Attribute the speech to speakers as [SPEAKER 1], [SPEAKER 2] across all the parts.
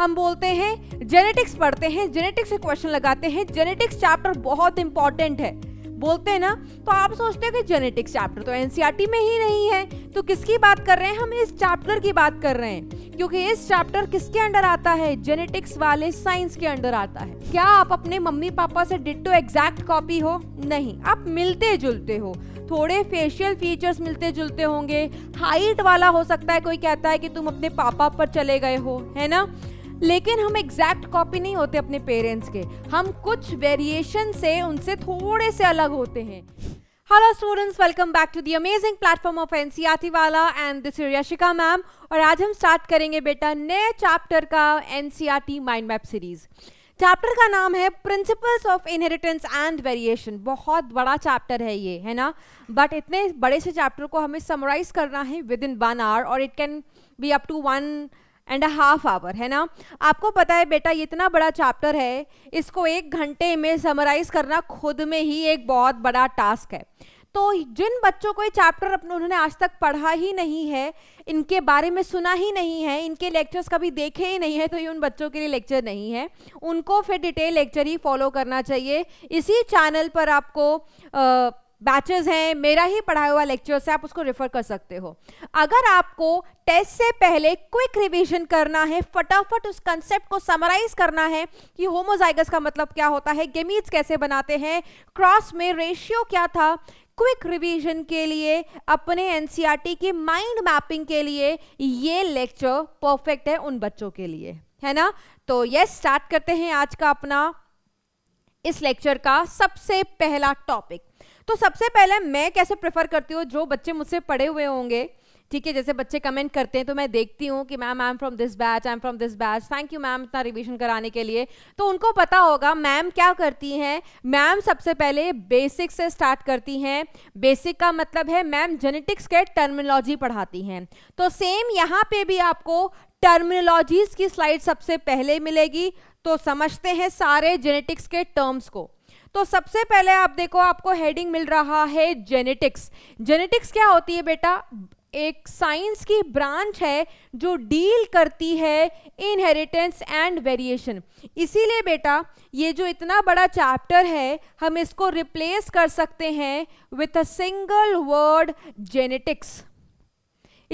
[SPEAKER 1] हम बोलते हैं जेनेटिक्स पढ़ते हैं जेनेटिक्स से क्वेश्चन लगाते हैं जेनेटिक्स चैप्टर बहुत इंपॉर्टेंट है बोलते हैं ना तो आप सोचते हो कि जेनेटिक्स चैप्टर तो एनसीईआरटी e में ही नहीं है तो किसकी बात कर रहे हैं हम इस चैप्टर की बात कर रहे हैं क्योंकि इस चैप्टर किसके अंडर आता है जेनेटिक्स वाले साइंस के अंडर आता है क्या आप अपने मम्मी पापा से डिटो एग्जैक्ट कॉपी हो नहीं आप मिलते जुलते हो थोड़े फेशियल फीचर्स मिलते जुलते होंगे हाइट वाला हो सकता है कोई कहता है कि तुम अपने पापा पर चले गए हो है ना लेकिन हम एग्जैक्ट कॉपी नहीं होते अपने पेरेंट्स के हम कुछ वेरिएशन से उनसे थोड़े से अलग होते हैं hello students welcome back to the amazing platform of N C वाला एंड दिस यशिका मैम और आज हम स्टार्ट करेंगे बेटा नए चैप्टर का an mind map series chapter का नाम है principles of inheritance and variation बहुत बड़ा चैप्टर है ये है ना बट इतने बड़े से चैप्टर को हमें समराइज करना है विद इन वन आवर और it can be up to one and half hour है ना आपको पता है बेटा इतना बड़ा चैप्टर है इसको एक घंटे में समराइज करना खुद में ही एक बहुत बड़ा टास्क है तो जिन बच्चों को ये चैप्टर अपने उन्होंने आज तक पढ़ा ही नहीं है इनके बारे में सुना ही नहीं है इनके लेक्चर्स कभी देखे ही नहीं है तो ये उन बच्चों के लिए लेक्चर नहीं है उनको फिर डिटेल लेक्चर ही फॉलो करना चाहिए इसी चैनल पर आपको आ, बैचेस हैं मेरा ही पढ़ाया हुआ लेक्चर है आप उसको रेफर कर सकते हो अगर आपको टेस्ट से पहले क्विक रिवीजन करना है फटाफट उस कंसेप्ट को समराइज करना है कि होमोजाइगस का मतलब क्या होता है गेमीज कैसे बनाते हैं क्रॉस में रेशियो क्या था क्विक रिवीजन के लिए अपने एनसीईआरटी e की माइंड मैपिंग के लिए ये लेक्चर परफेक्ट है उन बच्चों के लिए है ना तो ये स्टार्ट करते हैं आज का अपना इस लेक्चर का सबसे पहला टॉपिक तो सबसे पहले मैं कैसे प्रेफर करती हूँ जो बच्चे मुझसे पढ़े हुए होंगे ठीक है जैसे बच्चे कमेंट करते हैं तो मैं देखती हूँ कि ma'am I am from this batch I am from this batch thank you ma'am इतना रिवीजन कराने के लिए तो उनको पता होगा मैम क्या करती हैं मैम सबसे पहले बेसिक से स्टार्ट करती हैं बेसिक का मतलब है मैम जेनेटिक्स के टर्मिनोलॉजी पढ़ाती हैं तो सेम यहाँ पे भी आपको टर्मिनोलॉजीज की स्लाइड सबसे पहले मिलेगी तो समझते हैं सारे जेनेटिक्स के टर्म्स को तो सबसे पहले आप देखो आपको हेडिंग मिल रहा है जेनेटिक्स जेनेटिक्स क्या होती है बेटा एक साइंस की ब्रांच है जो डील करती है इनहेरिटेंस एंड वेरिएशन इसीलिए बेटा ये जो इतना बड़ा चैप्टर है हम इसको रिप्लेस कर सकते हैं with a single word genetics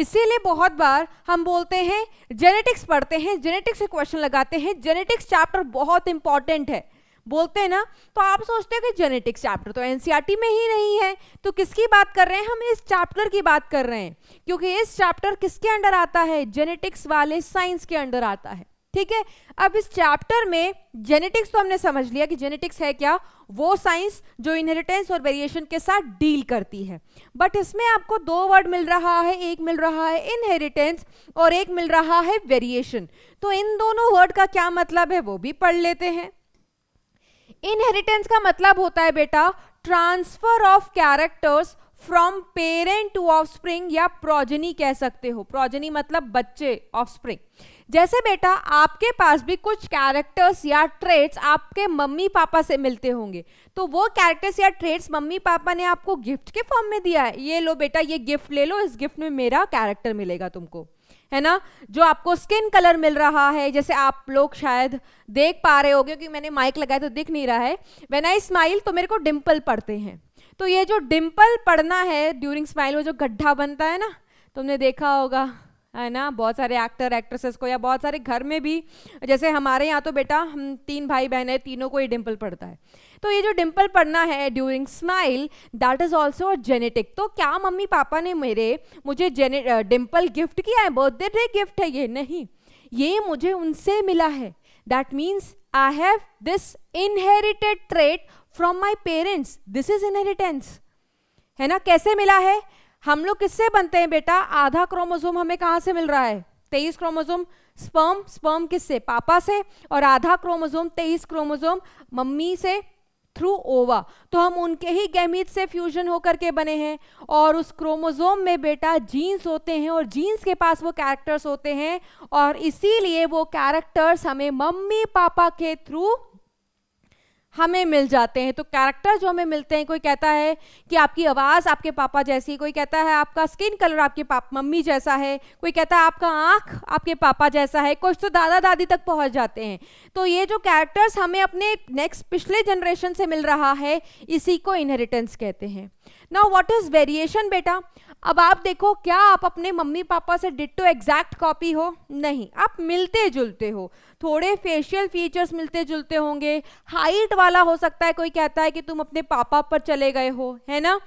[SPEAKER 1] इसीलिए बहुत बार हम बोलते हैं जेनेटिक्स पढ़ते हैं जेनेटिक्स से क्वेश्चन लगाते हैं जेनेटिक्स चैप्टर बहुत इंपॉर्टेंट है बोलते हैं ना तो आप सोचते हो कि जेनेटिक्स चैप्टर तो एनसीआरटी e में ही नहीं है तो किसकी बात कर रहे हैं हम इस चैप्टर की बात कर रहे हैं क्योंकि इस चैप्टर किसके अंडर आता है जेनेटिक्स वाले साइंस के अंडर आता है ठीक है अब इस चैप्टर में जेनेटिक्स तो हमने समझ लिया कि जेनेटिक्स है क्या वो साइंस जो इनहेरिटेंस और वेरिएशन के साथ डील करती है बट इसमें आपको दो वर्ड मिल रहा है एक मिल रहा है इनहेरिटेंस और एक मिल रहा है वेरिएशन तो इन दोनों वर्ड का क्या मतलब है वो भी पढ़ लेते हैं इनहेरिटेंस का मतलब होता है बेटा transfer of characters from parent to offspring या प्रोजनी कह सकते हो प्रोजनी मतलब बच्चे ऑफस्प्रिंग जैसे बेटा आपके पास भी कुछ कैरेक्टर्स या ट्रेट्स आपके मम्मी पापा से मिलते होंगे तो वो कैरेक्टर्स या ट्रेट्स मम्मी पापा ने आपको गिफ्ट के फॉर्म में दिया है ये लो बेटा ये गिफ्ट ले लो इस गिफ्ट में मेरा कैरेक्टर मिलेगा तुमको है ना जो आपको स्किन कलर मिल रहा है जैसे आप लोग शायद देख पा रहे हो क्योंकि मैंने माइक लगाया तो दिख नहीं रहा है वेन आई स्माइल तो मेरे को डिम्पल पड़ते हैं तो ये जो डिम्पल पड़ना है ड्यूरिंग स्माइल वो जो गड्ढा बनता है ना तुमने देखा होगा है ना बहुत सारे एक्टर एक्ट्रेसेस को या बहुत सारे घर में भी जैसे हमारे यहाँ तो बेटा हम तीन भाई बहन है तीनों को ये डिम्पल पड़ता है तो ये जो डिम्पल पड़ना है during smile that is also genetic तो क्या मम्मी पापा ने मेरे मुझे डिम्पल गिफ्ट किया है बर्थडे गिफ्ट है ये नहीं ये मुझे उनसे मिला है that means I have this inherited trait from my parents this is inheritance है ना कैसे मिला है हम लोग किससे बनते हैं बेटा आधा क्रोमोजोम हमें कहाँ से मिल रहा है तेईस क्रोमोजोम स्पर्म स्पर्म किससे पापा से और आधा क्रोमोजोम तेईस क्रोमोजोम मम्मी से थ्रू ओवा तो हम उनके ही गैमीट से फ्यूजन होकर के बने हैं और उस क्रोमोजोम में बेटा जीन्स होते हैं और जीन्स के पास वो कैरेक्टर्स होते हैं और इसीलिए वो कैरेक्टर्स हमें मम्मी पापा के थ्रू हमें मिल जाते हैं तो कैरेक्टर जो हमें मिलते हैं कोई कहता है कि आपकी आवाज़ आपके पापा जैसी कोई कहता है आपका स्किन कलर आपके पाप मम्मी जैसा है कोई कहता है आपका आँख आपके पापा जैसा है कुछ तो दादा दादी तक पहुँच जाते हैं तो ये जो कैरेक्टर्स हमें अपने नेक्स्ट पिछले जनरेशन से मिल रहा है इसी को इनहेरिटेंस कहते हैं नाउ वॉट इज़ वेरिएशन बेटा अब आप देखो क्या आप अपने मम्मी पापा से डिट्टो एग्जैक्ट कॉपी हो नहीं आप मिलते जुलते हो थोड़े फेशियल फीचर्स मिलते जुलते होंगे हाइट वाला हो सकता है कोई कहता है कि तुम अपने पापा पर चले गए हो है ना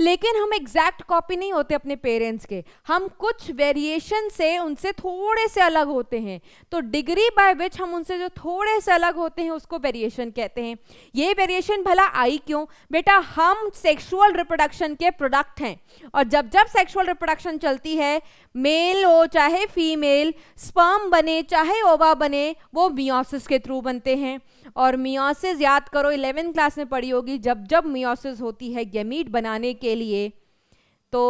[SPEAKER 1] लेकिन हम एग्जैक्ट कॉपी नहीं होते अपने पेरेंट्स के हम कुछ वेरिएशन से उनसे थोड़े से अलग होते हैं तो डिग्री बाय विच हम उनसे जो थोड़े से अलग होते हैं उसको वेरिएशन कहते हैं ये वेरिएशन भला आई क्यों बेटा हम सेक्सुअल रिप्रोडक्शन के प्रोडक्ट हैं और जब जब सेक्सुअल रिप्रोडक्शन चलती है मेल हो चाहे फीमेल स्पर्म बने चाहे ओवा बने वो मियोसिस के थ्रू बनते हैं और मियोसिस याद करो इलेवेंथ क्लास में पढ़ी होगी जब जब मियोसिस होती है गेमीट बनाने के लिए तो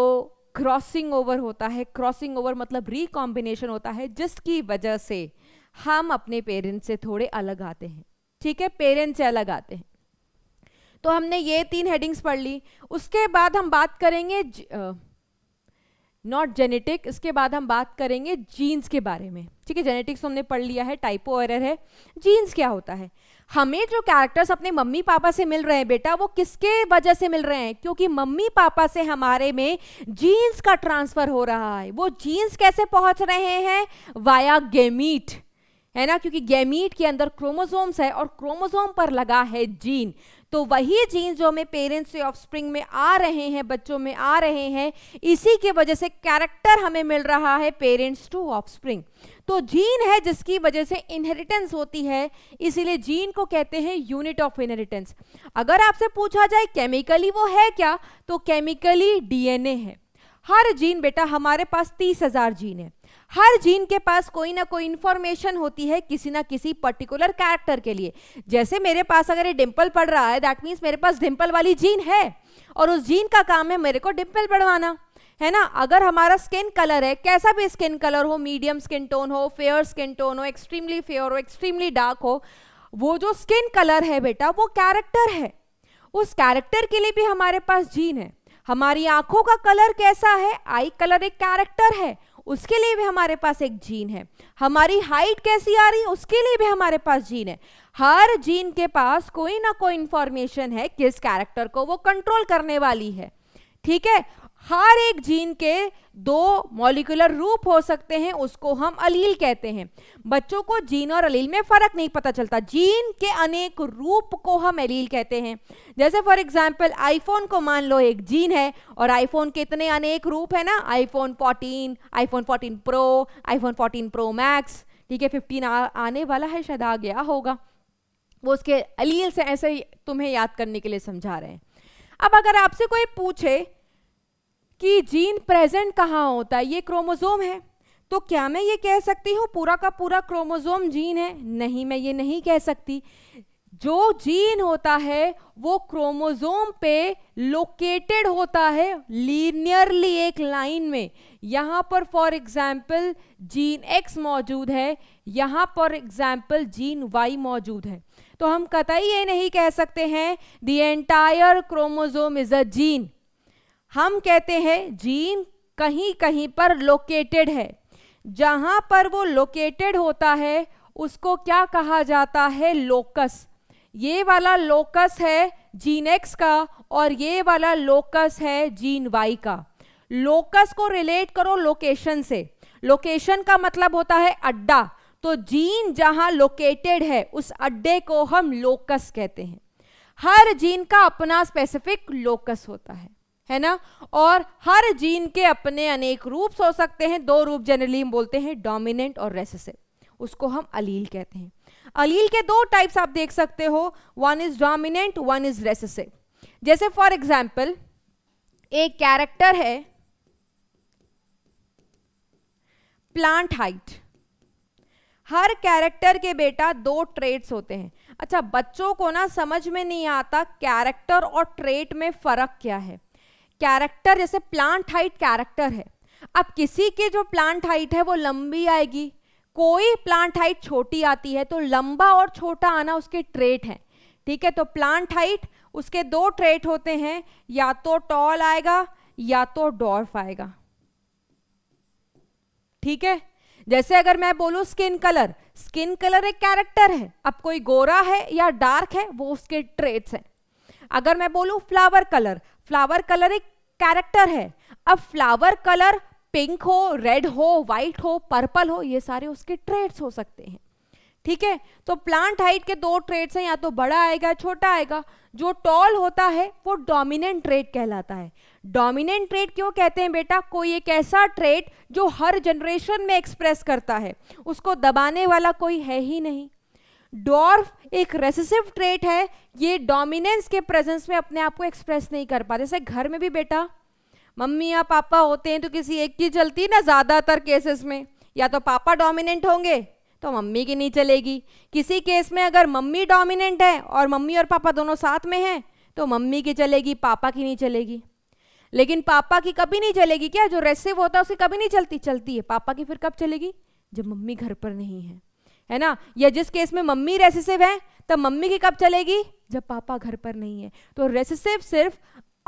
[SPEAKER 1] क्रॉसिंग ओवर होता है क्रॉसिंग ओवर मतलब रिकॉम्बिनेशन होता है जिसकी वजह से हम अपने पेरेंट्स से थोड़े अलग आते हैं ठीक है पेरेंट्स से अलग आते हैं तो हमने ये तीन हेडिंग्स पढ़ ली उसके बाद हम बात करेंगे ज, नॉट जेनेटिक इसके बाद हम बात करेंगे जीन्स के बारे में ठीक है जेनेटिक्स हमने पढ़ लिया है टाइपो एरर है जीन्स क्या होता है हमें जो कैरेक्टर्स अपने मम्मी पापा से मिल रहे हैं बेटा वो किसके वजह से मिल रहे हैं क्योंकि मम्मी पापा से हमारे में जीन्स का ट्रांसफर हो रहा है वो जीन्स कैसे पहुंच रहे हैं वाया गेमीट है ना क्योंकि गैमीट के अंदर क्रोमोसोम्स है और क्रोमोसोम पर लगा है जीन तो वही जीन जो हमें पेरेंट्स से ऑफस्प्रिंग में आ रहे हैं बच्चों में आ रहे हैं इसी के वजह से कैरेक्टर हमें मिल रहा है पेरेंट्स टू ऑफस्प्रिंग तो जीन है जिसकी वजह से इनहेरिटेंस होती है इसीलिए जीन को कहते हैं यूनिट ऑफ इनहेरिटेंस अगर आपसे पूछा जाए केमिकली वो है क्या तो केमिकली डीएनए है हर जीन बेटा हमारे पास तीस हजार जीन है हर जीन के पास कोई ना कोई इंफॉर्मेशन होती है किसी ना किसी पर्टिकुलर कैरेक्टर के लिए जैसे मेरे पास अगर ये डिम्पल पड़ रहा है दैट मीन्स मेरे पास डिम्पल वाली जीन है और उस जीन का काम है मेरे को डिम्पल बढ़वाना है ना अगर हमारा स्किन कलर है कैसा भी स्किन कलर हो मीडियम स्किन टोन हो फेयर स्किन टोन हो एक्सट्रीमली फेयर हो एक्सट्रीमली डार्क हो वो जो स्किन कलर है बेटा वो कैरेक्टर है उस कैरेक्टर के लिए भी हमारे पास जीन है हमारी आंखों का कलर कैसा है आई कलर एक कैरेक्टर है उसके लिए भी हमारे पास एक जीन है हमारी हाइट कैसी आ रही उसके लिए भी हमारे पास जीन है हर जीन के पास कोई ना कोई इंफॉर्मेशन है किस कैरेक्टर को वो कंट्रोल करने वाली है ठीक है हर एक जीन के दो मॉलिकुलर रूप हो सकते हैं उसको हम अलील कहते हैं बच्चों को जीन और अलील में फर्क नहीं पता चलता जीन के अनेक रूप को हम अलील कहते हैं जैसे फॉर एग्जांपल आईफोन को मान लो एक जीन है और आईफोन के इतने अनेक रूप है ना iPhone 14, iPhone 14 pro iPhone 14 pro max ठीक है फिफ्टीन आने वाला है शायद आ गया होगा वो उसके अलील से ऐसे तुम्हें याद करने के लिए समझा रहे हैं अब अगर आपसे कोई पूछे कि जीन प्रेजेंट कहाँ होता है ये क्रोमोजोम है तो क्या मैं ये कह सकती हूँ पूरा का पूरा क्रोमोजोम जीन है नहीं मैं ये नहीं कह सकती जो जीन होता है वो क्रोमोजोम पे लोकेटेड होता है लीनियरली एक लाइन में यहाँ पर फॉर एग्जाम्पल जीन एक्स मौजूद है यहाँ पर एग्जाम्पल जीन वाई मौजूद है तो हम कतई ये नहीं कह सकते हैं the entire chromosome is a gene हम कहते हैं जीन कहीं कहीं पर लोकेटेड है जहाँ पर वो लोकेटेड होता है उसको क्या कहा जाता है लोकस ये वाला लोकस है जीन एक्स का और ये वाला लोकस है जीन वाई का लोकस को रिलेट करो लोकेशन से लोकेशन का मतलब होता है अड्डा तो जीन जहां लोकेटेड है उस अड्डे को हम लोकस कहते हैं हर जीन का अपना स्पेसिफिक लोकस होता है है ना और हर जीन के अपने अनेक रूप हो सकते हैं दो रूप जनरली हम बोलते हैं डोमिनेंट और रेसेसिव उसको हम अलील कहते हैं अलील के दो टाइप्स आप देख सकते हो one is dominant one is recessive जैसे फॉर एग्जाम्पल एक कैरेक्टर है प्लांट हाइट हर कैरेक्टर के बेटा दो ट्रेड्स होते हैं अच्छा बच्चों को ना समझ में नहीं आता कैरेक्टर और ट्रेट में फ़र्क क्या है कैरेक्टर जैसे प्लांट हाइट कैरेक्टर है अब किसी के जो प्लांट हाइट है वो लंबी आएगी कोई प्लांट हाइट छोटी आती है तो लंबा और छोटा आना उसके ट्रेट है ठीक है तो प्लांट हाइट उसके दो ट्रेट होते हैं या तो टॉल आएगा या तो डॉर्फ आएगा ठीक है जैसे अगर मैं बोलूं स्किन कलर स्किन कलर एक कैरेक्टर है अब कोई गोरा है या डार्क है वो उसके ट्रेट्स हैं अगर मैं बोलूं फ्लावर कलर फ्लावर कलर एक कैरेक्टर है अब फ्लावर कलर पिंक हो रेड हो वाइट हो पर्पल हो ये सारे उसके ट्रेड्स हो सकते हैं ठीक है तो प्लांट हाइट के दो ट्रेड्स हैं या तो बड़ा आएगा छोटा आएगा जो टॉल होता है वो डोमिनेंट ट्रेड कहलाता है डोमिनेंट ट्रेड क्यों कहते हैं बेटा कोई एक ऐसा ट्रेड जो हर जनरेशन में एक्सप्रेस करता है उसको दबाने वाला कोई है ही नहीं डॉर्फ एक रेसेसिव ट्रेट है ये डोमिनेंस के प्रेजेंस में अपने आप को एक्सप्रेस नहीं कर पाते जैसे घर में भी बेटा मम्मी या पापा होते हैं तो किसी एक की चलती है ना ज़्यादातर केसेस में या तो पापा डोमिनेंट होंगे तो मम्मी की नहीं चलेगी किसी केस में अगर मम्मी डोमिनेंट है और मम्मी और पापा दोनों साथ में हैं तो मम्मी की चलेगी पापा की नहीं चलेगी लेकिन पापा की कभी नहीं चलेगी क्या जो रेसिव होता है उसकी कभी नहीं चलती चलती है पापा की फिर कब चलेगी जब मम्मी घर पर नहीं है है ना या जिस केस में मम्मी रेसिसिव है तब मम्मी की कब चलेगी जब पापा घर पर नहीं है तो रेसिसिव सिर्फ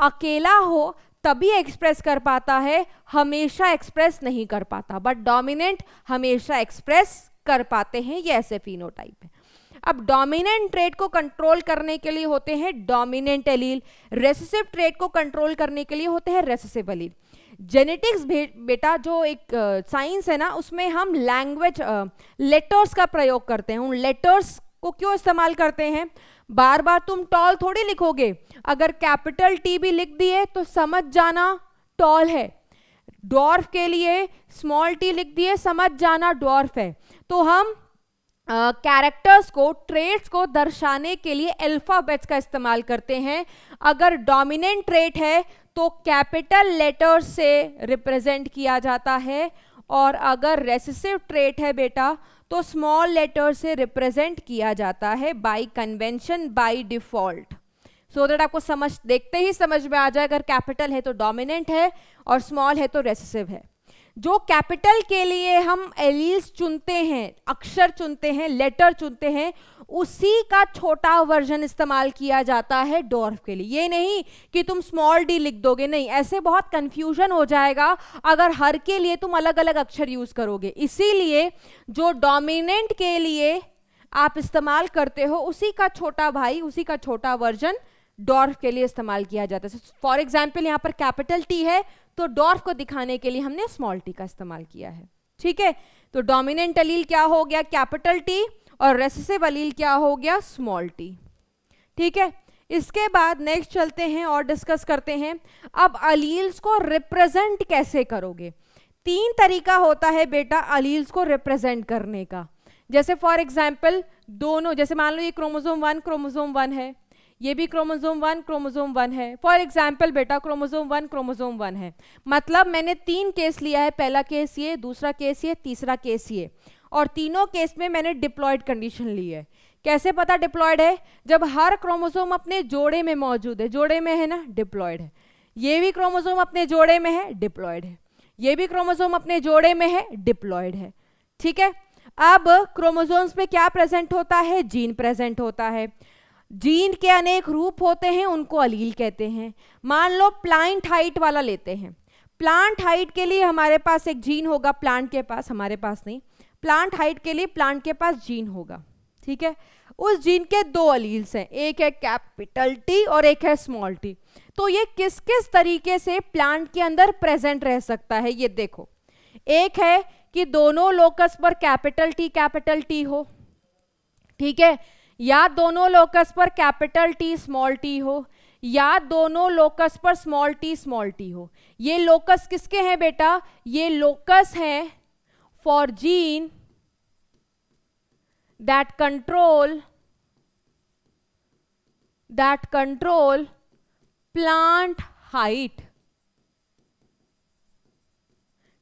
[SPEAKER 1] अकेला हो तभी एक्सप्रेस कर पाता है हमेशा एक्सप्रेस नहीं कर पाता बट डोमिनेंट हमेशा एक्सप्रेस कर पाते हैं ये ऐसे फिनोटाइप है अब डोमिनेंट ट्रेड को कंट्रोल करने के लिए होते हैं डोमिनेंट एलील रेसिसिव ट्रेड को कंट्रोल करने के लिए होते हैं रेसिसिव एलील जेनेटिक्स बेटा जो एक साइंस है ना उसमें हम लैंग्वेज लेटर्स का प्रयोग करते हैं उन लेटर्स को क्यों इस्तेमाल करते हैं बार बार तुम टॉल थोड़ी लिखोगे अगर कैपिटल टी भी लिख दिए तो समझ जाना टॉल है डॉर्फ के लिए स्मॉल टी लिख दिए समझ जाना डॉर्फ है तो हम कैरेक्टर्स uh, को ट्रेट्स को दर्शाने के लिए अल्फ़ाबेट्स का इस्तेमाल करते हैं अगर डोमिनेंट ट्रेट है तो कैपिटल लेटर से रिप्रेजेंट किया जाता है और अगर रेसिसिव ट्रेट है बेटा तो स्मॉल लेटर से रिप्रेजेंट किया जाता है by convention by default so that आपको समझ देखते ही समझ में आ जाए अगर कैपिटल है तो डोमिनेंट है और स्मॉल है तो रेसिसिव है जो कैपिटल के लिए हम एलील्स चुनते हैं अक्षर चुनते हैं लेटर चुनते हैं उसी का छोटा वर्जन इस्तेमाल किया जाता है डॉर्फ के लिए ये नहीं कि तुम स्मॉल डी लिख दोगे नहीं ऐसे बहुत कंफ्यूजन हो जाएगा अगर हर के लिए तुम अलग अलग अक्षर यूज करोगे इसीलिए जो डोमिनेंट के लिए आप इस्तेमाल करते हो उसी का छोटा भाई उसी का छोटा वर्जन डॉर्फ के लिए इस्तेमाल किया जाता है फॉर एग्जाम्पल यहाँ पर कैपिटल टी है तो डॉर्फ को दिखाने के लिए हमने स्मॉल टी का इस्तेमाल किया है ठीक है तो डोमिनेंट अलील क्या हो गया कैपिटल टी और रेसिसिव अलील क्या हो गया स्मॉल टी ठीक है इसके बाद नेक्स्ट चलते हैं और डिस्कस करते हैं अब अलील्स को रिप्रेजेंट कैसे करोगे तीन तरीका होता है बेटा अलील्स को रिप्रेजेंट करने का जैसे फॉर एग्जाम्पल दोनों जैसे मान लो ये क्रोमोजोम वन क्रोमोजोम वन है ये भी क्रोमोजोम वन क्रोमोजोम वन है फॉर एग्जाम्पल बेटा क्रोमोजोम वन क्रोमोजोम वन है मतलब मैंने तीन केस लिया है पहला केस ये दूसरा केस ये तीसरा केस ये और तीनों केस में मैंने डिप्लॉयड कंडीशन ली है कैसे पता डिप्लॉयड है जब हर क्रोमोसोम अपने जोड़े में मौजूद है जोड़े में है ना डिप्लॉयड है ये भी क्रोमोसोम अपने जोड़े में है डिप्लॉयड है ये भी क्रोमोसोम अपने जोड़े में है डिप्लॉयड है ठीक है अब क्रोमोसोम्स में क्या प्रेजेंट होता है जीन प्रेजेंट होता है जीन के अनेक रूप होते हैं उनको अलील कहते हैं मान लो प्लांट हाइट वाला लेते हैं प्लांट हाइट के लिए हमारे पास एक जीन होगा प्लांट के पास हमारे पास नहीं प्लांट हाइट के लिए प्लांट के पास जीन होगा ठीक है उस जीन के दो अलील्स हैं एक है कैपिटल टी और एक है स्मॉल टी तो ये किस किस तरीके से प्लांट के अंदर प्रेजेंट रह सकता है ये देखो एक है कि दोनों लोकस पर कैपिटल टी कैपिटल टी हो ठीक है या दोनों लोकस पर कैपिटल टी स्मॉल टी हो या दोनों लोकस पर स्मॉल टी स्मॉल टी हो ये लोकस किसके हैं बेटा ये लोकस हैं for gene that control that control plant height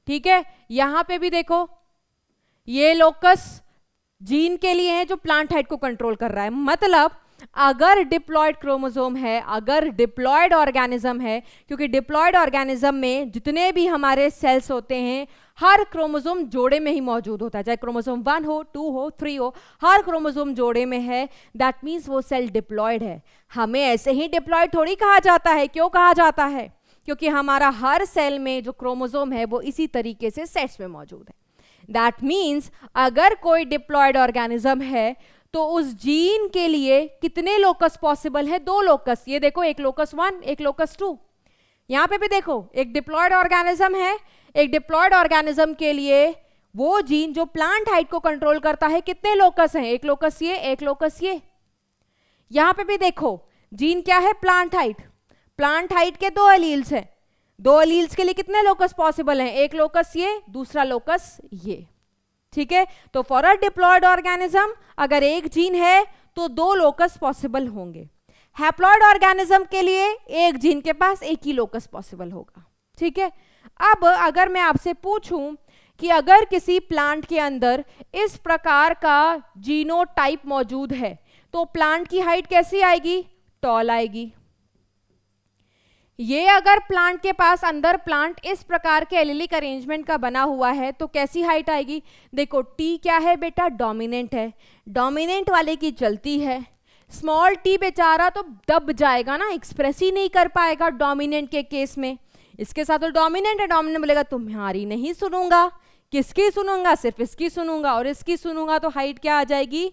[SPEAKER 1] ठीक है यहां पे भी देखो ये लोकस जीन के लिए है जो प्लांट हाइट को कंट्रोल कर रहा है मतलब अगर डिप्लॉयड क्रोमोसोम है अगर डिप्लॉयड ऑर्गेनिज्म है क्योंकि डिप्लॉयड ऑर्गेनिज्म में जितने भी हमारे सेल्स होते हैं हर क्रोमोजोम जोड़े में ही मौजूद होता है चाहे क्रोमोजोम वन हो टू हो थ्री हो हर क्रोमोजोम जोड़े में है दैट मीन्स वो सेल डिप्लॉयड है हमें ऐसे ही डिप्लॉयड थोड़ी कहा जाता है क्यों कहा जाता है क्योंकि हमारा हर सेल में जो क्रोमोजोम है वो इसी तरीके से सेट्स में मौजूद है दैट मीन्स अगर कोई डिप्लॉयड ऑर्गेनिज्म है तो उस जीन के लिए कितने लोकस पॉसिबल है दो लोकस ये देखो एक लोकस वन एक लोकस टू यहां पे भी देखो एक डिप्लॉयड ऑर्गेनिज्म है एक डिप्लॉयड ऑर्गेनिज्म के लिए वो जीन जो प्लांट हाइट को कंट्रोल करता है कितने लोकस हैं एक लोकस ये एक लोकस ये यहां पे भी देखो जीन क्या है प्लांट हाइट प्लांट हाइट के दो अलील्स हैं दो अलील्स के लिए कितने लोकस पॉसिबल हैं एक लोकस ये दूसरा लोकस ये ठीक है तो फॉर अ डिप्लॉयड ऑर्गेनिज्म अगर एक जीन है तो दो लोकस पॉसिबल होंगे हैप्लॉयड ऑर्गेनिज्म के लिए एक जीन के पास एक ही लोकस पॉसिबल होगा ठीक है अब अगर मैं आपसे पूछूं कि अगर किसी प्लांट के अंदर इस प्रकार का जीनोटाइप मौजूद है तो प्लांट की हाइट कैसी आएगी टॉल आएगी ये अगर प्लांट के पास अंदर प्लांट इस प्रकार के एलिलिक अरेंजमेंट का बना हुआ है तो कैसी हाइट आएगी देखो टी क्या है बेटा डोमिनेंट है डोमिनेंट वाले की चलती है स्मॉल टी बेचारा तो दब जाएगा ना एक्सप्रेस ही नहीं कर पाएगा डोमिनेंट के केस में इसके साथ तो डोमिनेंट है डोमिनेंट बोलेगा तुम्हारी नहीं सुनूंगा किसकी सुनूंगा सिर्फ इसकी सुनूंगा और इसकी सुनूंगा तो हाइट क्या आ जाएगी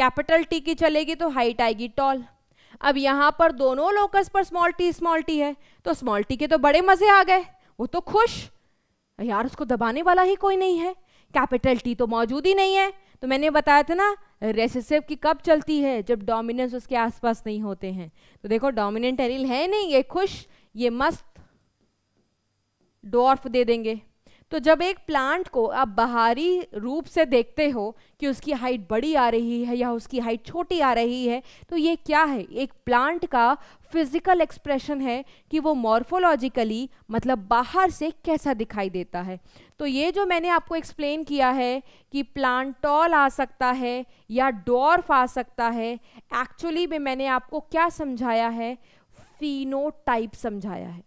[SPEAKER 1] कैपिटल टी की चलेगी तो हाइट आएगी टॉल अब यहां पर दोनों लोकस पर स्मॉल टी स्मॉल टी है तो स्मॉल टी के तो बड़े मजे आ गए वो तो खुश यार उसको दबाने वाला ही कोई नहीं है कैपिटल टी तो मौजूद ही नहीं है तो मैंने बताया था ना रेसेसिव की कब चलती है जब डोमिनेंस उसके आसपास नहीं होते हैं तो देखो डोमिनेंट एनिल है नहीं ये खुश ये मस्त डॉर्फ दे देंगे तो जब एक प्लांट को आप बाहरी रूप से देखते हो कि उसकी हाइट बड़ी आ रही है या उसकी हाइट छोटी आ रही है तो ये क्या है एक प्लांट का फिजिकल एक्सप्रेशन है कि वो मॉर्फोलॉजिकली मतलब बाहर से कैसा दिखाई देता है तो ये जो मैंने आपको एक्सप्लेन किया है कि प्लांट टॉल आ सकता है या डॉर्फ आ सकता है एक्चुअली में मैंने आपको क्या समझाया है फिनोटाइप समझाया है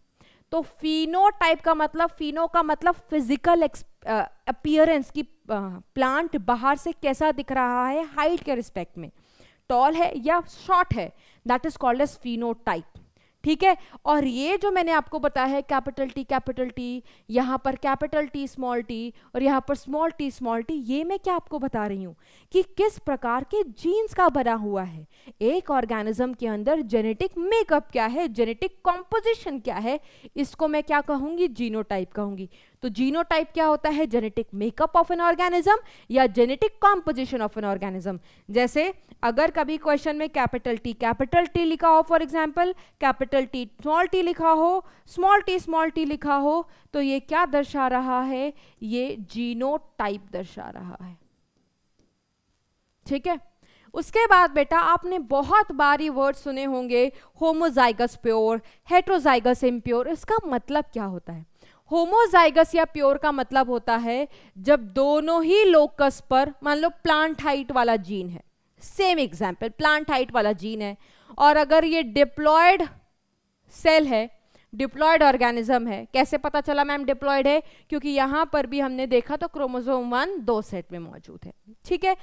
[SPEAKER 1] तो फिनो टाइप का मतलब फिनो का मतलब फिजिकल अपियरेंस uh, की प्लांट uh, बाहर से कैसा दिख रहा है हाइट के रिस्पेक्ट में टॉल है या शॉर्ट है that is called as phenotype ठीक है और ये जो मैंने आपको बताया है कैपिटल टी कैपिटल टी यहाँ पर कैपिटल टी स्मॉल टी और यहाँ पर स्मॉल टी स्मॉल टी ये मैं क्या आपको बता रही हूँ कि किस प्रकार के जीन्स का बना हुआ है एक ऑर्गेनिज्म के अंदर जेनेटिक मेकअप क्या है जेनेटिक कॉम्पोजिशन क्या है इसको मैं क्या कहूँगी टाइप कहूंगी तो जीनोटाइप क्या होता है genetic makeup of an organism या genetic composition of an organism जैसे अगर कभी क्वेश्चन में कैपिटल टी कैपिटल टी लिखा हो for example capital T small T लिखा हो स्मॉल टी स्मॉल टी लिखा हो तो ये क्या दर्शा रहा है ये जीनो दर्शा रहा है ठीक है उसके बाद बेटा आपने बहुत बार ये वर्ड सुने होंगे होमोजाइगस प्योर हेट्रोजाइगस इम्प्योर इसका मतलब क्या होता है होमोजाइगस या प्योर का मतलब होता है जब दोनों ही लोकस पर मान लो प्लांट हाइट वाला जीन है सेम एग्जाम्पल प्लांट हाइट वाला जीन है और अगर ये डिप्लॉयड सेल है डिप्लॉयड ऑर्गेनिज्म है कैसे पता चला मैम डिप्लॉयड है क्योंकि यहां पर भी हमने देखा तो क्रोमोजोम वन दो सेट में मौजूद है ठीक है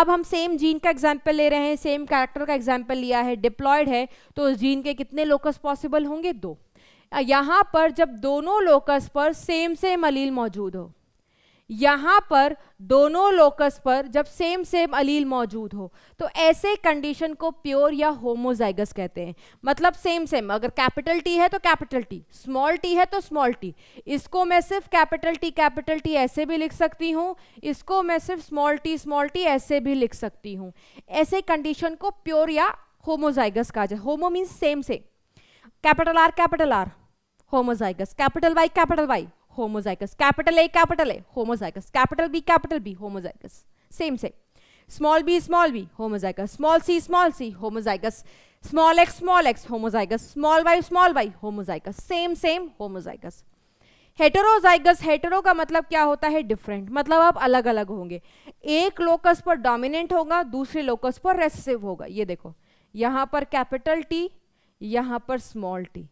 [SPEAKER 1] अब हम सेम जीन का एग्जाम्पल ले रहे हैं सेम कैरेक्टर का एग्जाम्पल लिया है डिप्लॉयड है तो उस जीन के कितने लोकस पॉसिबल होंगे दो यहाँ पर जब दोनों लोकस पर सेम सेम अलील मौजूद हो यहाँ पर दोनों लोकस पर जब सेम सेम अलील मौजूद हो तो ऐसे कंडीशन को प्योर या होमोजाइगस कहते हैं मतलब सेम सेम अगर कैपिटल टी है तो कैपिटल टी स्मॉल टी है तो स्मॉल टी इसको मैं सिर्फ कैपिटल टी कैपिटल टी ऐसे भी लिख सकती हूँ इसको मैं सिर्फ स्मॉल टी स्मॉल टी ऐसे भी लिख सकती हूँ ऐसे कंडीशन को प्योर या होमोजाइगस कहा जाए homo means same same capital R capital R homozygous capital Y capital Y homozygous capital A capital A homozygous capital B capital B homozygous same same small b small b homozygous small c small c homozygous small x small x homozygous small y small y homozygous same same homozygous heterozygous hetero का मतलब क्या होता है different मतलब आप अलग अलग होंगे एक लोकस पर डोमिनेंट होगा दूसरे लोकस पर रेसिव होगा ये देखो यहां पर कैपिटल टी यहां पर स्मॉल टी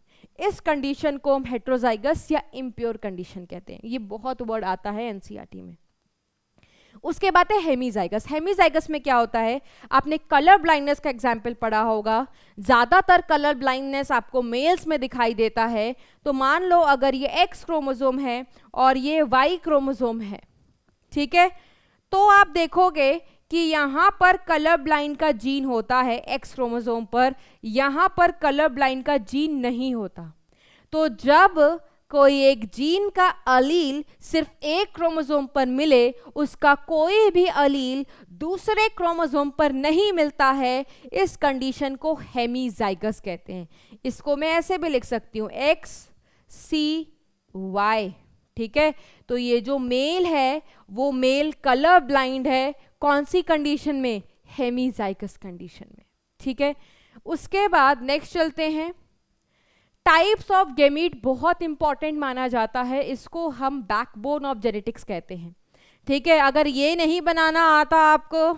[SPEAKER 1] इस कंडीशन को हम हेट्रोजाइगस या इम्प्योर कंडीशन कहते हैं ये बहुत वर्ड आता है एनसीईआरटी e में उसके बाद है हेमीजाइगस हेमीजाइगस में क्या होता है आपने कलर ब्लाइंडनेस का एग्जाम्पल पढ़ा होगा ज़्यादातर कलर ब्लाइंडनेस आपको मेल्स में दिखाई देता है तो मान लो अगर ये एक्स क्रोमोजोम है और ये वाई क्रोमोजोम है ठीक है तो आप देखोगे कि यहाँ पर कलर ब्लाइंड का जीन होता है एक्स क्रोमोसोम पर यहाँ पर कलर ब्लाइंड का जीन नहीं होता तो जब कोई एक जीन का अलील सिर्फ एक क्रोमोसोम पर मिले उसका कोई भी अलील दूसरे क्रोमोसोम पर नहीं मिलता है इस कंडीशन को हेमीजाइगस कहते हैं इसको मैं ऐसे भी लिख सकती हूँ एक्स सी वाई ठीक है तो ये जो मेल है वो मेल कलर ब्लाइंड है कौन सी कंडीशन में हेमीजाइकस कंडीशन में ठीक है उसके बाद नेक्स्ट चलते हैं टाइप्स ऑफ गेमीट बहुत इंपॉर्टेंट माना जाता है इसको हम बैकबोन ऑफ जेनेटिक्स कहते हैं ठीक है अगर ये नहीं बनाना आता आपको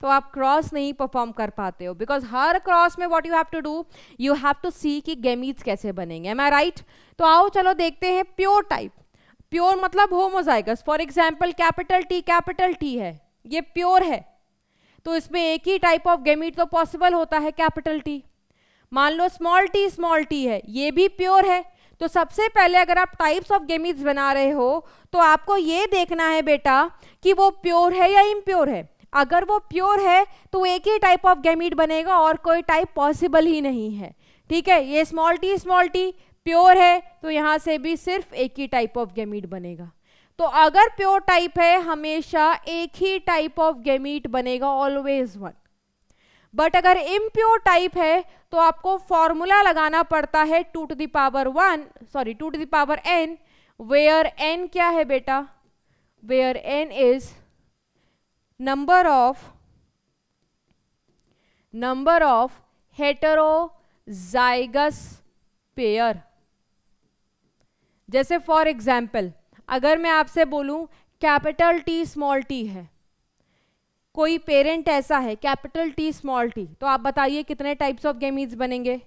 [SPEAKER 1] तो आप क्रॉस नहीं परफॉर्म कर पाते हो बिकॉज हर क्रॉस में what you have to do you have to see कि गेमीट्स कैसे बनेंगे एम आई राइट तो आओ चलो देखते हैं प्योर टाइप प्योर मतलब homozygous for example capital T capital T है ये प्योर है तो इसमें एक ही टाइप ऑफ गेमिट तो पॉसिबल होता है कैपिटल टी मान लो स्मॉल टी स्मॉल टी है ये भी प्योर है तो सबसे पहले अगर आप टाइप्स ऑफ गेमिट्स बना रहे हो तो आपको ये देखना है बेटा कि वो प्योर है या इम्प्योर है अगर वो प्योर है तो एक ही टाइप ऑफ गेमिट बनेगा और कोई टाइप पॉसिबल ही नहीं है ठीक है ये small T small T pure है तो यहाँ से भी सिर्फ एक ही टाइप ऑफ गेमिट बनेगा तो अगर प्योर टाइप है हमेशा एक ही टाइप ऑफ गेमीट बनेगा ऑलवेज वन बट अगर इम्प्योर टाइप है तो आपको फॉर्मूला लगाना पड़ता है two to the power one sorry two to the power N where N क्या है बेटा where N is number of number of heterozygous pair जैसे फॉर एग्जाम्पल अगर मैं आपसे बोलूँ कैपिटल टी स्मॉल टी है कोई पेरेंट ऐसा है कैपिटल टी स्मॉल टी तो आप बताइए कितने टाइप्स ऑफ गेमीज बनेंगे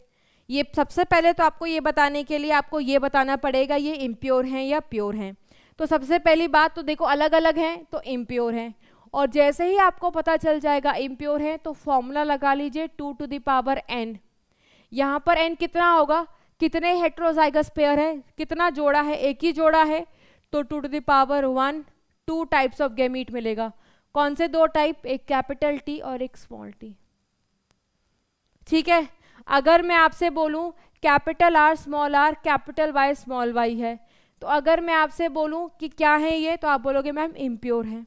[SPEAKER 1] ये सबसे पहले तो आपको ये बताने के लिए आपको ये बताना पड़ेगा ये इम्प्योर हैं या प्योर हैं तो सबसे पहली बात तो देखो अलग अलग हैं तो इम्प्योर हैं और जैसे ही आपको पता चल जाएगा इम्प्योर है तो फॉर्मूला लगा लीजिए टू टू दावर एन यहाँ पर एन कितना होगा कितने हेट्रोजाइगस पेयर है कितना जोड़ा है एक ही जोड़ा है तो two to the power one two types of gamete मिलेगा कौन से दो टाइप एक कैपिटल टी और एक स्मॉल टी ठीक है अगर मैं आपसे बोलूं capital R small R capital Y small Y है तो अगर मैं आपसे बोलूं कि क्या है ये तो आप बोलोगे मैम इम्प्योर है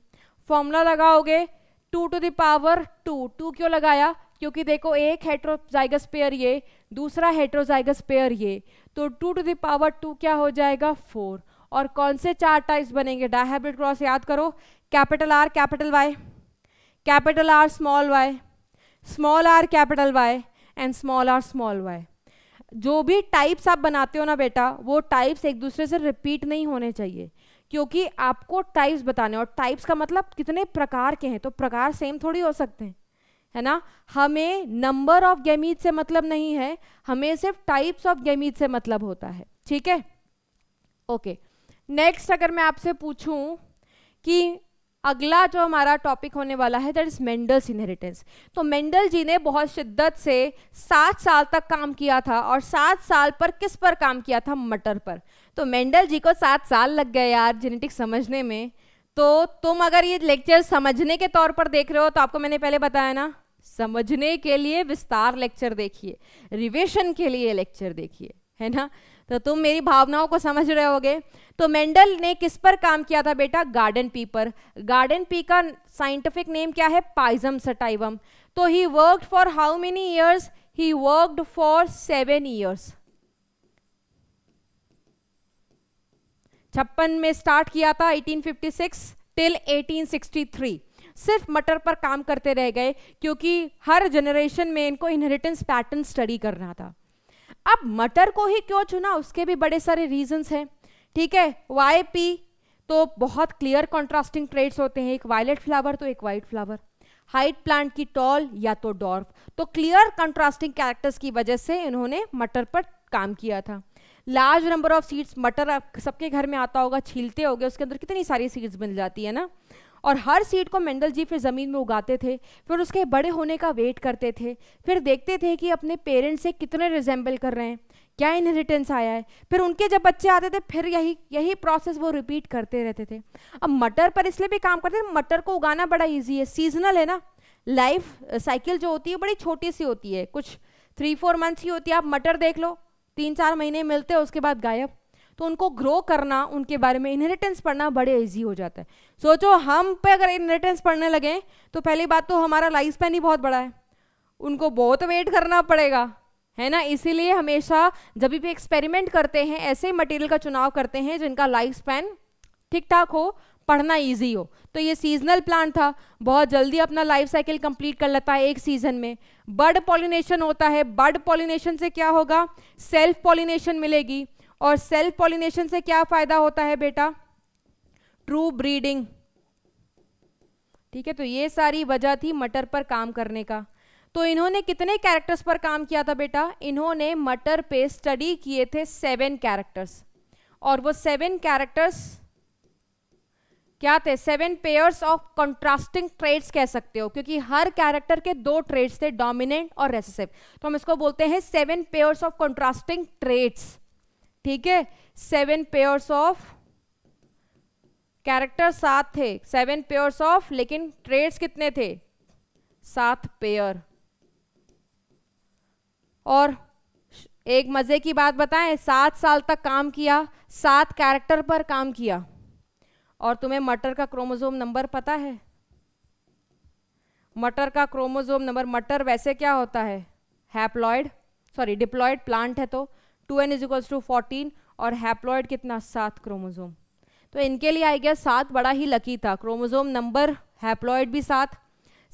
[SPEAKER 1] फॉर्मूला लगाओगे two to the power two two क्यों लगाया क्योंकि देखो एक हेट्रोजाइगस पेयर ये दूसरा हेट्रोजाइगस पेयर ये तो टू टू दावर टू क्या हो जाएगा फोर और कौन से चार टाइप्स बनेंगे डायहाइब्रिड क्रॉस याद करो capital R capital Y capital R small Y small R capital Y and small R small Y जो भी टाइप्स आप बनाते हो ना बेटा वो टाइप्स एक दूसरे से रिपीट नहीं होने चाहिए क्योंकि आपको टाइप्स बताने और टाइप्स का मतलब कितने प्रकार के हैं तो प्रकार सेम थोड़ी हो सकते हैं है ना हमें नंबर ऑफ गेमीज से मतलब नहीं है हमें सिर्फ टाइप्स ऑफ गेमीज से मतलब होता है ठीक है ओके okay. नेक्स्ट अगर मैं आपसे पूछूं कि अगला जो हमारा टॉपिक होने वाला है दैट इज मेंडल्स इनहेरिटेंस तो मेंडल जी ने बहुत शिद्दत से सात साल तक काम किया था और सात साल पर किस पर काम किया था मटर पर तो मेंडल जी को सात साल लग गए यार जेनेटिक समझने में तो तुम अगर ये लेक्चर समझने के तौर पर देख रहे हो तो आपको मैंने पहले बताया ना समझने के लिए विस्तार लेक्चर देखिए रिवेशन के लिए लेक्चर देखिए है ना तो तुम मेरी भावनाओं को समझ रहे होगे तो मेंडल ने किस पर काम किया था बेटा गार्डन पी पर गार्डन पी का साइंटिफिक नेम क्या है पाइजम सटाइवम तो he worked for how many years he worked for seven years छप्पन में स्टार्ट किया था 1856 टिल 1863 सिर्फ मटर पर काम करते रह गए क्योंकि हर जनरेशन में इनको इनहेरिटेंस पैटर्न स्टडी करना था अब मटर को ही क्यों चुना उसके भी बड़े सारे रीजंस हैं ठीक है वाई पी तो बहुत क्लियर कॉन्ट्रास्टिंग ट्रेड्स होते हैं एक वायलेट फ्लावर तो एक वाइट फ्लावर हाइट प्लांट की टॉल या तो डॉर्फ तो क्लियर कंट्रास्टिंग कैरेक्टर्स की वजह से इन्होंने मटर पर काम किया था लार्ज नंबर ऑफ सीड्स मटर सबके घर में आता होगा छीलते होगे उसके अंदर कितनी सारी सीड्स मिल जाती है ना और हर सीड को मेंडल जी फिर ज़मीन में उगाते थे फिर उसके बड़े होने का वेट करते थे फिर देखते थे कि अपने पेरेंट्स से कितने रिजेंबल कर रहे हैं क्या इनहेरिटेंस आया है फिर उनके जब बच्चे आते थे फिर यही यही प्रोसेस वो रिपीट करते रहते थे अब मटर पर इसलिए भी काम करते थे मटर को उगाना बड़ा ईजी है सीजनल है ना लाइफ साइकिल जो होती है बड़ी छोटी सी होती है कुछ थ्री फोर मंथ्स की होती है आप मटर देख लो तीन चार महीने मिलते हैं उसके बाद गायब तो उनको ग्रो करना उनके बारे में इनहेरिटेंस पढ़ना बड़े ईजी हो जाता है सोचो हम पे अगर इनहेरिटेंस पढ़ने लगें तो पहली बात तो हमारा लाइफ स्पैन ही बहुत बड़ा है उनको बहुत वेट करना पड़ेगा है ना इसीलिए हमेशा जब भी एक्सपेरिमेंट करते हैं ऐसे मटेरियल का चुनाव करते हैं जिनका लाइफ स्पैन ठीक ठाक हो पढ़ना इजी हो तो ये सीजनल प्लांट था बहुत जल्दी अपना लाइफ साइकिल कंप्लीट कर लेता है एक सीजन में बर्ड पॉलिनेशन होता है बर्ड पॉलिनेशन से क्या होगा सेल्फ पॉलिनेशन मिलेगी और सेल्फ पॉलिनेशन से क्या फ़ायदा होता है बेटा ट्रू ब्रीडिंग ठीक है तो ये सारी वजह थी मटर पर काम करने का तो इन्होंने कितने कैरेक्टर्स पर काम किया था बेटा इन्होंने मटर पे स्टडी किए थे सेवन कैरेक्टर्स और वो सेवन कैरेक्टर्स क्या थे seven pairs of contrasting traits कह सकते हो क्योंकि हर कैरेक्टर के दो ट्रेड्स थे डोमिनेंट और रेसेसिव तो हम इसको बोलते हैं seven pairs of contrasting traits ठीक है सेवन पेयर्स ऑफ कैरेक्टर सात थे सेवन पेयर्स ऑफ लेकिन ट्रेड्स कितने थे सात पेयर और एक मज़े की बात बताएं सात साल तक काम किया सात कैरेक्टर पर काम किया और तुम्हें मटर का क्रोमोजोम नंबर पता है मटर का क्रोमोजोम नंबर मटर वैसे क्या होता है हैप्लॉयड सॉरी डिप्लॉयड प्लांट है तो two N is equals to fourteen और हैप्लॉयड कितना सात क्रोमोजोम तो इनके लिए आई गया सात बड़ा ही लकी था क्रोमोजोम नंबर हैप्लॉयड भी सात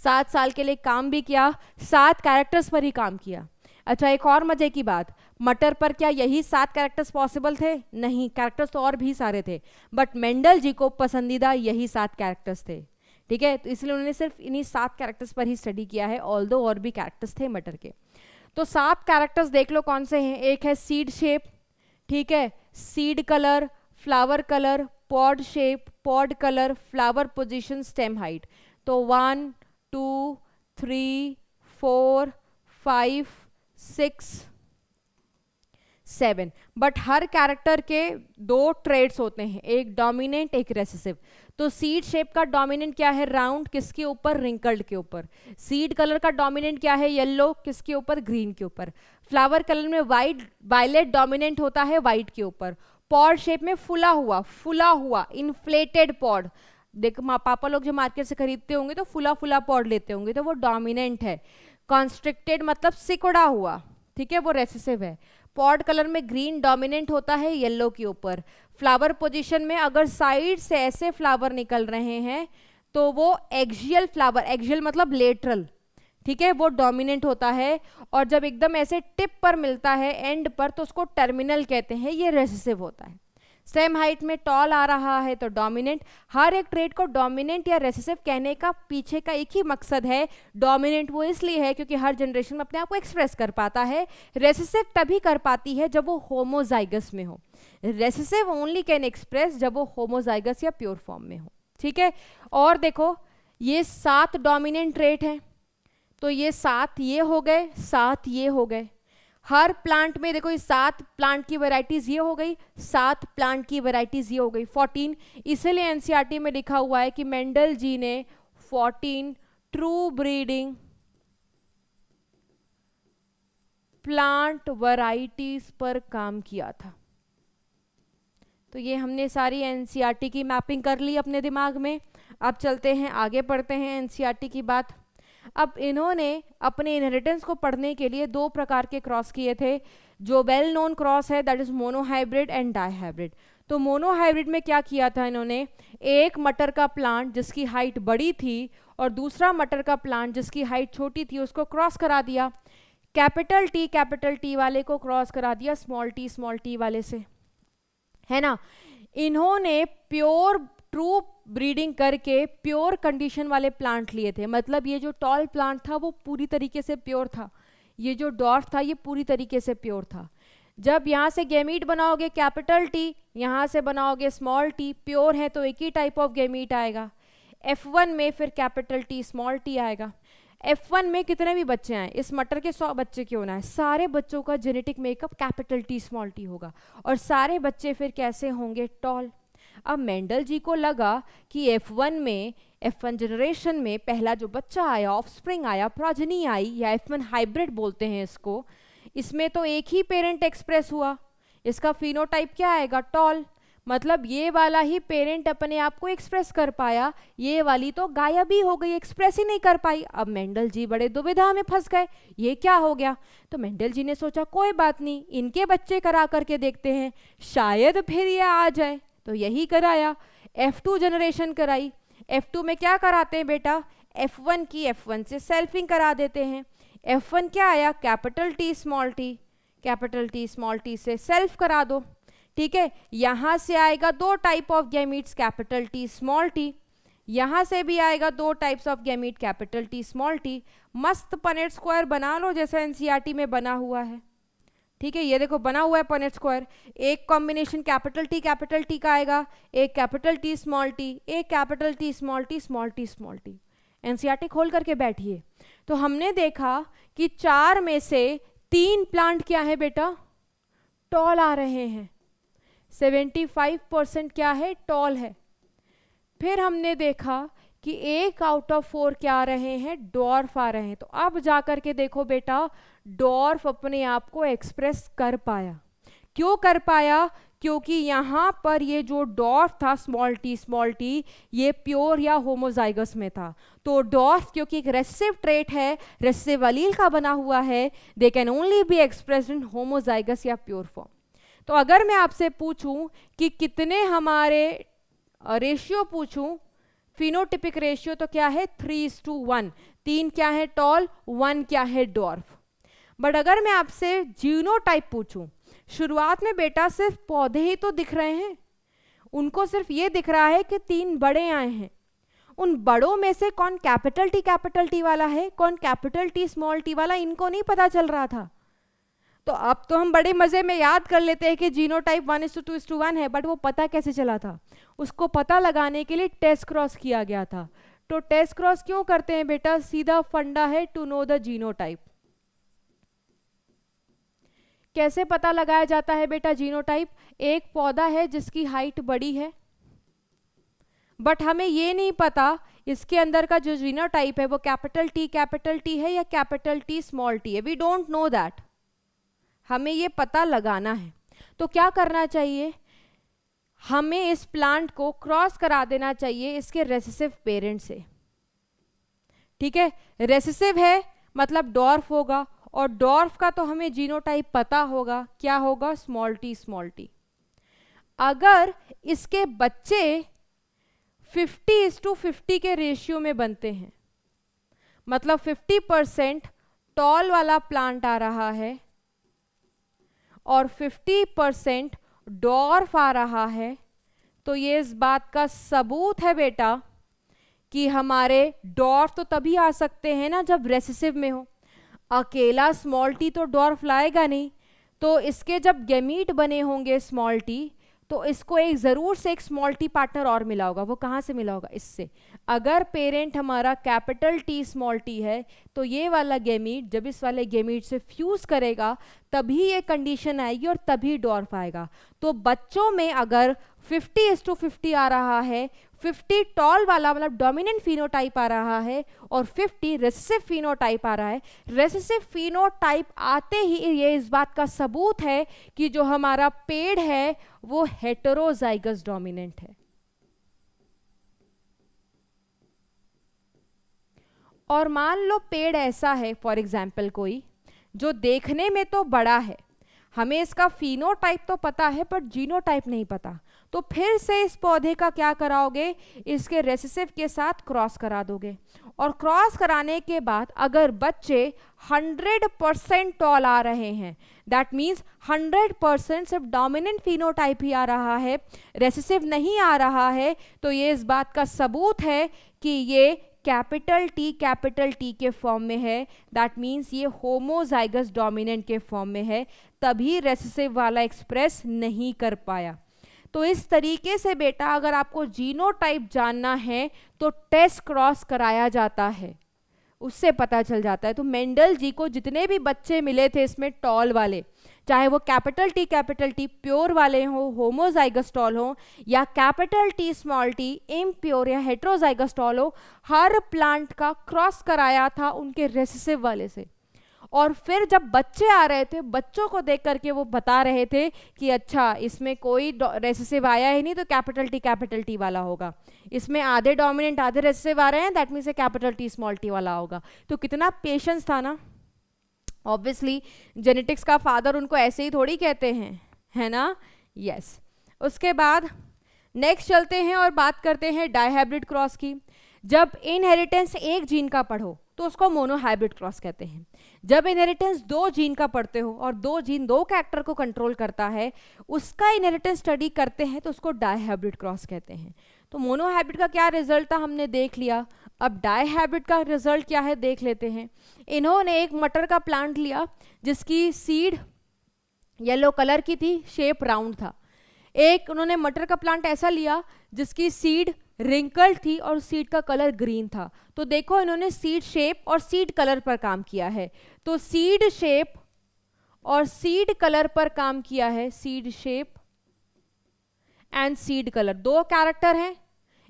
[SPEAKER 1] सात साल के लिए काम भी किया सात कैरेक्टर्स पर ही काम किया अच्छा एक और मज़े की बात मटर पर क्या यही सात कैरेक्टर्स पॉसिबल थे नहीं कैरेक्टर्स तो और भी सारे थे बट मेंडल जी को पसंदीदा यही सात कैरेक्टर्स थे ठीक है तो इसलिए उन्होंने सिर्फ इन्हीं सात कैरेक्टर्स पर ही स्टडी किया है ऑल और भी कैरेक्टर्स थे मटर के तो सात कैरेक्टर्स देख लो कौन से हैं एक है सीड शेप ठीक है seed colour flower colour pod shape pod colour flower position stem height तो one two three four five six seven but हर कैरेक्टर के दो ट्रेड्स होते हैं एक डोमिनेंट एक रेसेसिव तो सीड शेप का डोमिनेंट क्या है राउंड किसके ऊपर रिंकल्ड के ऊपर सीड कलर का डोमिनेंट क्या है येलो किसके ऊपर ग्रीन के ऊपर फ्लावर कलर में वाइट वायलेट डोमिनेंट होता है वाइट के ऊपर पॉड शेप में फुला हुआ फुला हुआ इन्फ्लेटेड पॉड देख पापा लोग जो मार्केट से खरीदते होंगे तो फुला फुला पॉड लेते होंगे तो वो डोमिनेंट है कॉन्स्ट्रिक्टेड मतलब सिकुड़ा हुआ ठीक है वो रेसिसिव है पॉड कलर में ग्रीन डोमिनेंट होता है येलो के ऊपर फ्लावर पोजिशन में अगर साइड से ऐसे फ्लावर निकल रहे हैं तो वो एक्जियल फ्लावर एक्जियल मतलब लेटरल ठीक है वो डोमिनेंट होता है और जब एकदम ऐसे टिप पर मिलता है एंड पर तो उसको टर्मिनल कहते हैं ये रेसिसिव होता है सेम हाइट में टॉल आ रहा है तो डोमिनेंट हर एक ट्रेड को डोमिनेंट या रेसिसिव कहने का पीछे का एक ही मकसद है डोमिनेंट वो इसलिए है क्योंकि हर जनरेशन में अपने आप को एक्सप्रेस कर पाता है रेसिसिव तभी कर पाती है जब वो होमोजाइगस में हो रेसिसिव ओनली कैन एक्सप्रेस जब वो होमोजाइगस या प्योर फॉर्म में हो ठीक है और देखो ये सात डोमिनेंट ट्रेट हैं तो ये सात ये हो गए सात ये हो गए हर प्लांट में देखो ये सात प्लांट की वैरायटीज ये हो गई सात प्लांट की वैरायटीज ये हो गई फोर्टीन इसलिए एनसीईआरटी में लिखा हुआ है कि मेंडल जी ने fourteen true breeding plant varieties पर काम किया था तो ये हमने सारी एनसीईआरटी e की मैपिंग कर ली अपने दिमाग में अब चलते हैं आगे पढ़ते हैं एनसीईआरटी e की बात अब इन्होंने अपने इनहेरिटेंस को पढ़ने के लिए दो प्रकार के क्रॉस किए थे जो वेल नोन क्रॉस है that is monohybrid and dihybrid तो मोनोहाइब्रिड में क्या किया था इन्होंने एक मटर का प्लांट जिसकी हाइट बड़ी थी और दूसरा मटर का प्लांट जिसकी हाइट छोटी थी उसको क्रॉस करा दिया कैपिटल टी कैपिटल टी वाले को क्रॉस करा दिया स्मॉल टी स्मॉल टी वाले से है ना इन्होंने प्योर ट्रू ब्रीडिंग करके प्योर कंडीशन वाले प्लांट लिए थे मतलब ये जो टॉल प्लांट था वो पूरी तरीके से प्योर था ये जो डॉट था ये पूरी तरीके से प्योर था जब यहाँ से गेमीट बनाओगे कैपिटल टी यहाँ से बनाओगे स्मॉल टी प्योर है तो एक ही टाइप ऑफ गेमीट आएगा F1 में फिर कैपिटल टी स्मॉल टी आएगा F1 में कितने भी बच्चे हैं इस मटर के सौ बच्चे क्यों ना है सारे बच्चों का genetic makeup capital T small T होगा और सारे बच्चे फिर कैसे होंगे टॉल अब मेंडल जी को लगा कि एफ वन में एफ वन जनरेशन में पहला जो बच्चा आया ऑफ स्प्रिंग आया प्रोजनी आई या एफ वन हाइब्रिड बोलते हैं इसको इसमें तो एक ही पेरेंट एक्सप्रेस हुआ इसका फिनोटाइप क्या आएगा टॉल मतलब ये वाला ही पेरेंट अपने आप को एक्सप्रेस कर पाया ये वाली तो गायब ही हो गई एक्सप्रेस ही नहीं कर पाई अब मेंडल जी बड़े दुविधा में फंस गए ये क्या हो गया तो मेंडल जी ने सोचा कोई बात नहीं इनके बच्चे करा करके देखते हैं शायद फिर ये आ जाए तो यही कराया F2 जनरेशन कराई F2 में क्या कराते हैं बेटा F1 की F1 से सेल्फिंग करा देते हैं F1 क्या आया capital T small t capital T small t से सेल्फ करा दो ठीक है यहाँ से आएगा दो type of gametes capital T small t यहाँ से भी आएगा दो types of gamete capital T small T मस्त पनेट स्क्वायर बना लो जैसा एन e में बना हुआ है ठीक है ये देखो बना हुआ है पनेट स्क्वायर एक combination capital T capital T का आएगा एक कैपिटल टी स्मॉल टी एक capital T small T small T small T NCERT खोल करके बैठिए तो हमने देखा कि चार में से तीन प्लांट क्या है बेटा टॉल आ रहे हैं 75 परसेंट क्या है टॉल है फिर हमने देखा कि एक आउट ऑफ फोर क्या आ रहे हैं डॉर्फ आ रहे हैं तो अब जा के देखो बेटा डॉर्फ अपने आप को एक्सप्रेस कर पाया क्यों कर पाया क्योंकि यहाँ पर ये जो डॉर्फ था स्मॉल टी स्मॉल टी ये प्योर या होमोजाइगस में था तो डॉर्फ क्योंकि एक रेसिव ट्रेट है रेसिव अलील का बना हुआ है they can only be express in homozygous या प्योर फॉर्म तो अगर मैं आपसे पूछूं कि कितने हमारे रेशियो पूछूं फिनोटिपिक रेशियो तो क्या है थ्री इज टू वन तीन क्या है टॉल वन क्या है डॉर्फ बट अगर मैं आपसे टाइप पूछूं शुरुआत में बेटा सिर्फ पौधे ही तो दिख रहे हैं उनको सिर्फ ये दिख रहा है कि तीन बड़े आए हैं उन बड़ों में से कौन कैपिटल टी कैपिटल टी वाला है कौन कैपिटल टी स्मॉल टी वाला इनको नहीं पता चल रहा था तो अब तो हम बड़े मज़े में याद कर लेते हैं कि genotype one is to two two to one but वो पता कैसे चला था उसको पता लगाने के लिए टेस्ट क्रॉस किया गया था तो टेस्ट क्रॉस क्यों करते हैं बेटा सीधा फंडा है to know the genotype कैसे पता लगाया जाता है बेटा जीनोटाइप एक पौधा है जिसकी हाइट बड़ी है बट हमें ये नहीं पता इसके अंदर का जो जीनोटाइप है वो कैपिटल टी कैपिटल टी है या कैपिटल टी स्मॉल टी है वी डोंट नो दैट हमें ये पता लगाना है तो क्या करना चाहिए हमें इस प्लांट को क्रॉस करा देना चाहिए इसके रेसिसिव पेरेंट से ठीक है रेसिसिव है मतलब डॉर्फ होगा और डॉर्फ का तो हमें जीनोटाइप पता होगा क्या होगा स्मॉल टी स्मॉल टी अगर इसके बच्चे 50 इस टू फिफ्टी के रेशियो में बनते हैं मतलब 50 परसेंट टॉल वाला प्लांट आ रहा है और 50 परसेंट डॉर्फ आ रहा है तो ये इस बात का सबूत है बेटा कि हमारे डॉर्फ तो तभी आ सकते हैं ना जब रेसिसिव में हो अकेला स्मॉल टी तो डॉर्फ लाएगा नहीं तो इसके जब गेमीट बने होंगे स्मॉल टी तो इसको एक ज़रूर से एक स्मॉल टी पार्टनर और मिला होगा वो कहाँ से मिला होगा इससे अगर पेरेंट हमारा कैपिटल टी स्मॉल टी है तो ये वाला गेमीट जब इस वाले गेमीट से फ्यूज़ करेगा तभी ये कंडीशन आएगी और तभी डॉर्फ आएगा तो बच्चों में अगर फिफ्टी एस टू फिफ्टी आ रहा है फिफ्टी टॉल वाला मतलब डोमिनेंट फिनोटाइप आ रहा है और फिफ्टी रेसिसिव फिनोटाइप आ रहा है रेसिसिव फिनोटाइप आते ही ये इस बात का सबूत है कि जो हमारा पेड़ है वो हेटरोजाइगस डोमिनेंट है और मान लो पेड़ ऐसा है फॉर एग्जाम्पल कोई जो देखने में तो बड़ा है हमें इसका फिनोटाइप तो पता है पर जीनोटाइप नहीं पता तो फिर से इस पौधे का क्या कराओगे इसके रेसिसिव के साथ क्रॉस करा दोगे और क्रॉस कराने के बाद अगर बच्चे 100 परसेंट टॉल आ रहे हैं दैट मीन्स 100 परसेंट सिर्फ डोमिनेंट फिनोटाइप ही आ रहा है रेसिसिव नहीं आ रहा है तो ये इस बात का सबूत है कि ये कैपिटल टी कैपिटल टी के फॉर्म में है दैट मीन्स ये होमोजाइगस डोमिनेंट के फॉर्म में है तभी रेसिसिव वाला एक्सप्रेस नहीं कर पाया तो इस तरीके से बेटा अगर आपको जीनोटाइप जानना है तो टेस्ट क्रॉस कराया जाता है उससे पता चल जाता है तो मेंडल जी को जितने भी बच्चे मिले थे इसमें टॉल वाले चाहे वो capital T capital T pure वाले हों होमोजाइगस टॉल हो या capital T small T impure या हेट्रोजाइगस टॉल हो हर प्लांट का क्रॉस कराया था उनके रेसिसिव वाले से और फिर जब बच्चे आ रहे थे बच्चों को देख करके वो बता रहे थे कि अच्छा इसमें कोई रेसिसिव आया ही नहीं तो कैपिटल टी कैपिटल टी वाला होगा इसमें आधे डोमिनेंट आधे रेसिसिव आ रहे हैं that means capital T small T वाला होगा तो कितना पेशेंस था ना ऑब्वियसली जेनेटिक्स का फादर उनको ऐसे ही थोड़ी कहते हैं है ना यस yes. उसके बाद नेक्स्ट चलते हैं और बात करते हैं डाईहाइब्रिड क्रॉस की जब इनहेरिटेंस एक जीन का पढ़ो तो उसको मोनोहाइब्रिड क्रॉस कहते हैं जब इनहेरिटेंस दो जीन का पढ़ते हो और दो जीन दो कैरेक्टर को कंट्रोल करता है उसका इनहेरिटेंस स्टडी करते हैं तो उसको डाईहाइब्रिड क्रॉस कहते हैं तो मोनोहाइब्रिड का क्या रिजल्ट था हमने देख लिया अब डाईहाइब्रिड का रिजल्ट क्या है देख लेते हैं इन्होंने एक मटर का प्लांट लिया जिसकी सीड येलो कलर की थी शेप राउंड था एक उन्होंने मटर का प्लांट ऐसा लिया जिसकी सीड रिंकल्ड थी और सीट का कलर ग्रीन था तो देखो इन्होंने सीड शेप और सीड कलर पर काम किया है तो सीड शेप और सीड कलर पर काम किया है seed shape and seed colour दो कैरेक्टर हैं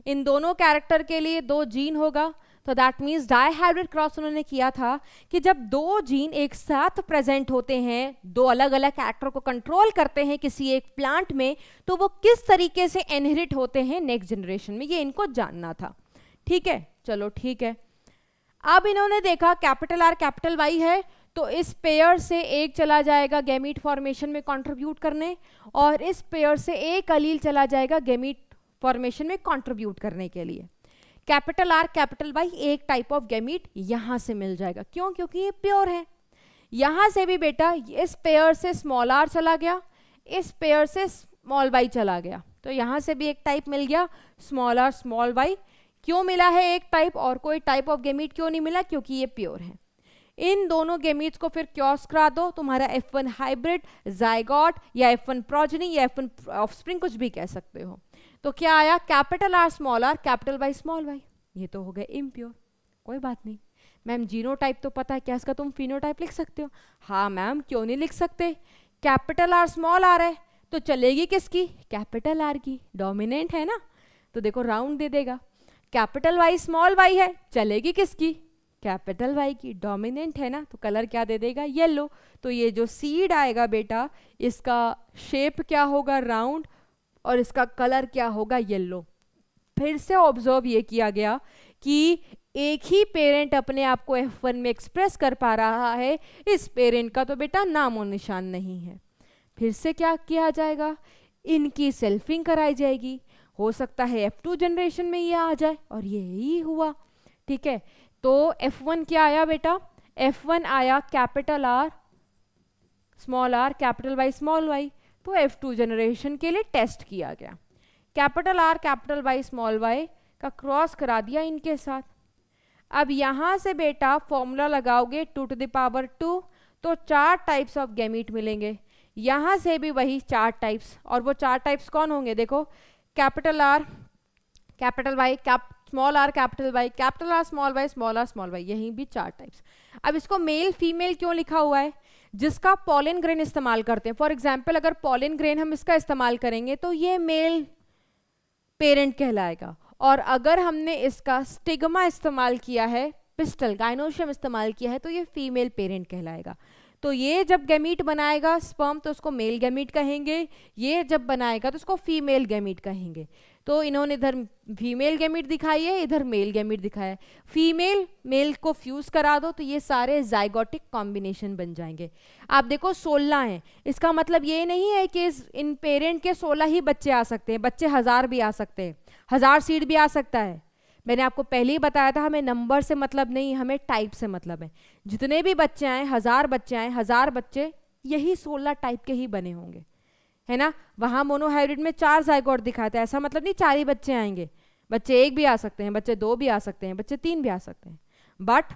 [SPEAKER 1] इन दोनों कैरेक्टर के लिए दो जीन होगा तो दैट मीन्स डाईहाइब्रिड क्रॉस उन्होंने किया था कि जब दो जीन एक साथ प्रेजेंट होते हैं दो अलग अलग कैरेक्टर को कंट्रोल करते हैं किसी एक प्लांट में तो वो किस तरीके से एनहेरिट होते हैं नेक्स्ट जनरेशन में ये इनको जानना था ठीक है चलो ठीक है अब इन्होंने देखा कैपिटल आर कैपिटल वाई है तो इस पेयर से एक चला जाएगा गेमिट फॉर्मेशन में कॉन्ट्रीब्यूट करने और इस पेयर से एक अलील चला जाएगा गेमिट फॉर्मेशन में कॉन्ट्रीब्यूट करने के लिए कैपिटल आर कैपिटल वाई एक टाइप ऑफ गैमिट यहां से मिल जाएगा क्यों क्योंकि ये प्योर है यहां से भी बेटा इस पेयर से स्मॉल आर चला गया इस पेयर से स्मॉल वाई चला गया तो यहां से भी एक टाइप मिल गया स्मॉल आर स्मॉल वाई क्यों मिला है एक टाइप और कोई टाइप ऑफ गेमीट क्यों नहीं मिला क्योंकि ये प्योर है इन दोनों गेमिट्स को फिर क्रॉस करा दो तुम्हारा एफ वन हाइब्रिड जायगॉट या एफ वन प्रोजनी या एफ ऑफ स्प्रिंग कुछ भी कह सकते हो तो क्या आया capital R small R capital Y small Y ये तो हो गया इम्प्योर कोई बात नहीं मैम जीनो टाइप तो पता है क्या इसका तुम टाइप लिख सकते हो हाँ मैम क्यों नहीं लिख सकते कैपिटल आर स्मॉल आर है तो चलेगी किसकी कैपिटल आर की डोमिनेंट है ना तो देखो राउंड दे देगा कैपिटल वाई स्मॉल वाई है चलेगी किसकी कैपिटल वाई की डोमिनेंट है ना तो कलर क्या दे देगा येलो तो ये जो सीड आएगा बेटा इसका शेप क्या होगा राउंड और इसका कलर क्या होगा येल्लो फिर से ऑब्जर्व ये किया गया कि एक ही पेरेंट अपने आप को एफ वन में एक्सप्रेस कर पा रहा है इस पेरेंट का तो बेटा नामो निशान नहीं है फिर से क्या किया जाएगा इनकी सेल्फिंग कराई जाएगी हो सकता है एफ टू जनरेशन में ये आ जाए और ये ही हुआ ठीक है तो एफ वन क्या आया बेटा एफ वन आया capital R small R capital Y small Y तो F2 जनरेशन के लिए टेस्ट किया गया capital R capital Y small Y का क्रॉस करा दिया इनके साथ अब यहाँ से बेटा फॉर्मूला लगाओगे two to the power two तो चार टाइप्स ऑफ गैमिट मिलेंगे यहाँ से भी वही चार टाइप्स और वो चार टाइप्स कौन होंगे देखो capital R capital Y cap small R capital Y capital R small Y small R small Y यहीं भी चार टाइप्स अब इसको मेल फीमेल क्यों लिखा हुआ है जिसका पॉलिन ग्रेन इस्तेमाल करते हैं फॉर एग्जाम्पल अगर पॉलिन ग्रेन हम इसका इस्तेमाल करेंगे तो ये मेल पेरेंट कहलाएगा और अगर हमने इसका स्टिग्मा इस्तेमाल किया है पिस्टल गाइनोशियम इस्तेमाल किया है तो ये फीमेल पेरेंट कहलाएगा तो ये जब गैमीट बनाएगा स्पर्म तो उसको मेल गैमीट कहेंगे ये जब बनाएगा तो उसको फीमेल गैमीट कहेंगे तो इन्होंने इधर फीमेल गैमिट दिखाई है इधर मेल गैमिट दिखाया है फीमेल मेल को फ्यूज़ करा दो तो ये सारे जाइगोटिक कॉम्बिनेशन बन जाएंगे आप देखो सोलह हैं इसका मतलब ये नहीं है कि इस इन पेरेंट के सोलह ही बच्चे आ सकते हैं बच्चे हज़ार भी आ सकते हैं हज़ार सीट भी आ सकता है मैंने आपको पहले ही बताया था हमें नंबर से मतलब नहीं हमें टाइप से मतलब है जितने भी बच्चे आए हज़ार बच्चे आए हज़ार बच्चे यही सोलह टाइप के ही बने होंगे है ना वहाँ मोनोहाइब्रिड में चार जायगोट दिखाया था ऐसा मतलब नहीं चार ही बच्चे आएंगे बच्चे एक भी आ सकते हैं बच्चे दो भी आ सकते हैं बच्चे तीन भी आ सकते हैं बट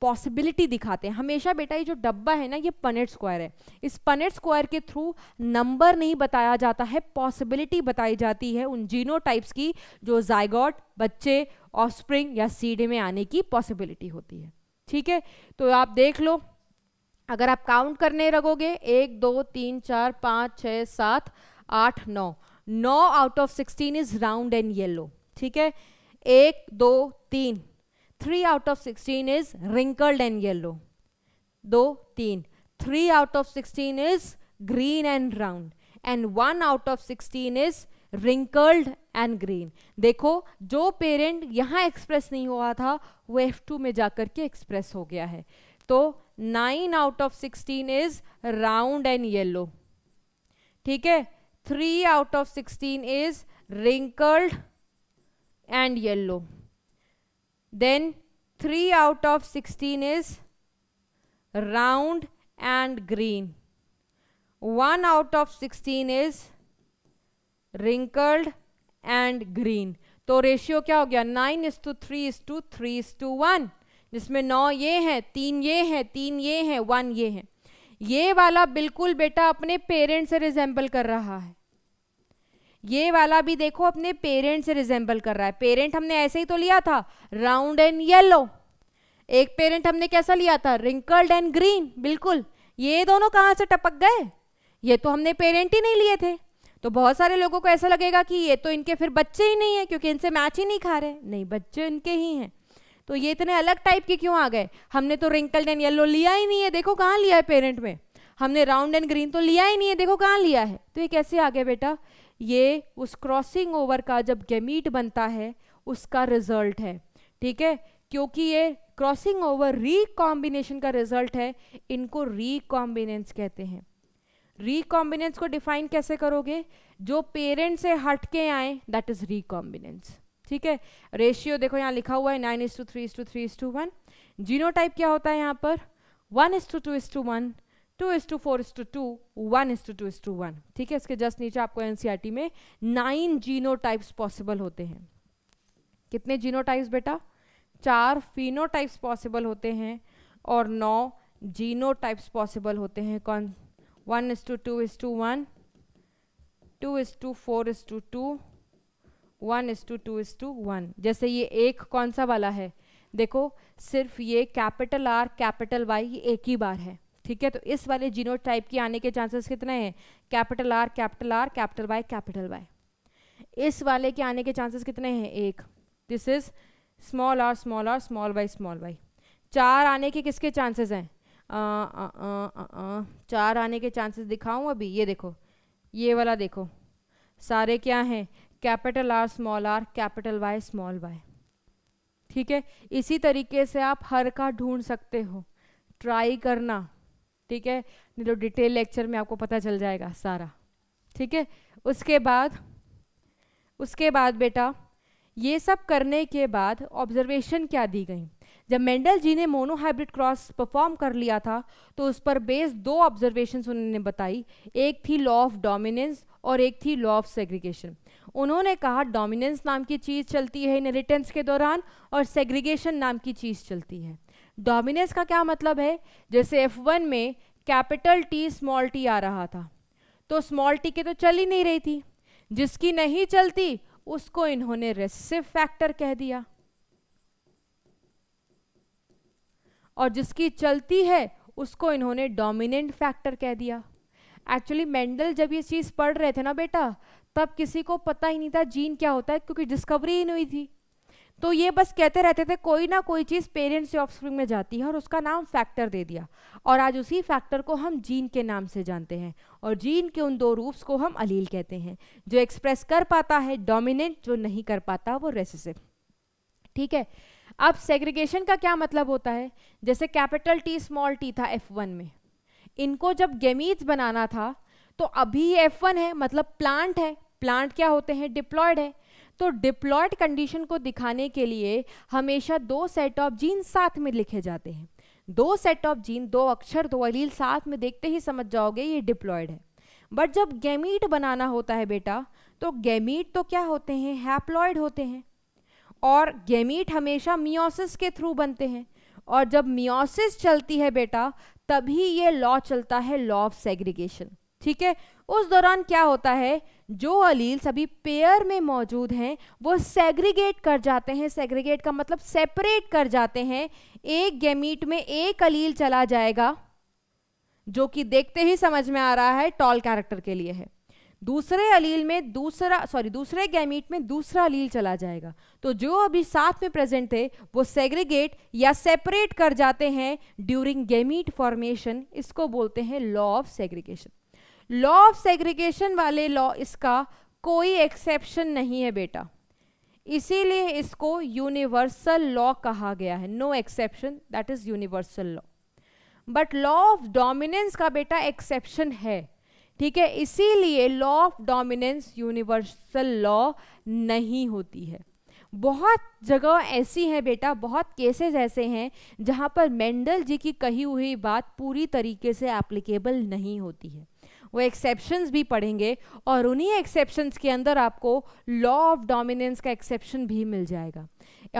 [SPEAKER 1] पॉसिबिलिटी दिखाते हैं हमेशा बेटा ये जो डब्बा है ना ये पनेट स्क्वायर है इस पनेट स्क्वायर के थ्रू नंबर नहीं बताया जाता है पॉसिबिलिटी बताई जाती है उन जीनो टाइप्स की जो जायगॉट बच्चे ऑस्प्रिंग या सीडे में आने की पॉसिबिलिटी होती है ठीक है तो आप देख लो अगर आप काउंट करने लगोगे एक दो तीन चार पाँच छः सात आठ नौ नौ out of sixteen is round and yellow ठीक है एक दो तीन three out of sixteen is wrinkled and yellow दो तीन three out of sixteen is green and round and one out of sixteen is wrinkled and green देखो जो parent यहाँ एक्सप्रेस नहीं हुआ था वो एफ टू में जाकर के एक्सप्रेस हो गया है तो nine out of sixteen is round and yellow ठीक है three out of sixteen is wrinkled and yellow then three out of sixteen is round and green one out of sixteen is wrinkled and green तो ratio क्या हो गया nine is to three is to three is to one जिसमें नौ ये हैं तीन ये हैं तीन ये हैं वन ये हैं ये वाला बिल्कुल बेटा अपने पेरेंट से रिजेंबल कर रहा है ये वाला भी देखो अपने पेरेंट से रिजेंबल कर रहा है पेरेंट हमने ऐसे ही तो लिया था राउंड एंड येलो एक पेरेंट हमने कैसा लिया था रिंकल्ड एंड ग्रीन बिल्कुल ये दोनों कहाँ से टपक गए ये तो हमने पेरेंट ही नहीं लिए थे तो बहुत सारे लोगों को ऐसा लगेगा कि ये तो इनके फिर बच्चे ही नहीं है क्योंकि इनसे मैच ही नहीं खा रहे नहीं बच्चे इनके ही हैं तो ये इतने अलग टाइप के क्यों आ गए हमने तो रिंकल्ड एंड येलो लिया ही नहीं है देखो कहाँ लिया है पेरेंट में हमने राउंड एंड ग्रीन तो लिया ही नहीं है देखो कहाँ लिया है तो ये कैसे आ गया बेटा ये उस क्रॉसिंग ओवर का जब गेमीट बनता है उसका रिजल्ट है ठीक है क्योंकि ये क्रॉसिंग ओवर रिकॉम्बिनेशन का रिजल्ट है इनको रिकॉम्बिनेंस कहते हैं रिकॉम्बिनेंस को डिफाइन कैसे करोगे जो पेरेंट से हट के आए दैट इज रिकॉम्बिनेंस ठीक है रेशियो देखो यहाँ लिखा हुआ है nine is to three is to three is to one genotype क्या होता है यहाँ पर one is to two is to one two is to four is to two one is to two is to one ठीक है इसके just नीचे आपको एनसीईआरटी में नाइन जीनो टाइप्स पॉसिबल होते हैं कितने जीनो टाइप्स बेटा चार फिनो टाइप्स पॉसिबल होते हैं और नौ जीनो टाइप्स पॉसिबल होते हैं कौन one is to two is to one two is to four is to two one is to two is to one जैसे ये एक कौन सा वाला है देखो सिर्फ ये कैपिटल आर कैपिटल वाई ये एक ही बार है ठीक है तो इस वाले जीनो टाइप के आने के चांसेस कितने हैं capital R capital R capital Y capital Y इस वाले के आने के चांसेस कितने हैं एक this is small R small R small Y small Y चार आने के किसके चांसेस हैं चार आने के चांसेस दिखाऊं अभी ये देखो ये वाला देखो सारे क्या हैं capital R small R capital Y small Y ठीक है इसी तरीके से आप हर का ढूंढ सकते हो ट्राई करना ठीक है नहीं तो डिटेल लेक्चर में आपको पता चल जाएगा सारा ठीक है उसके बाद उसके बाद बेटा ये सब करने के बाद ऑब्जर्वेशन क्या दी गई जब मेंडल जी ने मोनोहाइब्रिड क्रॉस परफॉर्म कर लिया था तो उस पर बेस दो ऑब्जर्वेशन उन्होंने बताई एक थी लॉ ऑफ डोमिनेंस और एक थी लॉ ऑफ सेग्रीगेशन उन्होंने कहा डोमिनेंस नाम की चीज़ चलती है इनहेरिटेंस के दौरान और सेग्रीगेशन नाम की चीज़ चलती है डोमिनेंस का क्या मतलब है जैसे एफ वन में कैपिटल टी स्मॉल टी आ रहा था तो स्मॉल टी के तो चल ही नहीं रही थी जिसकी नहीं चलती उसको इन्होंने रेसिव फैक्टर कह दिया और जिसकी चलती है उसको इन्होंने डोमिनेंट फैक्टर कह दिया एक्चुअली मेंडल जब ये चीज़ पढ़ रहे थे ना बेटा तब किसी को पता ही नहीं था जीन क्या होता है क्योंकि डिस्कवरी ही नहीं थी तो ये बस कहते रहते थे कोई ना कोई चीज़ पेरेंट्स से ऑफस्प्रिंग में जाती है और उसका नाम फैक्टर दे दिया और आज उसी फैक्टर को हम जीन के नाम से जानते हैं और जीन के उन दो रूप्स को हम अलील कहते हैं जो एक्सप्रेस कर पाता है डोमिनेंट जो नहीं कर पाता वो रेसिसिव ठीक है अब सेग्रीगेशन का क्या मतलब होता है जैसे कैपिटल टी स्मॉल टी था एफ वन में इनको जब गेमीज बनाना था तो अभी एफ वन है मतलब प्लांट है प्लांट क्या होते हैं डिप्लॉयड है तो डिप्लॉयड कंडीशन को दिखाने के लिए हमेशा दो सेट ऑफ जीन साथ में लिखे जाते हैं दो सेट ऑफ जीन दो अक्षर दो अलील साथ में देखते ही समझ जाओगे ये डिप्लॉयड है बट जब गैमीट बनाना होता है बेटा तो गैमीट तो क्या होते हैं हैप्लॉयड होते हैं और गैमीट हमेशा मियोसिस के थ्रू बनते हैं और जब मियोसिस चलती है बेटा तभी ये लॉ चलता है लॉ ऑफ सेग्रीगेशन ठीक है उस दौरान क्या होता है जो अलील सभी पेयर में मौजूद हैं वो सेग्रीगेट कर जाते हैं सेग्रीगेट का मतलब सेपरेट कर जाते हैं एक गेमीट में एक अलील चला जाएगा जो कि देखते ही समझ में आ रहा है टॉल कैरेक्टर के लिए है दूसरे अलील में दूसरा सॉरी दूसरे गैमीट में दूसरा अलील चला जाएगा तो जो अभी साथ में प्रेजेंट थे वो सेग्रीगेट या सेपरेट कर जाते हैं ड्यूरिंग गैमीट फॉर्मेशन इसको बोलते हैं law of segregation law of segregation वाले लॉ इसका कोई एक्सेप्शन नहीं है बेटा इसीलिए इसको यूनिवर्सल लॉ कहा गया है no exception that is universal law but law of dominance का बेटा एक्सेप्शन है ठीक है इसीलिए law of dominance universal law नहीं होती है बहुत जगह ऐसी है बेटा बहुत केसेस ऐसे हैं जहाँ पर मेंडल जी की कही हुई बात पूरी तरीके से एप्लीकेबल नहीं होती है वो एक्सेप्शंस भी पढ़ेंगे और उन्हीं एक्सेप्शंस के अंदर आपको लॉ ऑफ डोमिनेंस का एक्सेप्शन भी मिल जाएगा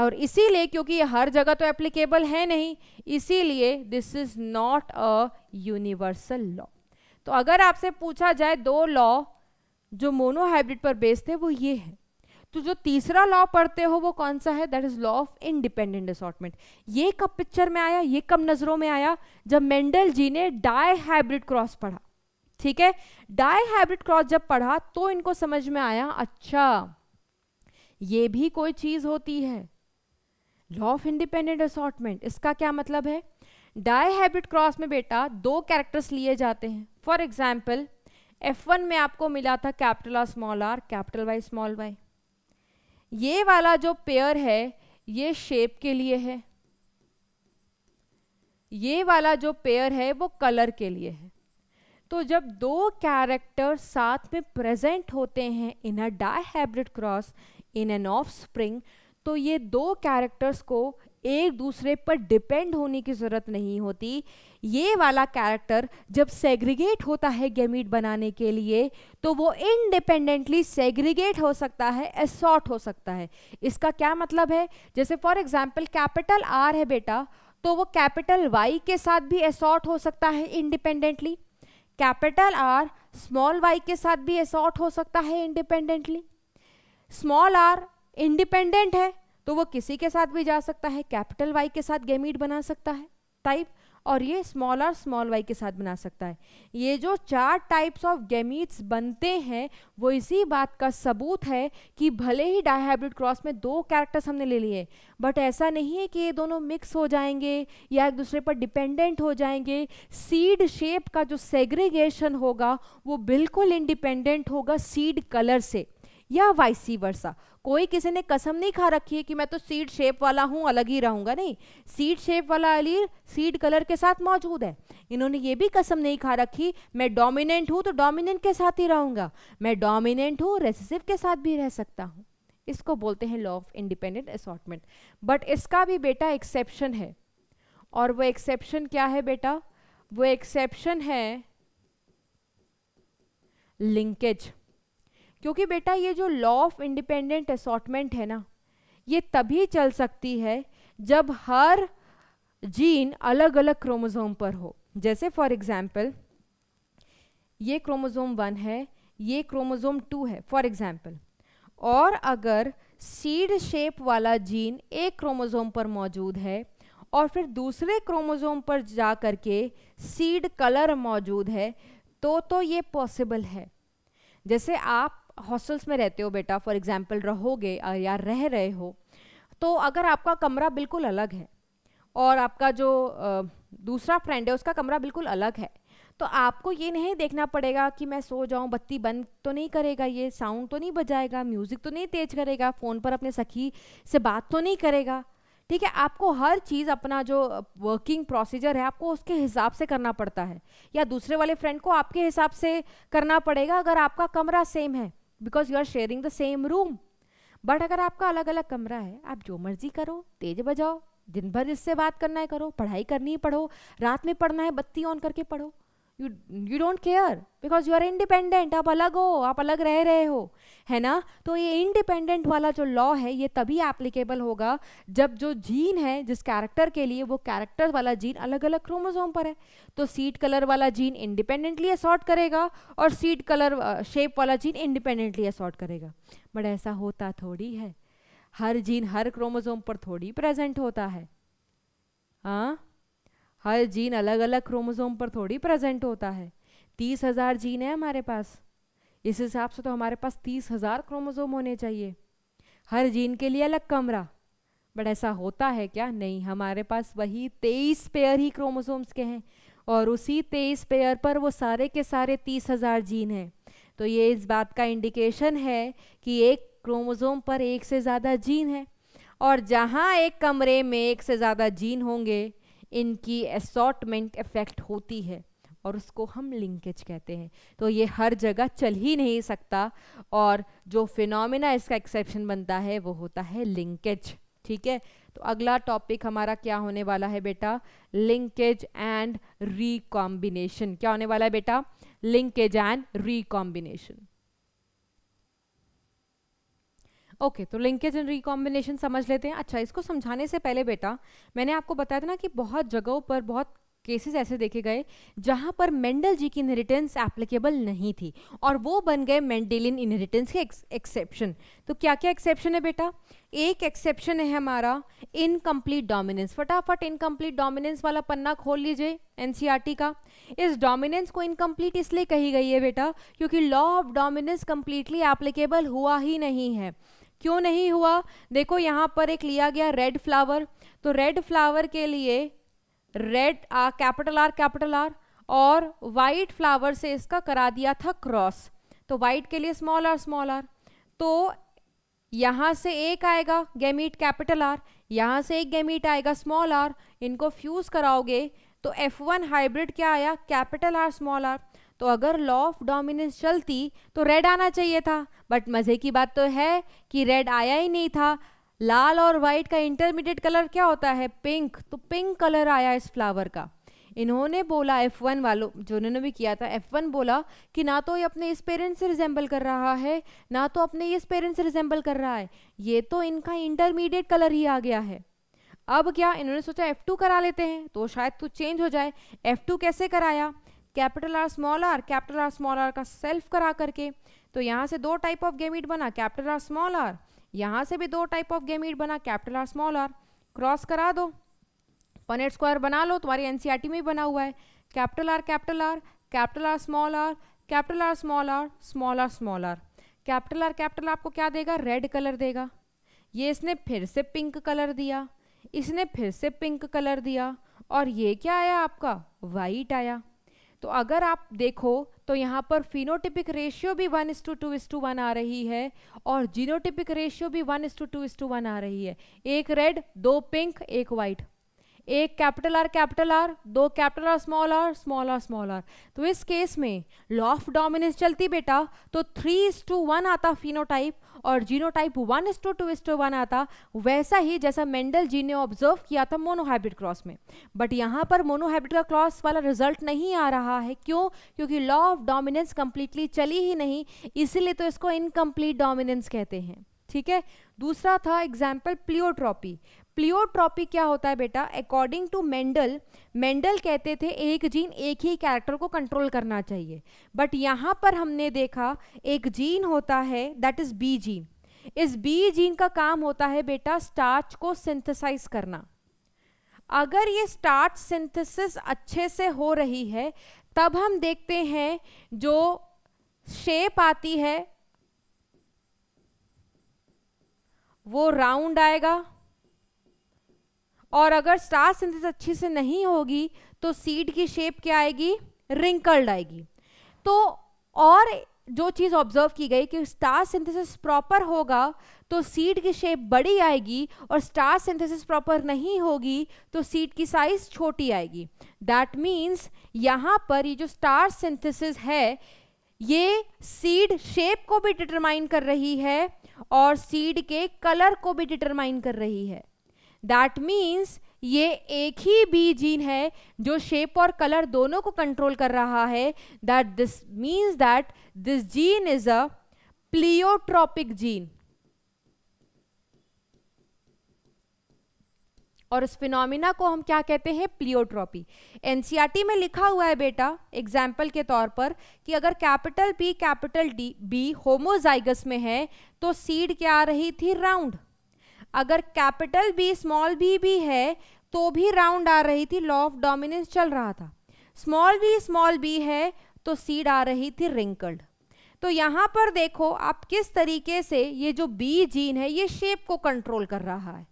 [SPEAKER 1] और इसीलिए क्योंकि ये हर जगह तो एप्लीकेबल है नहीं इसीलिए this is not a universal law तो अगर आपसे पूछा जाए दो लॉ जो मोनोहाइब्रिड पर बेस्ड है वो ये है तो जो तीसरा लॉ पढ़ते हो वो कौन सा है that is law of independent assortment ये कब पिक्चर में आया ये कब नज़रों में आया जब मेंडल जी ने डाई हाइब्रिड क्रॉस पढ़ा ठीक है डाई हाइब्रिड क्रॉस जब पढ़ा तो इनको समझ में आया अच्छा ये भी कोई चीज होती है लॉ ऑफ इंडिपेंडेंट असॉटमेंट इसका क्या मतलब है डाई हाइब्रिड क्रॉस में बेटा दो कैरेक्टर्स लिए जाते हैं फॉर एग्जाम्पल एफ वन में आपको मिला था capital R small R capital Y small Y ये वाला जो पेयर है ये शेप के लिए है ये वाला जो पेयर है वो कलर के लिए है तो जब दो कैरेक्टर साथ में प्रेजेंट होते हैं in a dihybrid cross in an offspring तो ये दो कैरेक्टर्स को एक दूसरे पर डिपेंड होने की ज़रूरत नहीं होती ये वाला कैरेक्टर जब सेग्रीगेट होता है गेमीट बनाने के लिए तो वो इनडिपेंडेंटली सेग्रीगेट हो सकता है एसॉर्ट हो सकता है इसका क्या मतलब है जैसे फॉर एग्जांपल कैपिटल आर है बेटा तो वो कैपिटल वाई के साथ भी एसॉर्ट हो सकता है independently capital R small Y के साथ भी एसॉर्ट हो सकता है इंडिपेंडेंटली स्मॉल आर इंडिपेंडेंट है तो वो किसी के साथ भी जा सकता है कैपिटल वाई के साथ गेमीट बना सकता है टाइप और ये स्मॉल आर स्मॉल वाई के साथ बना सकता है ये जो चार टाइप्स ऑफ गेमीट्स बनते हैं वो इसी बात का सबूत है कि भले ही डायहाइब्रिड क्रॉस में दो कैरेक्टर्स हमने ले लिए बट ऐसा नहीं है कि ये दोनों मिक्स हो जाएंगे या एक दूसरे पर डिपेंडेंट हो जाएंगे सीड शेप का जो सेग्रीगेशन होगा वो बिल्कुल इंडिपेंडेंट होगा सीड कलर से या वाइसी वर्षा कोई किसी ने कसम नहीं खा रखी है कि मैं तो सीड शेप वाला हूँ अलग ही रहूँगा नहीं सीड शेप वाला अलीर सीड कलर के साथ मौजूद है इन्होंने ये भी कसम नहीं खा रखी मैं डोमिनेंट हूँ तो डोमिनेंट के साथ ही रहूँगा मैं डोमिनेंट हूँ रेसिसिव के साथ भी रह सकता हूँ इसको बोलते हैं law of independent assortment but इसका भी बेटा एक्सेप्शन है और वो एक्सेप्शन क्या है बेटा वो एक्सेप्शन है लिंकेज क्योंकि बेटा ये जो लॉ ऑफ इंडिपेंडेंट असॉटमेंट है ना ये तभी चल सकती है जब हर जीन अलग अलग क्रोमोजोम पर हो जैसे फॉर एग्जाम्पल ये क्रोमोजोम वन है ये क्रोमोजोम टू है फॉर एग्जाम्पल और अगर सीड शेप वाला जीन एक क्रोमोजोम पर मौजूद है और फिर दूसरे क्रोमोजोम पर जा करके सीड कलर मौजूद है तो तो ये पॉसिबल है जैसे आप हॉस्टल्स में रहते हो बेटा फॉर एग्जाम्पल रहोगे या रह रहे हो तो अगर आपका कमरा बिल्कुल अलग है और आपका जो दूसरा फ्रेंड है उसका कमरा बिल्कुल अलग है तो आपको ये नहीं देखना पड़ेगा कि मैं सो जाऊँ बत्ती बंद तो नहीं करेगा ये साउंड तो नहीं बजाएगा म्यूज़िक तो नहीं तेज करेगा फ़ोन पर अपने सखी से बात तो नहीं करेगा ठीक है आपको हर चीज़ अपना जो वर्किंग प्रोसीजर है आपको उसके हिसाब से करना पड़ता है या दूसरे वाले फ्रेंड को आपके हिसाब से करना पड़ेगा अगर आपका कमरा सेम है because you are sharing the same room but अगर आपका अलग अलग कमरा है आप जो मर्जी करो तेज बजाओ दिन भर जिससे बात करना है करो पढ़ाई करनी ही पढ़ो रात में पढ़ना है बत्ती ऑन करके पढ़ो you you don't care because you are independent आप अलग हो आप अलग रह रहे हो है ना तो ये इंडिपेंडेंट वाला जो लॉ है ये तभी एप्लीकेबल होगा जब जो जीन है जिस कैरेक्टर के लिए वो कैरेक्टर वाला जीन अलग अलग क्रोमोजोम पर है तो सीट कलर वाला जीन इंडिपेंडेंटली असॉर्ट करेगा और सीट कलर शेप वाला जीन इंडिपेंडेंटली असॉर्ट करेगा बट ऐसा होता थोड़ी है हर जीन हर क्रोमोजोम पर थोड़ी प्रेजेंट होता है हाँ हर जीन अलग अलग क्रोमोजोम पर थोड़ी प्रेजेंट होता है तीस हज़ार जीन है हमारे पास इस हिसाब से तो हमारे पास तीस हज़ार क्रोमोजोम होने चाहिए हर जीन के लिए अलग कमरा बट ऐसा होता है क्या नहीं हमारे पास वही तेईस पेयर ही क्रोमोसोम्स के हैं और उसी तेईस पेयर पर वो सारे के सारे तीस हज़ार जीन हैं तो ये इस बात का इंडिकेशन है कि एक क्रोमोज़ोम पर एक से ज़्यादा जीन है और जहाँ एक कमरे में एक से ज़्यादा जीन होंगे इनकी असॉटमेंट इफ़ेक्ट होती है और उसको हम लिंकेज कहते हैं तो ये हर जगह चल ही नहीं सकता और जो फिनोमिना इसका एक्सेप्शन बनता है वो होता है लिंकेज ठीक है तो अगला टॉपिक हमारा क्या होने वाला है बेटा लिंकेज एंड रिकॉम्बिनेशन क्या होने वाला है बेटा linkage and recombination okay okay, तो लिंकेज एंड रिकॉम्बिनेशन समझ लेते हैं अच्छा इसको समझाने से पहले बेटा मैंने आपको बताया था ना कि बहुत जगहों पर बहुत केसेस ऐसे देखे गए जहां पर मेंडल जी की इनहेरिटेंस एप्लीकेबल नहीं थी और वो बन गए मेंडेलिन इनहेरिटेंस के एक्सेप्शन तो क्या क्या एक्सेप्शन है बेटा एक एक्सेप्शन है हमारा इनकम्प्लीट डोमिनेंस फटाफट इनकम्प्लीट डोमिनेंस वाला पन्ना खोल लीजिए एनसीईआरटी e का इस डोमिनेंस को इनकम्प्लीट इसलिए कही गई है बेटा क्योंकि law of dominance completely applicable हुआ ही नहीं है क्यों नहीं हुआ देखो यहाँ पर एक लिया गया रेड फ्लावर तो रेड फ्लावर के लिए red capital R capital R और वाइट फ्लावर से इसका करा दिया था क्रॉस तो वाइट के लिए स्मॉल आर स्मॉल आर तो यहाँ से एक आएगा गेमीट कैपिटल आर यहाँ से एक गेमीट आएगा स्मॉल आर इनको फ्यूज़ कराओगे तो F1 हाइब्रिड क्या आया कैपिटल आर स्मॉल आर तो अगर लॉ ऑफ डोमिनेंस चलती तो रेड आना चाहिए था बट मज़े की बात तो है कि रेड आया ही नहीं था लाल और वाइट का इंटरमीडिएट कलर क्या होता है पिंक तो पिंक कलर आया इस फ्लावर का इन्होंने बोला एफ वन वालों जो इन्होंने भी किया था एफ वन बोला कि ना तो ये अपने इस पेरेंट्स से रिजेंबल कर रहा है ना तो अपने इस पेरेंट्स से रिजेंबल कर रहा है ये तो इनका इंटरमीडिएट कलर ही आ गया है अब क्या इन्होंने सोचा एफ टू करा लेते हैं तो शायद कुछ चेंज हो जाए एफ टू कैसे कराया capital R small R capital R small R का सेल्फ करा करके तो यहाँ से दो टाइप ऑफ गेमिट बना कैपिटल आर स्मॉल आर यहाँ से भी दो टाइप ऑफ गेमिट बना capital R small R cross करा दो पनेट स्क्वायर बना लो तुम्हारी एनसीईआरटी में बना हुआ है capital R capital R capital R small R capital R small R small R small R capital R capital आपको क्या देगा रेड कलर देगा ये इसने फिर से पिंक कलर दिया इसने फिर से पिंक कलर दिया और ये क्या आया आपका वाइट आया तो अगर आप देखो तो यहाँ पर फिनोटिपिक रेशियो भी one is to two is to one आ रही है और जीनोटिपिक रेशियो भी one is to two is to one आ रही है एक रेड दो पिंक एक वाइट एक कैपिटल आर कैपिटल आर दो capital R small R small R small R तो इस केस में लॉ ऑफ डोमिनेंस चलती बेटा तो थ्री इज टू वन आता फिनोटाइप और genotype one is to two is to one आता वैसा ही जैसा मेंडल जी ने ऑब्जर्व किया था मोनोहाइब्रिड क्रॉस में बट यहाँ पर मोनोहाइब्रिड का क्रॉस वाला रिजल्ट नहीं आ रहा है क्यों क्योंकि लॉ ऑफ डोमिनेंस कंप्लीटली चली ही नहीं इसीलिए तो इसको इनकम्प्लीट डोमिनेंस कहते हैं ठीक है दूसरा था एग्जाम्पल प्लियोट्रॉपी प्लियोट्रॉपी क्या होता है बेटा अकॉर्डिंग टू मेंडल मेंडल कहते थे एक जीन एक ही कैरेक्टर को कंट्रोल करना चाहिए बट यहाँ पर हमने देखा एक जीन होता है दैट इज़ बी जीन इस बी जीन का काम होता है बेटा स्टार्च को सिंथेसाइज करना अगर ये स्टार्च सिंथेसिस अच्छे से हो रही है तब हम देखते हैं जो शेप आती है वो राउंड आएगा और अगर स्टार सिंथेसिस अच्छे से नहीं होगी तो सीड की शेप क्या आएगी रिंकल्ड आएगी तो और जो चीज़ ऑब्जर्व की गई कि स्टार सिंथेसिस प्रॉपर होगा तो सीड की शेप बड़ी आएगी और स्टार सिंथेसिस प्रॉपर नहीं होगी तो सीड की साइज छोटी आएगी दैट मीन्स यहाँ पर ये जो स्टार सिंथेसिस है ये सीड शेप को भी डिटरमाइन कर रही है और सीड के कलर को भी डिटरमाइन कर रही है दैट मीन्स ये एक ही बी जीन है जो शेप और कलर दोनों को कंट्रोल कर रहा है that this means that this gene is a pleiotropic gene और उस फिनोमिना को हम क्या कहते हैं प्लियोट्रॉपी एनसीआरटी e में लिखा हुआ है बेटा एग्जाम्पल के तौर पर कि अगर capital P capital D B homozygous में है तो सीड क्या आ रही थी राउंड अगर कैपिटल बी स्मॉल बी भी है तो भी राउंड आ रही थी लॉ ऑफ डोमिनेंस चल रहा था स्मॉल बी स्मॉल बी है तो सीड आ रही थी रिंकल्ड तो यहाँ पर देखो आप किस तरीके से ये जो बी जीन है ये शेप को कंट्रोल कर रहा है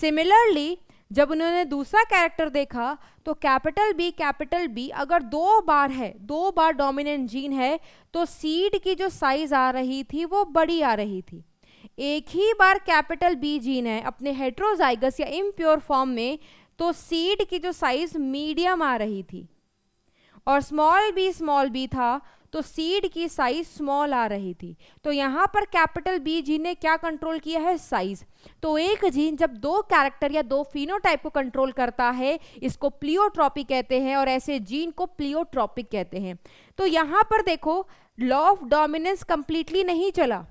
[SPEAKER 1] सिमिलरली जब उन्होंने दूसरा कैरेक्टर देखा तो कैपिटल बी कैपिटल बी अगर दो बार है दो बार डोमिनेंट जीन है तो सीड की जो साइज आ रही थी वो बड़ी आ रही थी एक ही बार कैपिटल बी जीन है अपने हेट्रोजाइगस या इम्प्योर फॉर्म में तो सीड की जो साइज मीडियम आ रही थी और स्मॉल बी स्मॉल बी था तो सीड की साइज स्मॉल आ रही थी तो यहाँ पर कैपिटल बी जीन ने क्या कंट्रोल किया है साइज तो एक जीन जब दो कैरेक्टर या दो फिनोटाइप को कंट्रोल करता है इसको प्लियोट्रॉपिक कहते हैं और ऐसे जीन को प्लियोट्रॉपिक कहते हैं तो यहाँ पर देखो लॉ ऑफ डोमिनेंस कंप्लीटली नहीं चला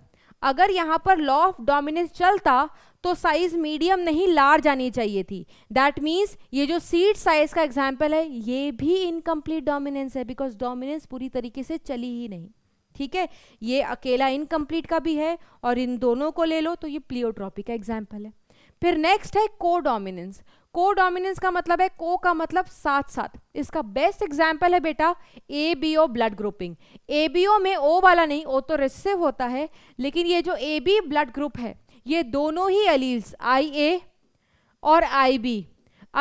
[SPEAKER 1] अगर यहाँ पर लॉ ऑफ डोमिनेंस चलता तो साइज़ मीडियम नहीं लार्ज आनी चाहिए थी दैट मीन्स ये जो सीट साइज़ का एग्जाम्पल है ये भी इनकम्प्लीट डोमिनेंस है बिकॉज डोमिनेंस पूरी तरीके से चली ही नहीं ठीक है ये अकेला इनकम्प्लीट का भी है और इन दोनों को ले लो तो ये प्लियोट्रॉपी का एग्जाम्पल है फिर नेक्स्ट है को डोमिनेंस को डोमिनेंस का मतलब है को का मतलब साथ साथ इसका बेस्ट एग्जाम्पल है बेटा A B O blood grouping A B O में ओ वाला नहीं ओ तो रिसेव होता है लेकिन ये जो ए बी ब्लड ग्रुप है ये दोनों ही अलील्स आई ए और आई बी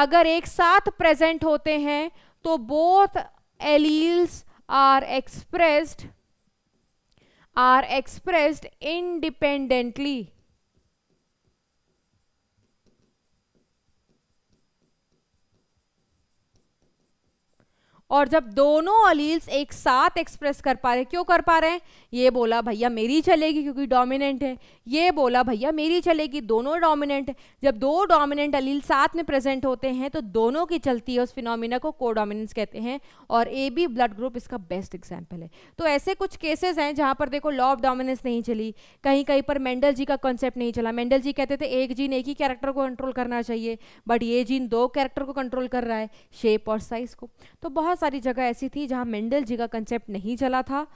[SPEAKER 1] अगर एक साथ प्रेजेंट होते हैं तो both alleles are expressed are expressed independently और जब दोनों अलील्स एक साथ एक्सप्रेस कर पा रहे क्यों कर पा रहे हैं ये बोला भैया मेरी चलेगी क्योंकि डोमिनेंट है ये बोला भैया मेरी चलेगी दोनों डोमिनेंट है जब दो डोमिनेंट अलील साथ में प्रेजेंट होते हैं तो दोनों की चलती है उस फिनोमिना को कोडोमिनेंस कहते हैं और ए बी ब्लड ग्रुप इसका बेस्ट एग्जाम्पल है तो ऐसे कुछ केसेज हैं जहाँ पर देखो लॉ ऑफ डोमिनेंस नहीं चली कहीं कहीं पर मेंडल जी का कॉन्सेप्ट नहीं चला मेंडल जी कहते थे एक जीन एक ही कैरेक्टर को कंट्रोल करना चाहिए बट ये जीन दो कैरेक्टर को कंट्रोल कर रहा है शेप और साइज को तो बहुत सारी जगह ऐसी थी जहाँ मेंडल जी का कंसेप्ट नहीं चला था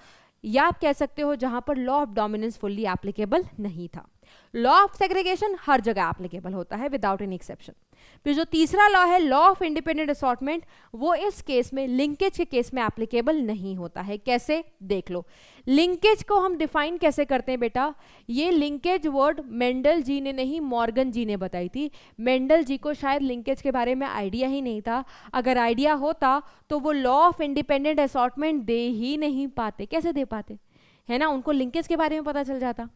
[SPEAKER 1] या आप कह सकते हो जहाँ पर law of dominance fully applicable नहीं था लॉ ऑफ सेग्रीगेशन हर जगह एप्लीकेबल होता है विदाउट एनी एक्सेप्शन फिर जो तीसरा लॉ है लॉ ऑफ इंडिपेंडेंट असॉटमेंट वो इस केस में लिंकेज के केस में एप्लीकेबल नहीं होता है कैसे देख लो लिंकेज को हम डिफाइन कैसे करते हैं बेटा ये लिंकेज वर्ड मेंडल जी ने नहीं मॉर्गन जी ने बताई थी मेंडल जी को शायद लिंकेज के बारे में आइडिया ही नहीं था अगर आइडिया होता तो वो लॉ ऑफ इंडिपेंडेंट असॉटमेंट दे ही नहीं पाते कैसे दे पाते है ना उनको लिंकेज के बारे में पता चल जाता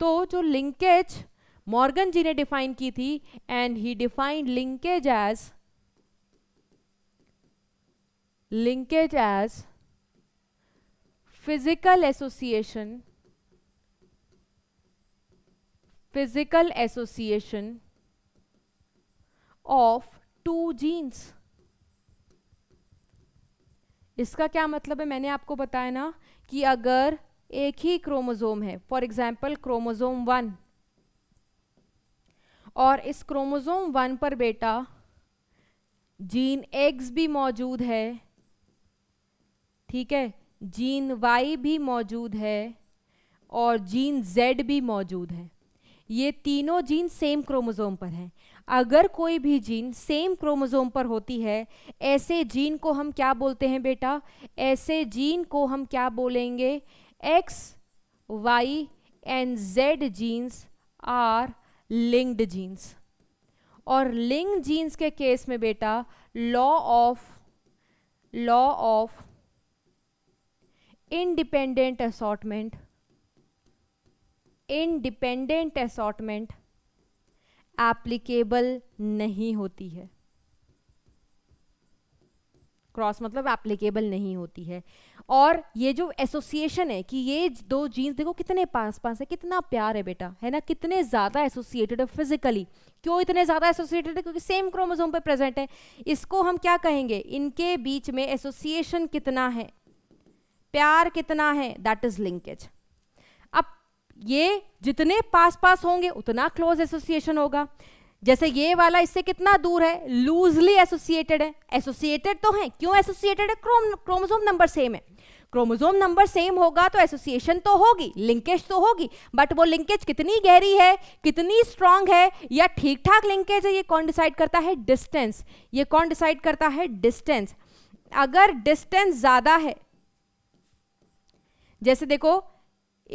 [SPEAKER 1] तो जो लिंकेज मॉर्गन जी ने डिफाइन की थी एंड ही defined linkage as linkage as physical association physical association of two genes इसका क्या मतलब है मैंने आपको बताया ना कि अगर एक ही क्रोमोजोम है फॉर एग्जाम्पल क्रोमोजोम वन और इस क्रोमोज़ोम वन पर बेटा जीन एक्स भी मौजूद है ठीक है जीन वाई भी मौजूद है और जीन जेड भी मौजूद है ये तीनों जीन सेम क्रोमोज़ोम पर हैं अगर कोई भी जीन सेम क्रोमोज़ोम पर होती है ऐसे जीन को हम क्या बोलते हैं बेटा ऐसे जीन को हम क्या बोलेंगे X Y and Z genes are linked genes और लिंक जीन्स के केस में बेटा law of law of independent assortment independent assortment applicable नहीं होती है क्रॉस मतलब एप्लीकेबल नहीं होती है और ये जो एसोसिएशन है कि ये दो जीन्स देखो कितने पास पास है कितना प्यार है बेटा है ना कितने ज़्यादा एसोसिएटेड है फिजिकली क्यों इतने ज़्यादा एसोसिएटेड है क्योंकि सेम क्रोमोजोम पे प्रेजेंट है इसको हम क्या कहेंगे इनके बीच में एसोसिएशन कितना है प्यार कितना है दैट इज़ लिंकेज अब ये जितने पास पास होंगे उतना क्लोज एसोसिएशन होगा जैसे ये वाला इससे कितना दूर है लूजली एसोसिएटेड है एसोसिएटेड तो है क्यों एसोसिएटेड है क्रोम क्रोमोजोम नंबर सेम है क्रोमोजोम नंबर सेम होगा तो एसोसिएशन तो होगी लिंकेज तो होगी बट वो लिंकेज कितनी गहरी है कितनी स्ट्रांग है या ठीक ठाक लिंकेज है ये कौन डिसाइड करता है डिस्टेंस ये कौन डिसाइड करता है डिस्टेंस अगर डिस्टेंस ज़्यादा है जैसे देखो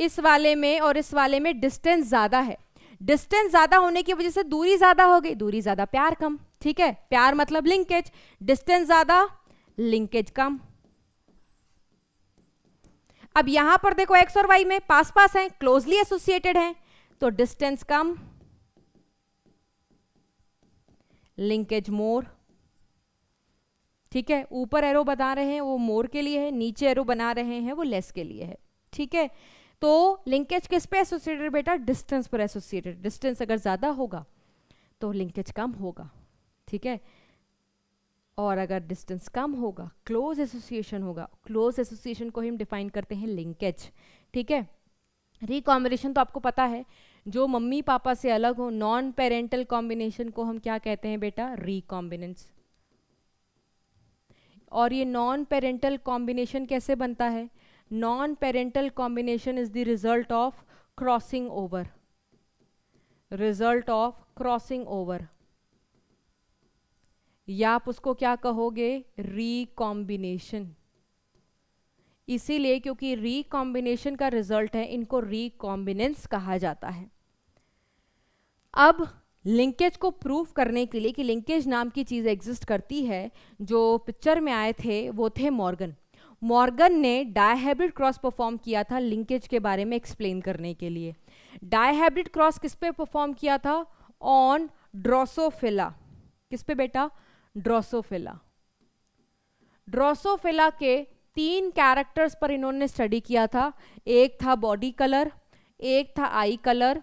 [SPEAKER 1] इस वाले में और इस वाले में डिस्टेंस ज़्यादा है डिस्टेंस ज्यादा होने की वजह से दूरी ज्यादा हो गई दूरी ज्यादा प्यार कम ठीक है प्यार मतलब लिंकेज डिस्टेंस ज्यादा लिंकेज कम अब यहां पर देखो एक्स और वाई में पास पास हैं क्लोजली एसोसिएटेड हैं तो डिस्टेंस कम लिंकेज मोर ठीक है ऊपर एरो बना रहे हैं वो मोर के लिए है नीचे एरो बना रहे हैं वो लेस के लिए है ठीक है तो लिंकेज किस पे एसोसिएटेड बेटा डिस्टेंस पर एसोसिएटेड डिस्टेंस अगर ज़्यादा होगा तो लिंकेज कम होगा ठीक है और अगर डिस्टेंस कम होगा क्लोज एसोसिएशन होगा क्लोज एसोसिएशन को हम डिफाइन करते हैं लिंकेज ठीक है रिकॉम्बिनेशन तो आपको पता है जो मम्मी पापा से अलग हो नॉन पेरेंटल कॉम्बिनेशन को हम क्या कहते हैं बेटा रिकॉम्बिनेंस और ये नॉन पेरेंटल कॉम्बिनेशन कैसे बनता है non parental combination is the result of crossing over result of crossing over या आप उसको क्या कहोगे रिकॉम्बिनेशन इसीलिए क्योंकि रिकॉम्बिनेशन का रिजल्ट है इनको रिकॉम्बिनेंस कहा जाता है अब लिंकेज को प्रूव करने के लिए कि लिंकेज नाम की चीज़ एग्जिस्ट करती है जो पिक्चर में आए थे वो थे मॉर्गन मॉर्गन ने डायहाइब्रिड क्रॉस परफॉर्म किया था लिंकेज के बारे में एक्सप्लेन करने के लिए डायहाइब्रिड क्रॉस किस पे परफॉर्म किया था ऑन ड्रोसोफिला किस पे बेटा ड्रोसोफिला ड्रोसोफिला के तीन कैरेक्टर्स पर इन्होंने स्टडी किया था एक था बॉडी कलर एक था आई कलर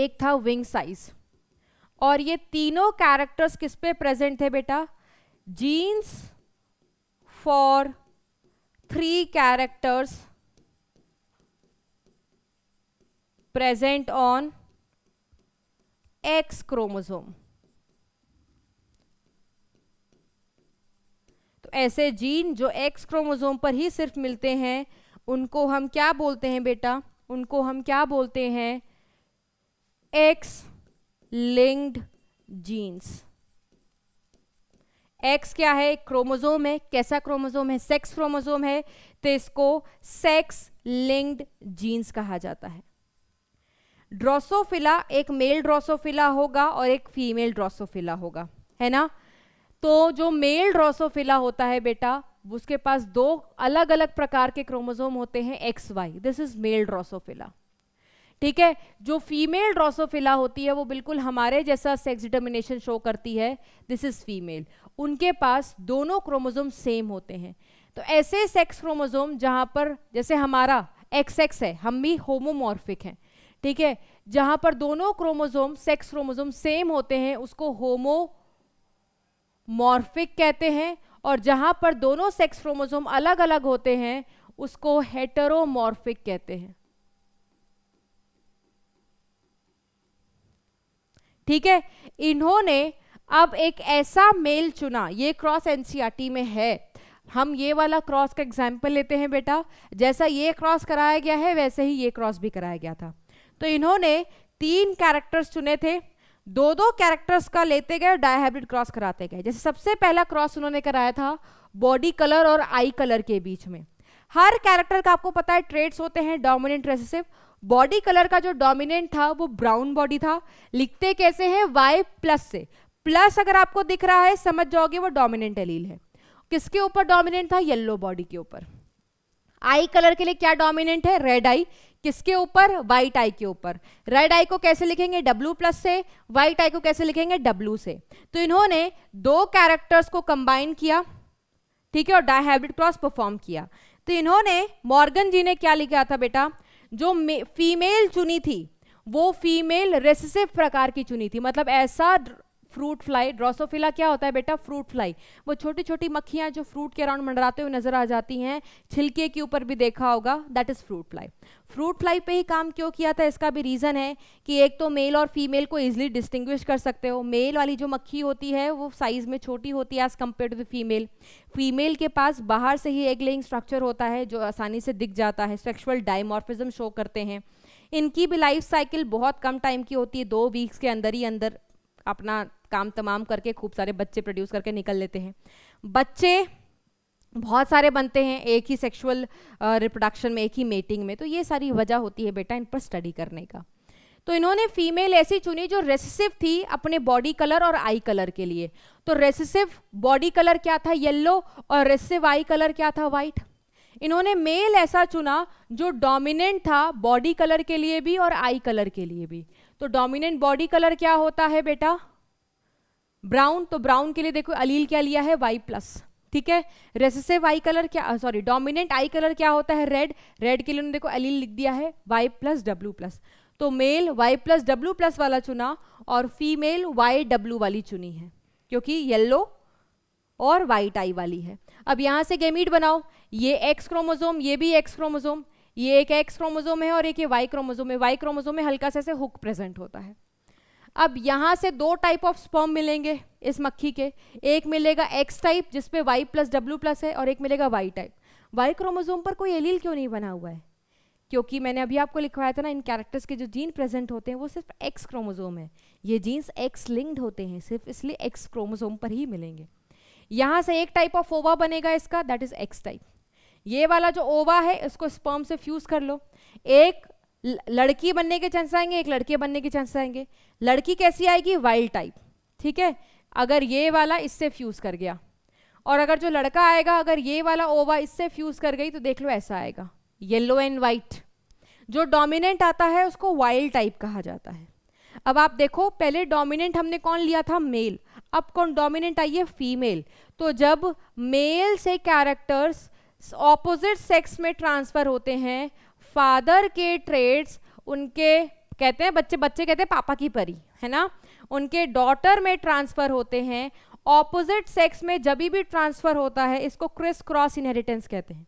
[SPEAKER 1] एक था विंग साइज और ये तीनों कैरेक्टर्स किस पे प्रेजेंट थे बेटा genes for three characters present on X chromosome. तो ऐसे जीन जो X क्रोमोसोम पर ही सिर्फ मिलते हैं उनको हम क्या बोलते हैं बेटा उनको हम क्या बोलते हैं X लिंक्ड जीन्स एक्स क्या है क्रोमोजोम है कैसा क्रोमोजोम है सेक्स क्रोमोजोम है तो इसको सेक्स लिंक्ड जीन्स कहा जाता है ड्रोसोफिला एक मेल ड्रोसोफिला होगा और एक फीमेल ड्रोसोफिला होगा है ना तो जो मेल ड्रोसोफिला होता है बेटा उसके पास दो अलग अलग प्रकार के क्रोमोजोम होते हैं X Y this is male Drosophila ठीक है जो फीमेल ड्रोसोफिला होती है वो बिल्कुल हमारे जैसा सेक्स डिटर्मिनेशन शो करती है दिस इज़ फीमेल उनके पास दोनों क्रोमोजोम सेम होते हैं तो ऐसे सेक्स क्रोमोजोम जहाँ पर जैसे हमारा एक्स एक्स है हम भी होमोमॉर्फिक हैं ठीक है जहाँ पर दोनों क्रोमोजोम सेक्स क्रोमोजोम सेम होते हैं उसको मॉर्फिक कहते हैं और जहां पर दोनों सेक्स क्रोमोजोम अलग अलग होते हैं उसको हेटरोमॉर्फिक कहते हैं ठीक है इन्होंने अब एक ऐसा मेल चुना ये क्रॉस एनसीआर e में है हम ये वाला क्रॉस का एग्जाम्पल लेते हैं बेटा जैसा ये क्रॉस कराया गया है वैसे ही ये क्रॉस भी कराया गया था तो इन्होंने तीन कैरेक्टर्स चुने थे दो दो कैरेक्टर्स का लेते गए डायहाइब्रिड क्रॉस कराते गए जैसे सबसे पहला क्रॉस उन्होंने कराया था बॉडी कलर और आई कलर के बीच में हर कैरेक्टर का आपको पता है ट्रेड्स होते हैं डोमिनेंट रेसेसिव बॉडी कलर का जो डोमिनेंट था वो ब्राउन बॉडी था लिखते कैसे हैं वाई प्लस से प्लस अगर आपको दिख रहा है समझ जाओगे वो डोमिनेंट एलील है किसके ऊपर डोमिनेंट था येल्लो बॉडी के ऊपर आई कलर के लिए क्या डोमिनेंट है रेड आई किसके ऊपर व्हाइट आई के ऊपर रेड आई को कैसे लिखेंगे डब्ल्यू प्लस से व्हाइट आई को कैसे लिखेंगे डब्ल्यू से तो इन्होंने दो कैरेक्टर्स को कंबाइन किया ठीक है और डायहाइब्रिड क्रॉस परफॉर्म किया तो इन्होंने मॉर्गन जी ने क्या लिखा था बेटा जो फीमेल चुनी थी वो फीमेल रेसिसिव प्रकार की चुनी थी मतलब ऐसा फ्रूट फ्लाई ड्रोसोफिला क्या होता है बेटा फ्रूट फ्लाई वो छोटी छोटी मक्खियाँ जो फ्रूट के अराउंड मंडराते हुए नजर आ जाती हैं छिलके के ऊपर भी देखा होगा that is fruit fly fruit fly पे ही काम क्यों किया था इसका भी रीज़न है कि एक तो मेल और फीमेल को ईजिली डिस्टिंग्विश कर सकते हो मेल वाली जो मक्खी होती है वो साइज़ में छोटी होती है as compare to the female female के पास बाहर से ही एक लेइंग स्ट्रक्चर होता है जो आसानी से दिख जाता है सेक्शुअल डाइमॉर्फिज्म शो करते हैं इनकी भी लाइफ साइकिल बहुत कम टाइम की होती है दो वीक्स के अंदर ही अंदर अपना काम तमाम करके खूब सारे बच्चे प्रोड्यूस करके निकल लेते हैं बच्चे बहुत सारे बनते हैं एक ही सेक्सुअल रिप्रोडक्शन में एक ही मेटिंग में तो ये सारी वजह होती है बेटा इन पर स्टडी करने का तो इन्होंने फीमेल ऐसी चुनी जो रेसिसिव थी अपने बॉडी कलर और आई कलर के लिए तो रेसिसिव बॉडी कलर क्या था येलो और रेसिव आई कलर क्या था वाइट इन्होंने मेल ऐसा चुना जो डोमिनेंट था बॉडी कलर के लिए भी और आई कलर के लिए भी तो डोमिनेंट बॉडी कलर क्या होता है बेटा ब्राउन तो ब्राउन के लिए देखो अलील क्या लिया है वाई प्लस ठीक है रेसिसिव आई कलर क्या सॉरी डोमिनेंट आई कलर क्या होता है रेड रेड के लिए उन्होंने देखो अलील लिख दिया है वाई प्लस डब्ल्यू प्लस तो male Y plus W plus वाला चुना और फीमेल वाई डब्ल्यू वाली चुनी है क्योंकि येल्लो और वाइट आई वाली है अब यहाँ से गेमीट बनाओ ये एक्स क्रोमोजोम ये भी एक्स क्रोमोजोम ये एक एक्स क्रोमोजोम है और एक ये वाई क्रोमोजोम है वाई क्रोमोजोम में हल्का सा ऐसे हुक प्रेजेंट होता है अब यहाँ से दो टाइप ऑफ स्पर्म मिलेंगे इस मक्खी के एक मिलेगा एक्स टाइप जिसपे वाई प्लस डब्ल्यू प्लस है और एक मिलेगा वाई टाइप वाई क्रोमोजोम पर कोई एलील क्यों नहीं बना हुआ है क्योंकि मैंने अभी आपको लिखवाया था ना इन कैरेक्टर्स के जो जीन प्रेजेंट होते हैं वो सिर्फ एक्स क्रोमोजोम है ये जीन्स एक्स लिंक्ड होते हैं सिर्फ इसलिए एक्स क्रोमोजोम पर ही मिलेंगे यहाँ से एक टाइप ऑफ ओवा बनेगा इसका दैट इज एक्स टाइप ये वाला जो ओवा है इसको स्पर्म से फ्यूज कर लो एक लड़की बनने के चांस आएंगे एक लड़के बनने के चांस आएंगे लड़की कैसी आएगी वाइल्ड टाइप ठीक है अगर ये वाला इससे फ्यूज़ कर गया और अगर जो लड़का आएगा अगर ये वाला ओवा इससे फ्यूज़ कर गई तो देख लो ऐसा आएगा येलो एंड वाइट जो डोमिनेंट आता है उसको वाइल्ड टाइप कहा जाता है अब आप देखो पहले डोमिनेंट हमने कौन लिया था मेल अब कौन डोमिनेंट आई है फीमेल तो जब मेल से कैरेक्टर्स ऑपोजिट सेक्स में ट्रांसफ़र होते हैं फादर के ट्रेड्स उनके कहते हैं बच्चे बच्चे कहते हैं पापा की परी है ना उनके डॉटर में ट्रांसफ़र होते हैं ऑपोजिट सेक्स में जब भी ट्रांसफ़र होता है इसको क्रिस क्रॉस इनहेरिटेंस कहते हैं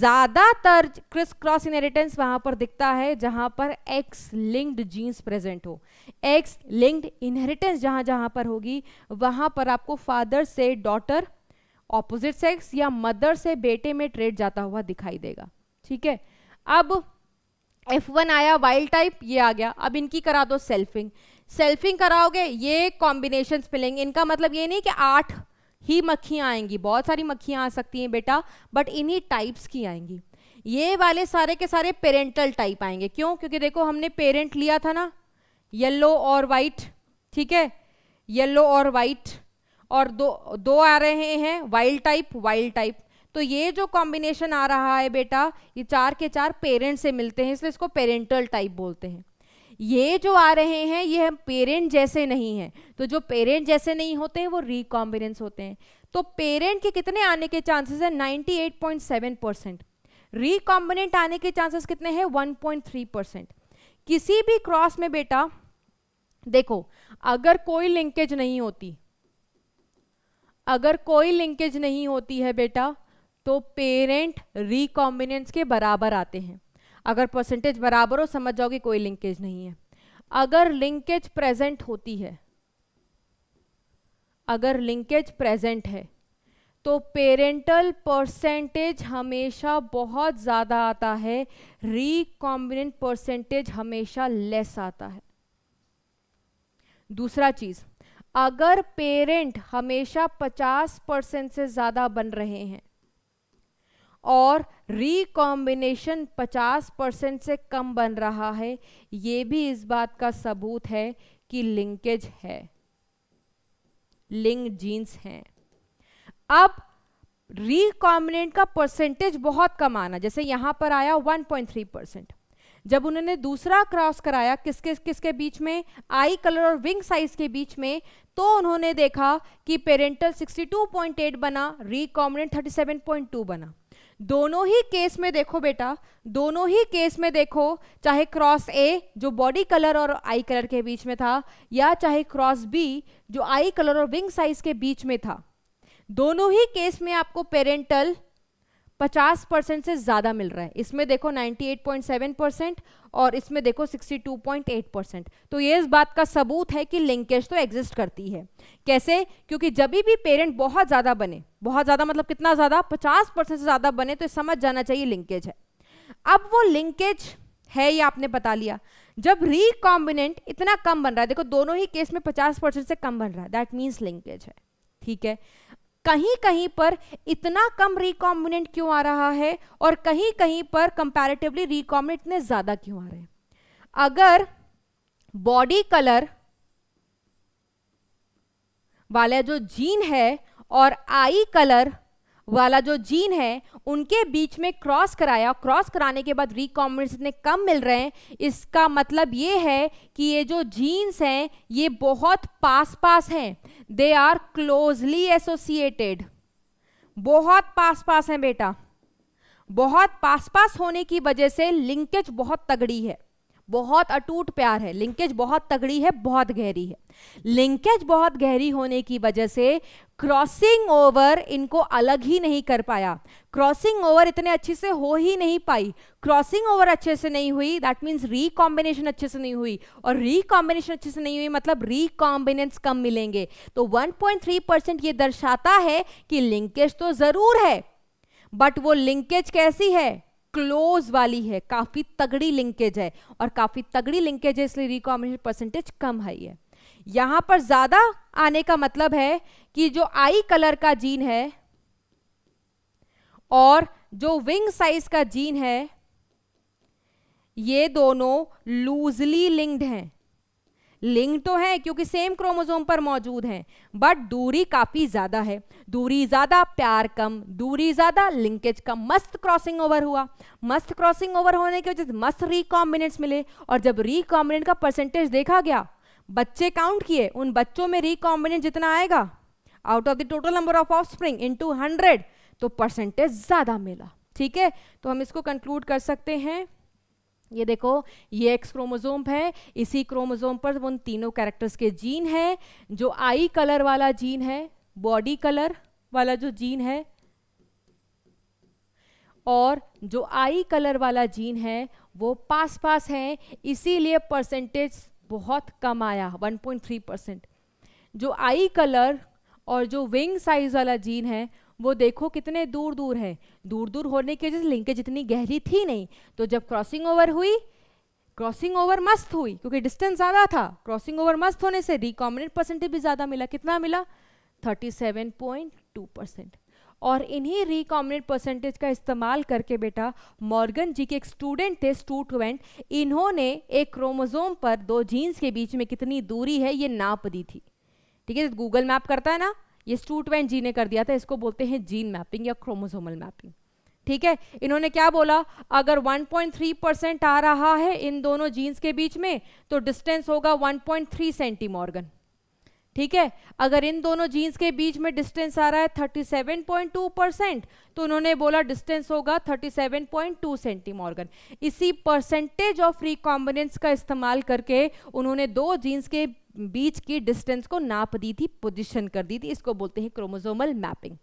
[SPEAKER 1] ज़्यादातर क्रिस क्रॉस इनहेरिटेंस वहां पर दिखता है जहां पर एक्स लिंक्ड जीन्स प्रेजेंट हो एक्स लिंक्ड इनहेरिटेंस जहां जहां पर होगी वहां पर आपको फादर से डॉटर ऑपोजिट सेक्स या मदर से बेटे में ट्रेड जाता हुआ दिखाई देगा ठीक है अब एफ वन आया वाइल्ड टाइप ये आ गया अब इनकी करा दो सेल्फिंग सेल्फिंग कराओगे ये कॉम्बिनेशन मिलेंगे इनका मतलब ये नहीं कि आठ ही मक्खियाँ आएंगी बहुत सारी मक्खियाँ आ सकती हैं बेटा बट इन्हीं टाइप्स की आएंगी ये वाले सारे के सारे पेरेंटल टाइप आएंगे क्यों क्योंकि देखो हमने पेरेंट लिया था ना येल्लो और वाइट ठीक है येल्लो और वाइट और दो दो आ रहे हैं वाइल्ड टाइप वाइल्ड टाइप तो ये जो कॉम्बिनेशन आ रहा है बेटा ये चार के चार पेरेंट से मिलते हैं इसलिए इसको पेरेंटल टाइप बोलते हैं ये जो आ रहे हैं ये हम पेरेंट जैसे नहीं हैं तो जो पेरेंट जैसे नहीं होते हैं वो रिकॉम्बिनेंस होते हैं तो पेरेंट के कितने आने के चांसेस हैं 98.7 परसेंट रिकॉम्बिनेंट आने के चांसेस कितने हैं 1.3 परसेंट किसी भी क्रॉस में बेटा देखो अगर कोई लिंकेज नहीं होती अगर कोई लिंकेज नहीं होती है बेटा तो पेरेंट रिकॉम्बिनेंट्स के बराबर आते हैं अगर परसेंटेज बराबर हो समझ जाओगे कोई लिंकेज नहीं है अगर लिंकेज प्रेजेंट होती है अगर लिंकेज प्रेजेंट है तो पेरेंटल परसेंटेज हमेशा बहुत ज़्यादा आता है रिकॉम्बिनेंट परसेंटेज हमेशा लेस आता है दूसरा चीज़ अगर पेरेंट हमेशा 50 परसेंट से ज़्यादा बन रहे हैं और रिकॉम्बिनेशन 50 परसेंट से कम बन रहा है ये भी इस बात का सबूत है कि लिंकेज है लिंक जीन्स हैं अब रिकॉम्बिनेंट का परसेंटेज बहुत कम आना जैसे यहां पर आया 1.3 परसेंट जब उन्होंने दूसरा क्रॉस कराया किसके किसके बीच में आई कलर और विंग साइज के बीच में तो उन्होंने देखा कि पेरेंटल 62.8 बना रिकॉम्बिनेंट 37.2 बना दोनों ही केस में देखो बेटा दोनों ही केस में देखो चाहे क्रॉस ए जो बॉडी कलर और आई कलर के बीच में था या चाहे क्रॉस बी जो आई कलर और विंग साइज के बीच में था दोनों ही केस में आपको पेरेंटल 50 परसेंट से ज़्यादा मिल रहा है इसमें देखो 98.7 परसेंट और इसमें देखो 62.8 परसेंट तो ये इस बात का सबूत है कि लिंकेज तो एग्जिस्ट करती है कैसे क्योंकि जब भी पेरेंट बहुत ज़्यादा बने बहुत ज़्यादा मतलब कितना ज़्यादा 50 परसेंट से ज़्यादा बने तो समझ जाना चाहिए लिंकेज है अब वो लिंकेज है ये आपने बता लिया जब रिकॉम्बिनेंट इतना कम बन रहा है देखो दोनों ही केस में 50 परसेंट से कम बन रहा है दैट मीन्स लिंकेज है ठीक है कहीं कहीं पर इतना कम रिकॉम्बिनेंट क्यों आ रहा है और कहीं कहीं पर कंपैरेटिवली रिकॉम्बिनेंट इतने ज़्यादा क्यों आ रहे हैं अगर बॉडी कलर वाला जो जीन है और आई कलर वाला जो जीन है उनके बीच में क्रॉस कराया क्रॉस कराने के बाद रिकॉम्बिनेंट्स इतने कम मिल रहे हैं इसका मतलब ये है कि ये जो जीन्स हैं ये बहुत पास पास हैं दे आर क्लोजली एसोसिएटेड बहुत पास पास हैं बेटा बहुत पास पास होने की वजह से लिंकेज बहुत तगड़ी है बहुत अटूट प्यार है लिंकेज बहुत तगड़ी है बहुत गहरी है लिंकेज बहुत गहरी होने की वजह से क्रॉसिंग ओवर इनको अलग ही नहीं कर पाया क्रॉसिंग ओवर इतने अच्छे से हो ही नहीं पाई क्रॉसिंग ओवर अच्छे से नहीं हुई दैट मीन्स रिकॉम्बिनेशन अच्छे से नहीं हुई और रिकॉम्बिनेशन अच्छे से नहीं हुई मतलब रिकॉम्बिनेंस कम मिलेंगे तो 1.3 परसेंट ये दर्शाता है कि लिंकेज तो ज़रूर है बट वो लिंकेज कैसी है क्लोज वाली है काफ़ी तगड़ी लिंकेज है और काफ़ी तगड़ी लिंकेज है इसलिए रिकॉम्बिनेशन परसेंटेज कम है यहां पर ज़्यादा आने का मतलब है कि जो आई कलर का जीन है और जो विंग साइज का जीन है ये दोनों लूजली लिंक्ड हैं लिंक तो है क्योंकि सेम क्रोमोसोम पर मौजूद हैं बट दूरी काफ़ी ज़्यादा है दूरी ज़्यादा प्यार कम दूरी ज़्यादा लिंकेज कम मस्त क्रॉसिंग ओवर हुआ मस्त क्रॉसिंग ओवर होने की वजह से मस्त रिकॉम्बिनेट्स मिले और जब रिकॉम्बिनेट का परसेंटेज देखा गया बच्चे काउंट किए उन बच्चों में रिकॉम्बिनेट जितना आएगा out of the total number of offspring in two hundred तो परसेंटेज ज़्यादा मिला ठीक है तो हम इसको कंक्लूड कर सकते हैं ये देखो ये एक्स क्रोमोजोम है इसी क्रोमोजोम पर उन तीनों कैरेक्टर्स के जीन हैं जो आई कलर वाला जीन है बॉडी कलर वाला जो जीन है और जो आई कलर वाला जीन है वो पास पास है इसीलिए परसेंटेज बहुत कम आया 1.3 परसेंट जो आई कलर और जो विंग साइज वाला जीन है वो देखो कितने दूर दूर है दूर दूर होने की वजह से लिंकेज इतनी गहरी थी नहीं तो जब क्रॉसिंग ओवर हुई क्रॉसिंग ओवर मस्त हुई क्योंकि डिस्टेंस ज़्यादा था क्रॉसिंग ओवर मस्त होने से रिकॉमिनेट परसेंटेज भी ज़्यादा मिला कितना मिला 37.2 परसेंट और इन्हीं रिकॉमनेट परसेंटेज का इस्तेमाल करके बेटा मॉर्गन जी के एक स्टूडेंट थे स्टूडेंट इन्होंने एक क्रोमोजोम पर दो जीन्स के बीच में कितनी दूरी है ये नाप दी थी ठीक है गूगल मैप करता है ना ये स्टूटवेंट जी ने कर दिया था इसको बोलते हैं जीन मैपिंग या क्रोमोसोमल मैपिंग ठीक है इन्होंने क्या बोला अगर 1.3 परसेंट आ रहा है इन दोनों जीन्स के बीच में तो डिस्टेंस होगा 1.3 सेंटीमॉर्गन ठीक है अगर इन दोनों जीन्स के बीच में डिस्टेंस आ रहा है 37.2 परसेंट तो उन्होंने बोला डिस्टेंस होगा 37.2 सेंटीमॉर्गन इसी परसेंटेज ऑफ रिकॉम्बिनेंस का इस्तेमाल करके उन्होंने दो जीन्स के बीच की डिस्टेंस को नाप दी थी पोजिशन कर दी थी इसको बोलते हैं क्रोमोजोमल मैपिंग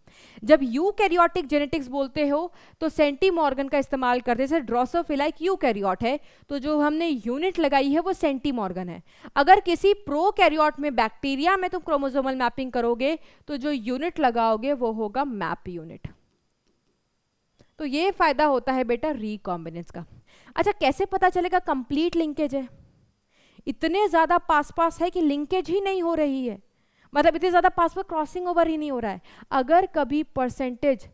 [SPEAKER 1] जब यू कैरियोटिक जेनेटिक्स बोलते हो तो सेंटीम ऑर्गन का इस्तेमाल करते जैसे ड्रोसोफिला एक यू कैरियोट है तो जो हमने यूनिट लगाई है वो सेंटीम ऑर्गन है अगर किसी प्रो कैरियोट में बैक्टीरिया में तुम क्रोमोजोमल मैपिंग करोगे तो जो यूनिट लगाओगे वो होगा मैप यूनिट तो ये फायदा होता है बेटा रिकॉम्बिनेंस का अच्छा कैसे पता चलेगा कंप्लीट लिंकेज है इतने ज़्यादा पास पास है कि लिंकेज ही नहीं हो रही है मतलब इतने ज़्यादा पास पास क्रॉसिंग ओवर ही नहीं हो रहा है अगर कभी परसेंटेज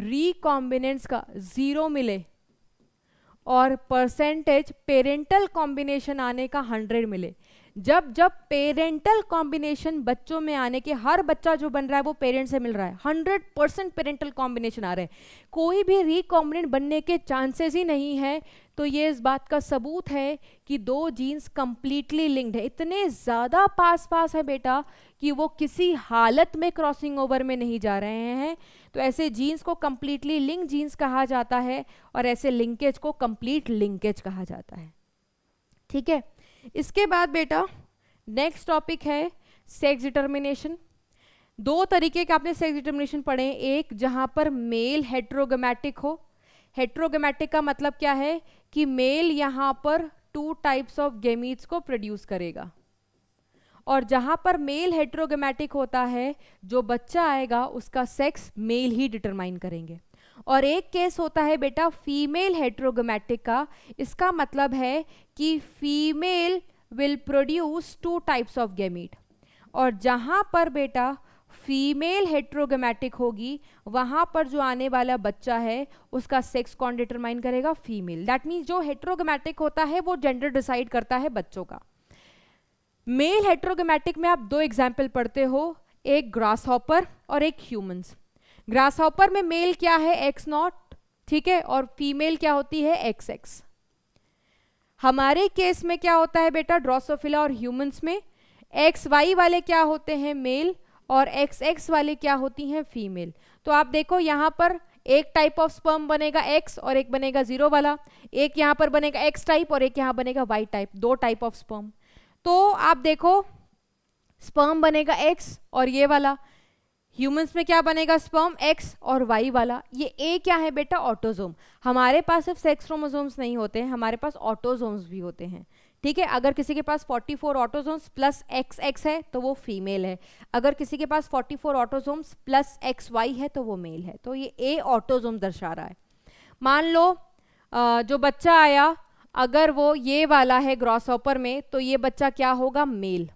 [SPEAKER 1] रिकॉम्बिनेंस का ज़ीरो मिले और परसेंटेज पेरेंटल कॉम्बिनेशन आने का हंड्रेड मिले जब जब पेरेंटल कॉम्बिनेशन बच्चों में आने के हर बच्चा जो बन रहा है वो पेरेंट से मिल रहा है हंड्रेड परसेंट पेरेंटल कॉम्बिनेशन आ रहे हैं कोई भी रिकॉम्बिनेंट बनने के चांसेस ही नहीं है तो ये इस बात का सबूत है कि दो जीन्स कम्प्लीटली लिंक्ड है इतने ज़्यादा पास पास है बेटा कि वो किसी हालत में क्रॉसिंग ओवर में नहीं जा रहे हैं तो ऐसे जीन्स को कम्प्लीटली लिंक जीन्स कहा जाता है और ऐसे लिंकेज को कम्प्लीट लिंकेज कहा जाता है ठीक है इसके बाद बेटा नेक्स्ट टॉपिक है सेक्स डिटर्मिनेशन दो तरीके के आपने सेक्स डिटर्मिनेशन पढ़े एक जहाँ पर मेल हेट्रोगमेटिक हो हेट्रोगेमेटिक का मतलब क्या है कि मेल यहाँ पर टू टाइप्स ऑफ गेमीट्स को प्रोड्यूस करेगा और जहाँ पर मेल हेट्रोगेमेटिक होता है जो बच्चा आएगा उसका सेक्स मेल ही डिटरमाइन करेंगे और एक केस होता है बेटा फीमेल हेट्रोगेमेटिक का इसका मतलब है कि female will produce two types of gamete और जहाँ पर बेटा फीमेल हेट्रोगेमेटिक होगी वहाँ पर जो आने वाला बच्चा है उसका सेक्स कौन डिटरमाइन करेगा फीमेल दैट मीन्स जो हेट्रोगेमेटिक होता है वो जेंडर डिसाइड करता है बच्चों का मेल हेट्रोगेमेटिक में आप दो एग्जाम्पल पढ़ते हो एक ग्रास हॉपर और एक ह्यूमन्स ग्रास हॉपर में मेल क्या है एक्स नॉट ठीक है और फीमेल क्या होती है एक्स एक्स हमारे केस में क्या होता है बेटा ड्रोसोफिला और ह्यूमन्स में एक्स वाई वाले क्या होते हैं मेल और एक्स एक्स वाली क्या होती हैं फीमेल तो आप देखो यहाँ पर एक टाइप ऑफ स्पर्म बनेगा एक्स और एक बनेगा जीरो वाला एक यहाँ पर बनेगा एक्स टाइप और एक यहाँ बनेगा वाई टाइप दो टाइप ऑफ स्पर्म तो आप देखो स्पर्म बनेगा एक्स और ये वाला ह्यूमंस में क्या बनेगा स्पर्म एक्स और वाई वाला ये ए क्या है बेटा ऑटोजोम हमारे पास सिर्फ सेक्स क्रोमोजोम्स नहीं होते हैं हमारे पास ऑटोजोम्स भी होते हैं ठीक है अगर किसी के पास 44 four autosomes plus X X है तो वो फीमेल है अगर किसी के पास 44 four autosomes plus X Y है तो वो मेल है तो ये ए ऑटोजोम दर्शा रहा है मान लो जो बच्चा आया अगर वो ये वाला है ऑपर में तो ये बच्चा क्या होगा मेल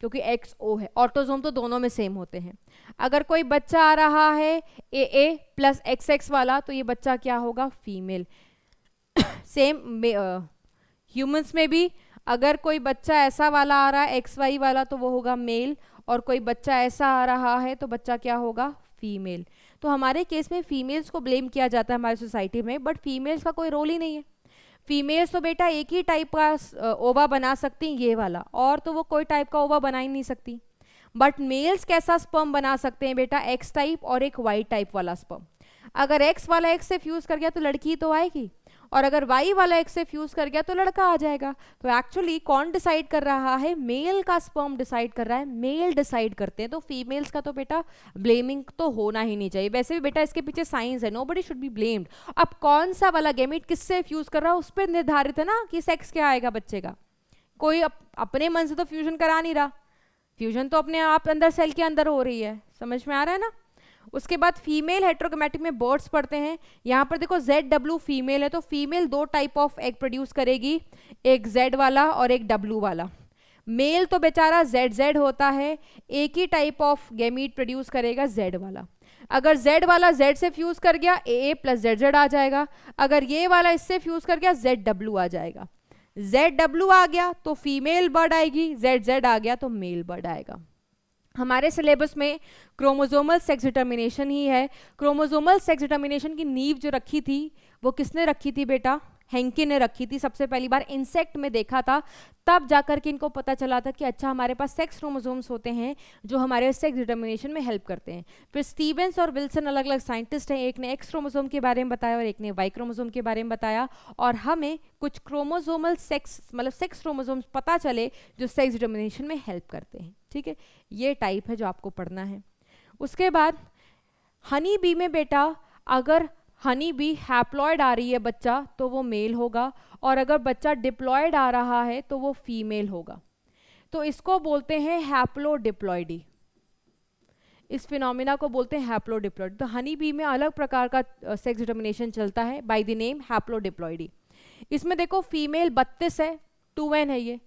[SPEAKER 1] क्योंकि एक्स ओ है ऑटोजोम तो दोनों में सेम होते हैं अगर कोई बच्चा आ रहा है A A plus X X वाला तो ये बच्चा क्या होगा फीमेल सेम ह्यूमंस में भी अगर कोई बच्चा ऐसा वाला आ रहा है एक्स वाई वाला तो वो होगा मेल और कोई बच्चा ऐसा आ रहा है तो बच्चा क्या होगा फीमेल तो हमारे केस में फीमेल्स को ब्लेम किया जाता है हमारी सोसाइटी में बट फीमेल्स का कोई रोल ही नहीं है फीमेल्स तो बेटा एक ही टाइप का ओवा बना सकती हैं ये वाला और तो वो कोई टाइप का ओवा बना ही नहीं सकती बट मेल्स कैसा स्पर्म बना सकते हैं बेटा एक्स टाइप और एक वाई टाइप वाला स्पर्म अगर एक्स वाला एक्स से फ्यूज़ कर गया तो लड़की तो आएगी और अगर वाई वाला एक्सेफ यूज़ कर गया तो लड़का आ जाएगा तो एक्चुअली कौन डिसाइड कर रहा है मेल का स्पर्म डिसाइड कर रहा है मेल डिसाइड करते हैं तो फीमेल्स का तो बेटा ब्लेमिंग तो होना ही नहीं चाहिए वैसे भी बेटा इसके पीछे साइंस है nobody should be blamed अब कौन सा वाला गेमिट किससे फ्यूज़ कर रहा है उस पर निर्धारित है ना कि सेक्स क्या आएगा बच्चे का कोई अप, अपने मन से तो फ्यूजन करा नहीं रहा फ्यूजन तो अपने आप अंदर सेल के अंदर हो रही है समझ में आ रहा है ना उसके बाद फीमेल हेट्रोगेमेटिक में बर्ड्स पड़ते हैं यहाँ पर देखो जेड डब्ल्यू फीमेल है तो फीमेल दो टाइप ऑफ एग प्रोड्यूस करेगी एक जेड वाला और एक डब्ल्यू वाला मेल तो बेचारा जेड जेड होता है एक ही टाइप ऑफ गेमीट प्रोड्यूस करेगा जेड वाला अगर जेड वाला जेड से फ्यूज कर गया A A plus Z Z आ जाएगा अगर ये वाला इससे फ्यूज कर गया जेड डब्ल्यू आ जाएगा जेड डब्ल्यू आ गया तो फीमेल बर्ड आएगी जेड जेड आ गया तो मेल बर्ड आएगा हमारे सिलेबस में क्रोमोजोमल सेक्स डिटर्मिनेशन ही है क्रोमोजोमल सेक्स डिटर्मिनेशन की नींव जो रखी थी वो किसने रखी थी बेटा हैंकी ने रखी थी सबसे पहली बार इंसेक्ट में देखा था तब जाकर के इनको पता चला था कि अच्छा हमारे पास सेक्स क्रोमोसोम्स होते हैं जो हमारे सेक्स डिटर्मिनेशन में हेल्प करते हैं फिर स्टीवेंस और विल्सन अलग अलग साइंटिस्ट हैं एक ने एक्स क्रोमोसोम के बारे में बताया और एक ने वाई क्रोमोसोम के बारे में बताया और हमें कुछ क्रोमोजोमल सेक्स मतलब सेक्स क्रोमोजोम्स पता चले जो सेक्स डिटर्मिनेशन में हेल्प करते हैं ठीक है ये टाइप है जो आपको पढ़ना है उसके बाद हनी बी में बेटा अगर हनी बी हैप्लॉयड आ रही है बच्चा तो वो मेल होगा और अगर बच्चा डिप्लॉयड आ रहा है तो वो फीमेल होगा तो इसको बोलते हैं हैप्लोडिप्लॉयडी इस फिनोमिना को बोलते हैं डिप्लॉयडी तो हनी बी में अलग प्रकार का सेक्स डिटर्मिनेशन चलता है बाई द नेम डिप्लॉयडी इसमें देखो फीमेल बत्तीस है टू वन है ये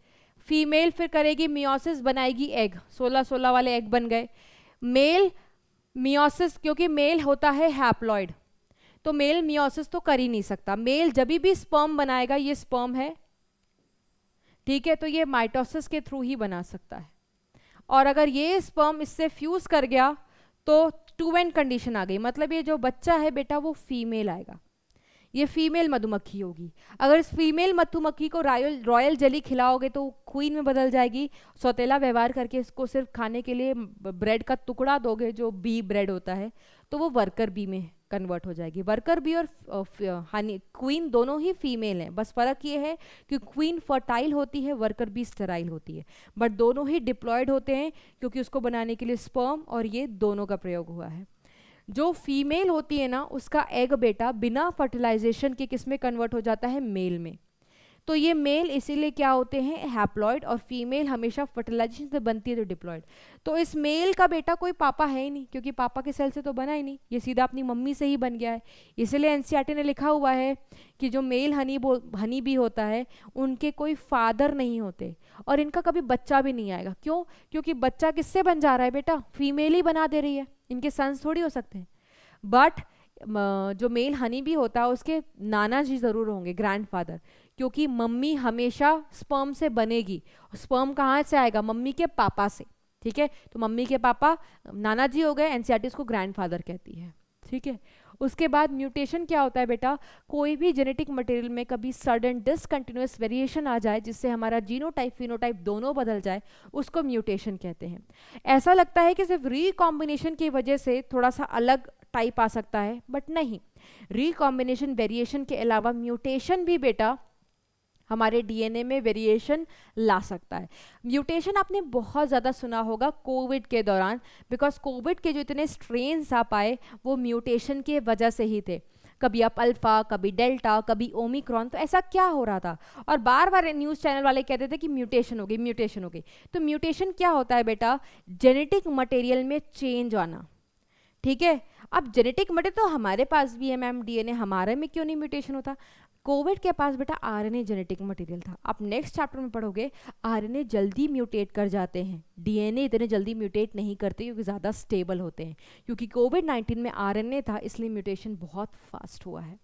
[SPEAKER 1] फीमेल फिर करेगी मियोसिस बनाएगी एग सोलह सोलह वाले एग बन गए मेल मियोसिस क्योंकि मेल होता है हैप्लॉयड तो मेल मियोसिस तो कर ही नहीं सकता मेल जब भी स्पर्म बनाएगा ये स्पर्म है ठीक है तो ये माइटोसिस के थ्रू ही बना सकता है और अगर ये स्पर्म इससे फ्यूज कर गया तो टू एंड कंडीशन आ गई मतलब ये जो बच्चा है बेटा वो फीमेल आएगा ये फीमेल मधुमक्खी होगी अगर इस फीमेल मधुमक्खी को रॉयल रॉयल जली खिलाओगे तो क्वीन में बदल जाएगी सौतेला व्यवहार करके इसको सिर्फ खाने के लिए ब्रेड का टुकड़ा दोगे जो बी ब्रेड होता है तो वो वर्कर बी में कन्वर्ट हो जाएगी वर्कर बी और हनी क्वीन दोनों ही फीमेल हैं बस फर्क ये है कि क्वीन फर्टाइल होती है वर्कर बी स्टराइल होती है बट दोनों ही डिप्लॉयड होते हैं क्योंकि उसको बनाने के लिए स्पर्म और ये दोनों का प्रयोग हुआ है जो फीमेल होती है ना उसका एग बेटा बिना फर्टिलाइजेशन के किस में कन्वर्ट हो जाता है मेल में तो ये मेल इसीलिए क्या होते हैं हैप्लॉयड और फीमेल हमेशा फर्टिलाइजेशन से बनती है तो डिप्लॉयड तो इस मेल का बेटा कोई पापा है ही नहीं क्योंकि पापा के सेल से तो बना ही नहीं ये सीधा अपनी मम्मी से ही बन गया है इसीलिए एन e ने लिखा हुआ है कि जो मेल हनी बो हनी भी होता है उनके कोई फादर नहीं होते और इनका कभी बच्चा भी नहीं आएगा क्यों क्योंकि बच्चा किससे बन जा रहा है बेटा फीमेल ही बना दे रही है इनके सन्स थोड़ी हो सकते हैं बट जो मेल हनी भी होता है उसके नाना जी ज़रूर होंगे ग्रैंडफादर क्योंकि मम्मी हमेशा स्पर्म से बनेगी स्पर्म कहाँ से आएगा मम्मी के पापा से ठीक है तो मम्मी के पापा नाना जी हो गए एनसीआरटी उसको ग्रैंड कहती है ठीक है उसके बाद म्यूटेशन क्या होता है बेटा कोई भी जेनेटिक मटेरियल में कभी सडन डिसकंटिन्यूस वेरिएशन आ जाए जिससे हमारा जीनोटाइप फिनोटाइप दोनों बदल जाए उसको म्यूटेशन कहते हैं ऐसा लगता है कि सिर्फ रिकॉम्बिनेशन की वजह से थोड़ा सा अलग टाइप आ सकता है बट नहीं रिकॉम्बिनेशन वेरिएशन के अलावा म्यूटेशन भी बेटा हमारे डीएनए में वेरिएशन ला सकता है म्यूटेशन आपने बहुत ज़्यादा सुना होगा कोविड के दौरान बिकॉज कोविड के जो इतने स्ट्रेन्स आप आए वो म्यूटेशन के वजह से ही थे कभी आप अल्फ़ा कभी डेल्टा कभी ओमिक्रॉन तो ऐसा क्या हो रहा था और बार बार न्यूज़ चैनल वाले कहते थे कि म्यूटेशन हो गई म्यूटेशन हो गई तो म्यूटेशन क्या होता है बेटा जेनेटिक मटेरियल में चेंज आना ठीक है अब जेनेटिक मटेरियल तो हमारे पास भी है मैम डीएनए हमारे में क्यों नहीं म्यूटेशन होता कोविड के पास बेटा आरएनए जेनेटिक मटेरियल था आप नेक्स्ट चैप्टर में पढ़ोगे आरएनए जल्दी म्यूटेट कर जाते हैं डीएनए इतने जल्दी म्यूटेट नहीं करते क्योंकि ज़्यादा स्टेबल होते हैं क्योंकि कोविड नाइन्टीन में ए था इसलिए म्यूटेशन बहुत फास्ट हुआ है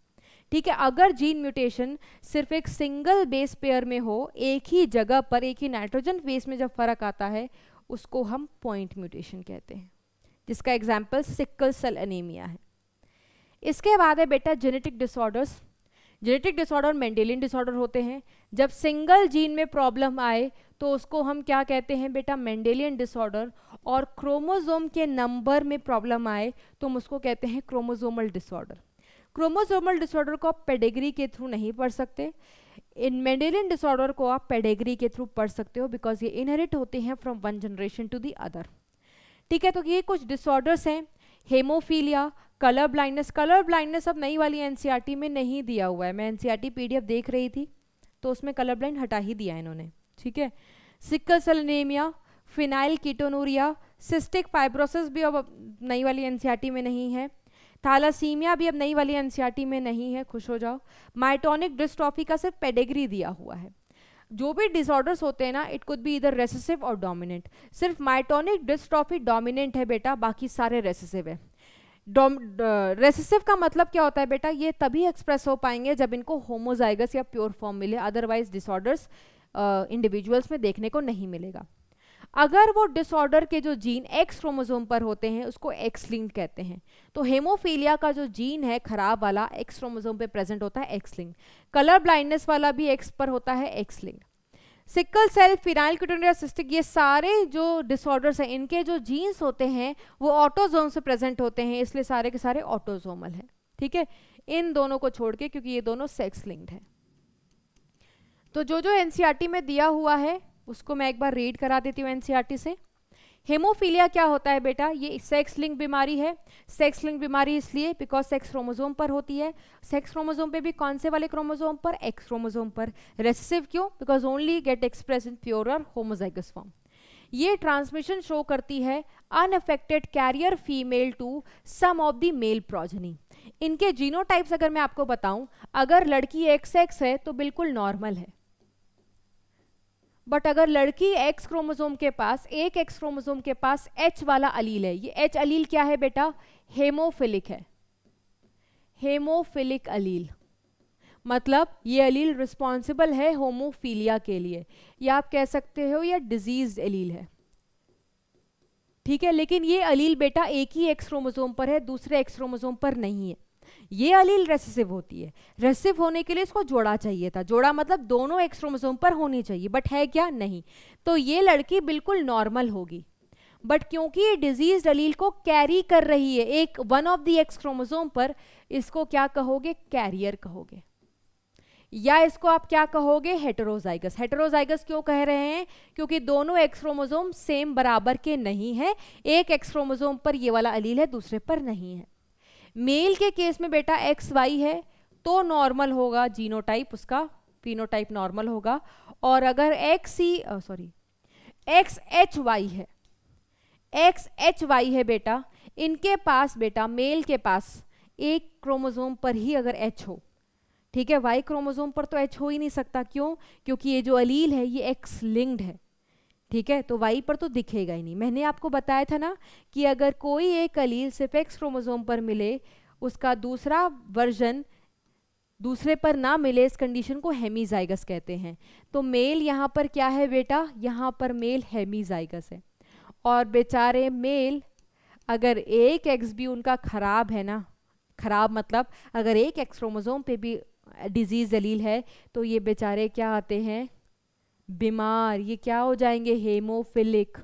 [SPEAKER 1] ठीक है अगर जीन म्यूटेशन सिर्फ एक सिंगल बेस पेयर में हो एक ही जगह पर एक ही नाइट्रोजन बेस में जब फर्क आता है उसको हम पॉइंट म्यूटेशन कहते हैं जिसका एग्जाम्पल सिक्कल सेल एनीमिया है इसके बाद है बेटा genetic disorders genetic disorder Mendelian disorder होते हैं जब सिंगल जीन में प्रॉब्लम आए तो उसको हम क्या कहते हैं बेटा मेंडेलियन डिसऑर्डर और क्रोमोजोम के नंबर में प्रॉब्लम आए तो हम उसको कहते हैं क्रोमोजोमल डिसऑर्डर क्रोमोजोमल डिसऑर्डर को आप पेडेग्री के थ्रू नहीं पढ़ सकते इन मेंडेलियन डिसऑर्डर को आप पेडेग्री के थ्रू पढ़ सकते हो बिकॉज ये इनहेरिट होते हैं from one generation to the other ठीक है तो ये कुछ डिसऑर्डर्स हैं haemophilia colour blindness colour blindness अब नई वाली एनसीईआरटी e में नहीं दिया हुआ है मैं एनसीईआरटी पीडीएफ e देख रही थी तो उसमें कलर ब्लाइंड हटा ही दिया इन्होंने ठीक है sickle cell anaemia phenylketonuria cystic fibrosis भी अब नई वाली एनसीईआरटी में नहीं है थालासीमिया भी अब नई वाली एनसीईआरटी में नहीं है खुश हो जाओ माइटोनिक डिस्ट्रॉफी का सिर्फ पेडेगरी दिया हुआ है जो भी डिसऑर्डर्स होते हैं ना it could be either recessive और डोमिनेंट सिर्फ माइटोनिक डिस्ट्रॉफी डोमिनेंट है बेटा बाकी सारे रेसेसिव है डोम रेसिसिव का मतलब क्या होता है बेटा ये तभी एक्सप्रेस हो पाएंगे जब इनको होमोजाइगस या प्योर फॉर्म मिले अदरवाइज डिसऑर्डर्स इंडिविजुअल्स में देखने को नहीं मिलेगा अगर वो डिसऑर्डर के जो जीन एक्स क्रोमोजोम पर होते हैं उसको एक्स लिंक कहते हैं तो हेमोफीलिया का जो जीन है खराब वाला एक्स क्रोमोजोम पे प्रेजेंट होता है एक्स लिंक कलर ब्लाइंडनेस वाला भी एक्स पर होता है X linked sickle cell phenylketonuria cystic ये सारे जो डिसऑर्डर्स हैं इनके जो जीन्स होते हैं वो ऑटोजोम से प्रेजेंट होते हैं इसलिए सारे के सारे ऑटोजोमल हैं ठीक है थीके? इन दोनों को छोड़ के क्योंकि ये दोनों सेक्स लिंक्ड हैं तो जो जो एनसीईआरटी में दिया हुआ है उसको मैं एक बार रीड करा देती हूँ एनसीईआरटी e से हेमोफीलिया क्या होता है बेटा ये सेक्स लिंक बीमारी है सेक्स लिंक बीमारी इसलिए बिकॉज सेक्स क्रोमोजोम पर होती है सेक्स क्रोमोजोम पे भी कौन से वाले क्रोमोजोम पर एक्स क्रोमोजोम पर रेसिसिव क्यों because only get express in pure और होमोजाइगस फॉर्म ये ट्रांसमिशन शो करती है unaffected carrier female to some of the male progeny इनके जीनोटाइप्स अगर मैं आपको बताऊं अगर लड़की एक्स एक्स है तो बिल्कुल नॉर्मल है बट अगर लड़की एक्स क्रोमोजोम के पास एक एक्स क्रोमोजोम के पास एच वाला अलील है ये एच अलील क्या है बेटा हेमोफिलिक है हेमोफिलिक अलील मतलब ये अलील रिस्पॉन्सिबल है होमोफीलिया के लिए या आप कह सकते हो या डिजीज अलील है ठीक है लेकिन ये अलील बेटा एक ही एक्स क्रोमोजोम पर है दूसरे एक्स क्रोमोजोम पर नहीं है ये अलील रेसिसिव होती है रेसिव होने के लिए इसको जोड़ा चाहिए था जोड़ा मतलब दोनों एक्सक्रोमोसोम पर होनी चाहिए बट है क्या नहीं तो ये लड़की बिल्कुल नॉर्मल होगी बट क्योंकि ये डिजीज अलील को कैरी कर रही है एक वन ऑफ द एक्सक्रोमोसोम पर इसको क्या कहोगे कैरियर कहोगे या इसको आप क्या कहोगे हेटरोजाइगस हेटरोजाइगस क्यों कह रहे हैं क्योंकि दोनों एक्सक्रोमोजोम सेम बराबर के नहीं है एक एक्सक्रोमोजोम पर ये वाला अलील है दूसरे पर नहीं है मेल के केस में बेटा एक्स वाई है तो नॉर्मल होगा जीनोटाइप उसका फिनोटाइप नॉर्मल होगा और अगर एक्स ही सॉरी एक्स एच वाई है एक्स एच वाई है बेटा इनके पास बेटा मेल के पास एक क्रोमोजोम पर ही अगर एच हो ठीक है वाई क्रोमोजोम पर तो एच हो ही नहीं सकता क्यों क्योंकि ये जो अलील है ये एक्स लिंक्ड है ठीक है तो वाई पर तो दिखेगा ही नहीं मैंने आपको बताया था ना कि अगर कोई एक अलील सिर्फ एक्स क्रोमोजोम पर मिले उसका दूसरा वर्जन दूसरे पर ना मिले इस कंडीशन को हेमीजाइगस कहते हैं तो मेल यहाँ पर क्या है बेटा यहाँ पर मेल हेमीजाइगस है और बेचारे मेल अगर एक एक्स भी उनका ख़राब है ना ख़राब मतलब अगर एक एक्स क्रोमोजोम पे भी डिजीज़ दलील है तो ये बेचारे क्या आते हैं बीमार ये क्या हो जाएंगे हेमोफिलिक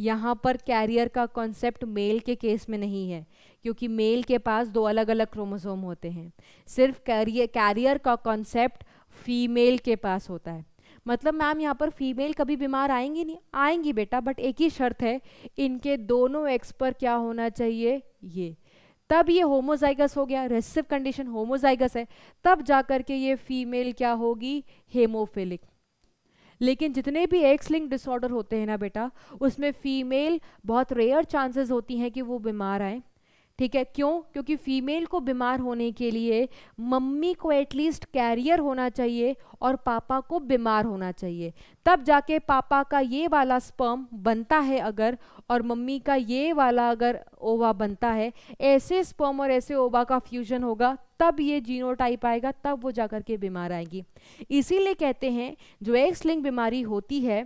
[SPEAKER 1] यहाँ पर कैरियर का कॉन्सेप्ट मेल के केस में नहीं है क्योंकि मेल के पास दो अलग अलग क्रोमोसोम होते हैं सिर्फ कैरियर कैरियर का कॉन्सेप्ट फीमेल के पास होता है मतलब मैम यहाँ पर फीमेल कभी बीमार आएंगी नहीं आएंगी बेटा बट एक ही शर्त है इनके दोनों एक्स पर क्या होना चाहिए ये तब ये होमोजाइगस हो गया रेसिव कंडीशन होमोजाइगस है तब जा कर के ये फीमेल क्या होगी हेमोफिलिक लेकिन जितने भी एक्स लिंक डिसऑर्डर होते हैं ना बेटा उसमें फीमेल बहुत रेयर चांसेस होती हैं कि वो बीमार आए ठीक है क्यों क्योंकि फीमेल को बीमार होने के लिए मम्मी को एटलीस्ट कैरियर होना चाहिए और पापा को बीमार होना चाहिए तब जाके पापा का ये वाला स्पर्म बनता है अगर और मम्मी का ये वाला अगर ओवा बनता है ऐसे स्पर्म और ऐसे ओवा का फ्यूजन होगा तब ये टाइप आएगा तब वो जाकर के बीमार आएगी इसीलिए कहते हैं जो एक्सलिंग बीमारी होती है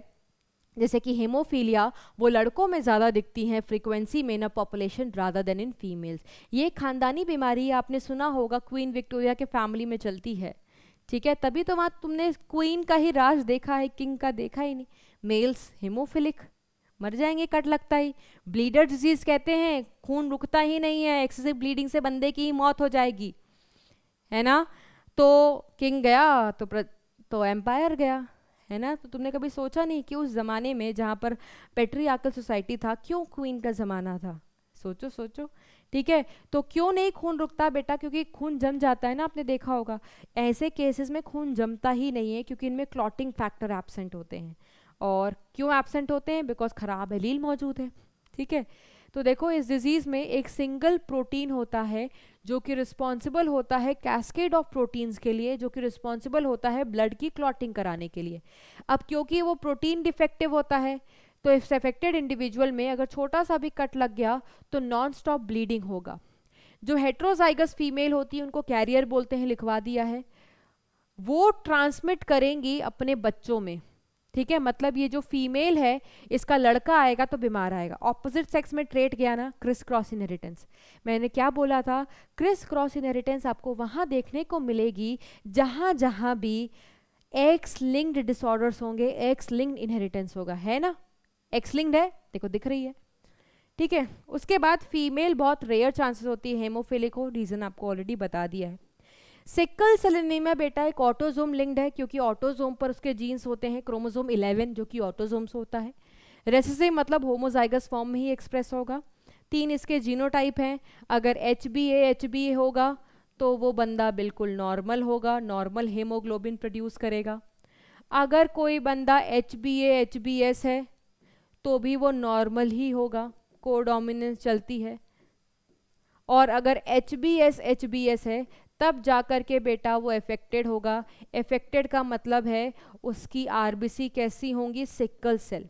[SPEAKER 1] जैसे कि हेमोफीलिया वो लड़कों में ज़्यादा दिखती हैं फ्रीक्वेंसी में न population rather than in females ये खानदानी बीमारी आपने सुना होगा क्वीन विक्टोरिया के फैमिली में चलती है ठीक है तभी तो वहाँ तुमने क्वीन का ही राज देखा है किंग का देखा ही नहीं मेल्स हेमोफिलिक मर जाएंगे कट लगता ही ब्लीडर डिजीज़ कहते हैं खून रुकता ही नहीं है एक्सेसिव ब्लीडिंग से बंदे की ही मौत हो जाएगी है ना तो किंग गया तो प्र... तो एम्पायर गया है ना तो तुमने कभी सोचा नहीं कि उस ज़माने में जहाँ पर पेट्रियाकल सोसाइटी था क्यों क्वीन का ज़माना था सोचो सोचो ठीक है तो क्यों नहीं खून रुकता बेटा क्योंकि खून जम जाता है ना आपने देखा होगा ऐसे केसेस में खून जमता ही नहीं है क्योंकि इनमें क्लॉटिंग फैक्टर एबसेंट होते हैं और क्यों एबसेंट होते हैं बिकॉज ख़राब अलील मौजूद है ठीक है तो देखो इस डिजीज़ में एक सिंगल प्रोटीन होता है जो कि रिस्पॉन्सिबल होता है कैस्केड ऑफ प्रोटीन्स के लिए जो कि रिस्पॉन्सिबल होता है ब्लड की क्लॉटिंग कराने के लिए अब क्योंकि वो प्रोटीन डिफेक्टिव होता है तो इस अफेक्टेड इंडिविजुअल में अगर छोटा सा भी कट लग गया तो नॉन स्टॉप ब्लीडिंग होगा जो हेट्रोजाइगस फीमेल होती है उनको कैरियर बोलते हैं लिखवा दिया है वो ट्रांसमिट करेंगी अपने बच्चों में ठीक है मतलब ये जो फीमेल है इसका लड़का आएगा तो बीमार आएगा ऑपोजिट सेक्स में ट्रेट गया ना क्रिस क्रॉस इनहेरिटेंस मैंने क्या बोला था क्रिस क्रॉस इनहेरिटेंस आपको वहाँ देखने को मिलेगी जहाँ जहाँ भी एक्स लिंक्ड डिसऑर्डर्स होंगे एक्स लिंक्ड इनहेरिटेंस होगा है ना एक्स लिंक्ड है देखो दिख रही है ठीक है उसके बाद फीमेल बहुत रेयर चांसेस होती है हेमोफेलिक हो रीज़न आपको ऑलरेडी बता दिया है सिक्कल सेलेनीमिया बेटा एक ऑटोजोम लिंक्ड है क्योंकि ऑटोजोम पर उसके जीन्स होते हैं क्रोमोजोम 11 जो कि ऑटोजोम्स होता है रेसेसिव मतलब होमोजाइगस फॉर्म में ही एक्सप्रेस होगा तीन इसके जीनोटाइप हैं अगर H B A H B A होगा तो वो बंदा बिल्कुल नॉर्मल होगा नॉर्मल हेमोग्लोबिन प्रोड्यूस करेगा अगर कोई बंदा H B A H B S है तो भी वो नॉर्मल ही होगा कोडोमिनेंस चलती है और अगर H B S H B S है तब जा कर के बेटा वो एफेक्टेड होगा एफेक्टेड का मतलब है उसकी आरबीसी कैसी होंगी sickle cell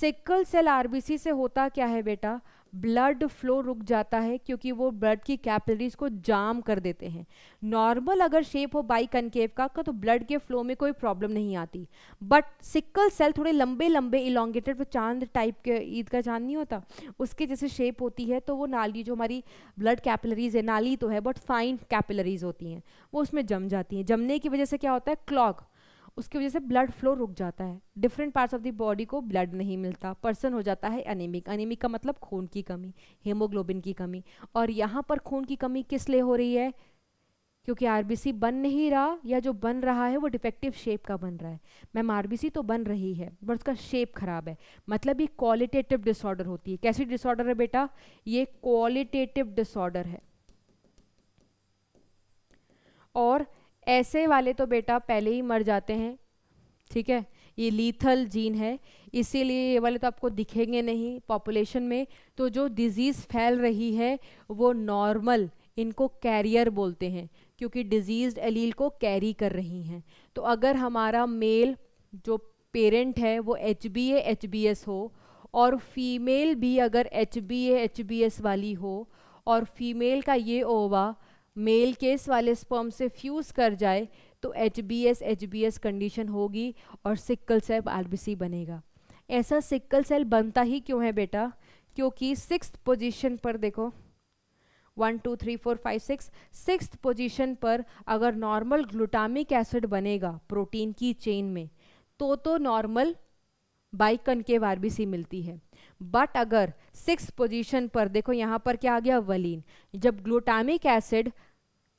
[SPEAKER 1] sickle cell RBC से होता क्या है बेटा ब्लड फ्लो रुक जाता है क्योंकि वो ब्लड की कैपिलरीज को जाम कर देते हैं नॉर्मल अगर शेप हो बाई कनकेव का तो ब्लड के फ्लो में कोई प्रॉब्लम नहीं आती बट सिक्कल सेल थोड़े लंबे लंबे इलोंगेटेड वो चांद टाइप के ईद का चांद नहीं होता उसके जैसे शेप होती है तो वो नाली जो हमारी ब्लड कैपिलरीज है नाली तो है बट फाइन कैपिलरीज होती हैं वो उसमें जम जाती हैं जमने की वजह से क्या होता है क्लॉग उसकी वजह से ब्लड फ्लो रुक जाता है different parts of the body को ब्लड नहीं मिलता पर्सन हो जाता है अनिमिक अनिमिक का मतलब खून की कमी हीमोग्लोबिन की कमी और यहाँ पर खून की कमी किस लिए हो रही है क्योंकि आरबीसी बन नहीं रहा या जो बन रहा है वो डिफेक्टिव शेप का बन रहा है मैम आरबीसी तो बन रही है बट उसका शेप खराब है मतलब ये क्वालिटेटिव डिसऑर्डर होती है कैसी डिसऑर्डर है बेटा ये क्वालिटेटिव डिसऑर्डर है और ऐसे वाले तो बेटा पहले ही मर जाते हैं ठीक है ये लीथल जीन है इसीलिए ये वाले तो आपको दिखेंगे नहीं पॉपुलेशन में तो जो डिजीज़ फैल रही है वो नॉर्मल इनको कैरियर बोलते हैं क्योंकि डिजीज एलील को कैरी कर रही हैं तो अगर हमारा मेल जो पेरेंट है वो H B H B S हो और फीमेल भी अगर H B H B S वाली हो और फीमेल का ये ओवा मेल केस वाले स्पर्म से फ्यूज़ कर जाए तो H B S H B S condition होगी और sickle cell R B C बनेगा ऐसा सिक्कल सेल बनता ही क्यों है बेटा क्योंकि सिक्स पोजीशन पर देखो one two three four five six six position पर अगर नॉर्मल ग्लूटामिक एसिड बनेगा प्रोटीन की चेन में तो तो नॉर्मल बाइकन के वारबीसी मिलती है बट अगर सिक्स पोजीशन पर देखो यहाँ पर क्या आ गया वलीन जब ग्लूटामिक एसिड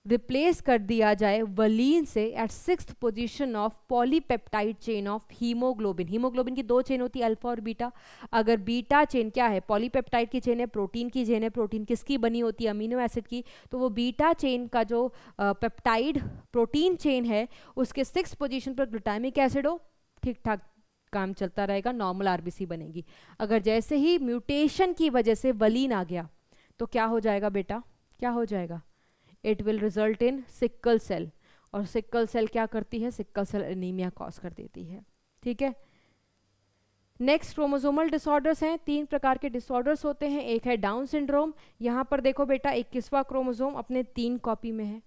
[SPEAKER 1] रिप्लेस कर दिया जाए वलीन से at six position of polypeptide chain of haemoglobin haemoglobin की दो चेन होती है अल्फा और बीटा अगर बीटा चेन क्या है पॉलीपेप्टाइड की चेन है प्रोटीन की चेन है प्रोटीन किसकी बनी होती है अमीनो एसिड की तो वो बीटा चेन का जो पेप्टाइड प्रोटीन चेन है उसके सिक्स पोजिशन पर ग्लूटामिक एसिड हो ठीक ठाक काम चलता रहेगा नॉर्मल आरबीसी बनेगी अगर जैसे ही म्यूटेशन की वजह से वलीन आ गया तो क्या हो जाएगा बेटा क्या हो जाएगा it will result in sickle cell और सिक्कल सेल क्या करती है सिक्कल सेल एनीमिया कॉज कर देती है ठीक है नेक्स्ट क्रोमोजोमल डिसऑर्डर्स हैं तीन प्रकार के डिसऑर्डर्स होते हैं एक है डाउन सिंड्रोम यहाँ पर देखो बेटा इक्कीसवा क्रोमोजोम अपने तीन कॉपी में है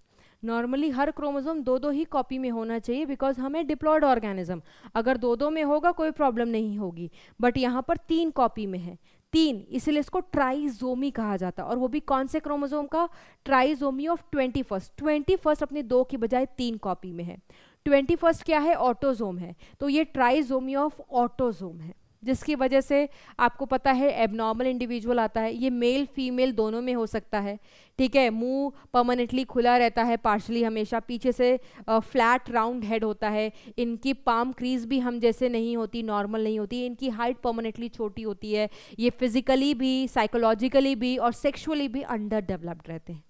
[SPEAKER 1] नॉर्मली हर क्रोमोजोम दो दो ही कॉपी में होना चाहिए बिकॉज हमें डिप्लॉयड ऑर्गेनिज्म अगर दो दो में होगा कोई प्रॉब्लम नहीं होगी बट यहाँ पर तीन कॉपी में है तीन इसलिए इसको ट्राइजोमी कहा जाता है और वो भी कौन से क्रोमोजोम का trisomy of twenty first twenty first अपने दो की बजाय तीन कॉपी में है ट्वेंटी फर्स्ट क्या है ऑटोजोम है तो ये ट्राइजोमी ऑफ ऑटोजोम है जिसकी वजह से आपको पता है एबनॉर्मल इंडिविजुअल आता है ये मेल फीमेल दोनों में हो सकता है ठीक है मुंह परमानेंटली खुला रहता है पार्शली हमेशा पीछे से फ्लैट राउंड हेड होता है इनकी पाम क्रीज भी हम जैसे नहीं होती नॉर्मल नहीं होती इनकी हाइट परमानेंटली छोटी होती है ये फिजिकली भी साइकोलॉजिकली भी और सेक्शुअली भी अंडर डेवलप्ड रहते हैं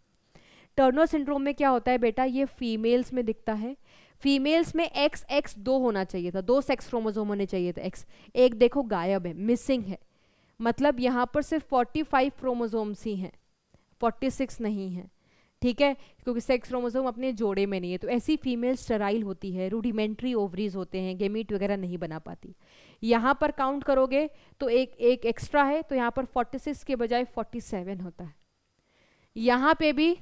[SPEAKER 1] टर्नर सिंड्रोम में क्या होता है बेटा ये फीमेल्स में दिखता है फीमेल्स में एक्स एक्स दो होना चाहिए था दो सेक्स क्रोमोजोम होने चाहिए थे एक्स एक देखो गायब है मिसिंग है मतलब यहाँ पर सिर्फ 45 क्रोमोजोम्स ही हैं 46 नहीं हैं ठीक है क्योंकि सेक्स क्रोमोजोम अपने जोड़े में नहीं है तो ऐसी फीमेल स्टराइल होती है रूडिमेंट्री ओवरीज होते हैं गेमीट वगैरह नहीं बना पाती यहाँ पर काउंट करोगे तो एक एक एक्स्ट्रा है तो यहाँ पर 46 के बजाय 47 होता है यहाँ पे भी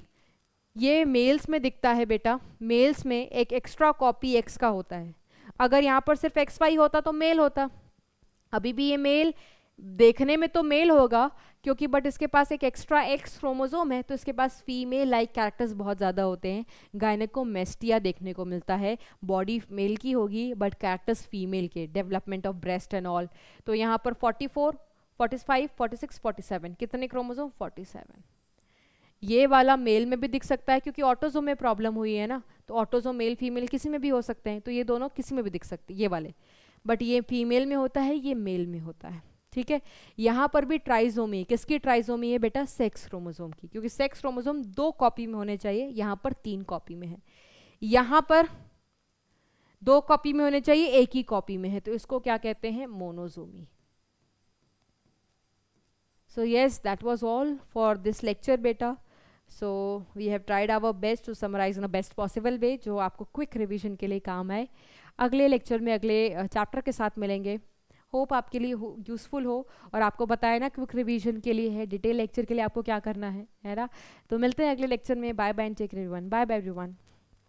[SPEAKER 1] ये मेल्स में दिखता है बेटा मेल्स में एक एक्स्ट्रा कॉपी एक्स का होता है अगर यहाँ पर सिर्फ एक्स वाई होता तो मेल होता अभी भी ये मेल देखने में तो मेल होगा क्योंकि बट इसके पास एक एक्स्ट्रा एक्स क्रोमोजोम है तो इसके पास फीमेल लाइक कैरेक्टर्स बहुत ज़्यादा होते हैं गायने को मेस्टिया देखने को मिलता है बॉडी मेल की होगी बट कैरेक्टर्स फीमेल के development of breast and all तो यहाँ पर 44, 45, 46, 47 कितने क्रोमोजोम 47 ये वाला मेल में भी दिख सकता है क्योंकि ऑटोजोम में प्रॉब्लम हुई है ना तो ऑटोजोम मेल फीमेल किसी में भी हो सकते हैं तो ये दोनों किसी में भी दिख सकते ये वाले बट ये फीमेल में होता है ये मेल में होता है ठीक है यहाँ पर भी ट्राइजोमी किसकी ट्राइजोमी है बेटा सेक्स क्रोमोजोम की क्योंकि सेक्स क्रोमोजोम दो कॉपी में होने चाहिए यहाँ पर तीन कॉपी में है यहाँ पर दो कॉपी में होने चाहिए एक ही कॉपी में है तो इसको क्या कहते हैं monosomy so yes that was all for this lecture बेटा so we have tried our best to summarise in a best possible way जो आपको क्विक रिविजन के लिए काम आए अगले लेक्चर में अगले चैप्टर के साथ मिलेंगे होप आपके लिए यूज़फुल हो और आपको बताया ना क्विक रिवीजन के लिए है डिटेल लेक्चर के लिए आपको क्या करना है है ना तो मिलते हैं अगले लेक्चर में bye bye and take everyone bye bye everyone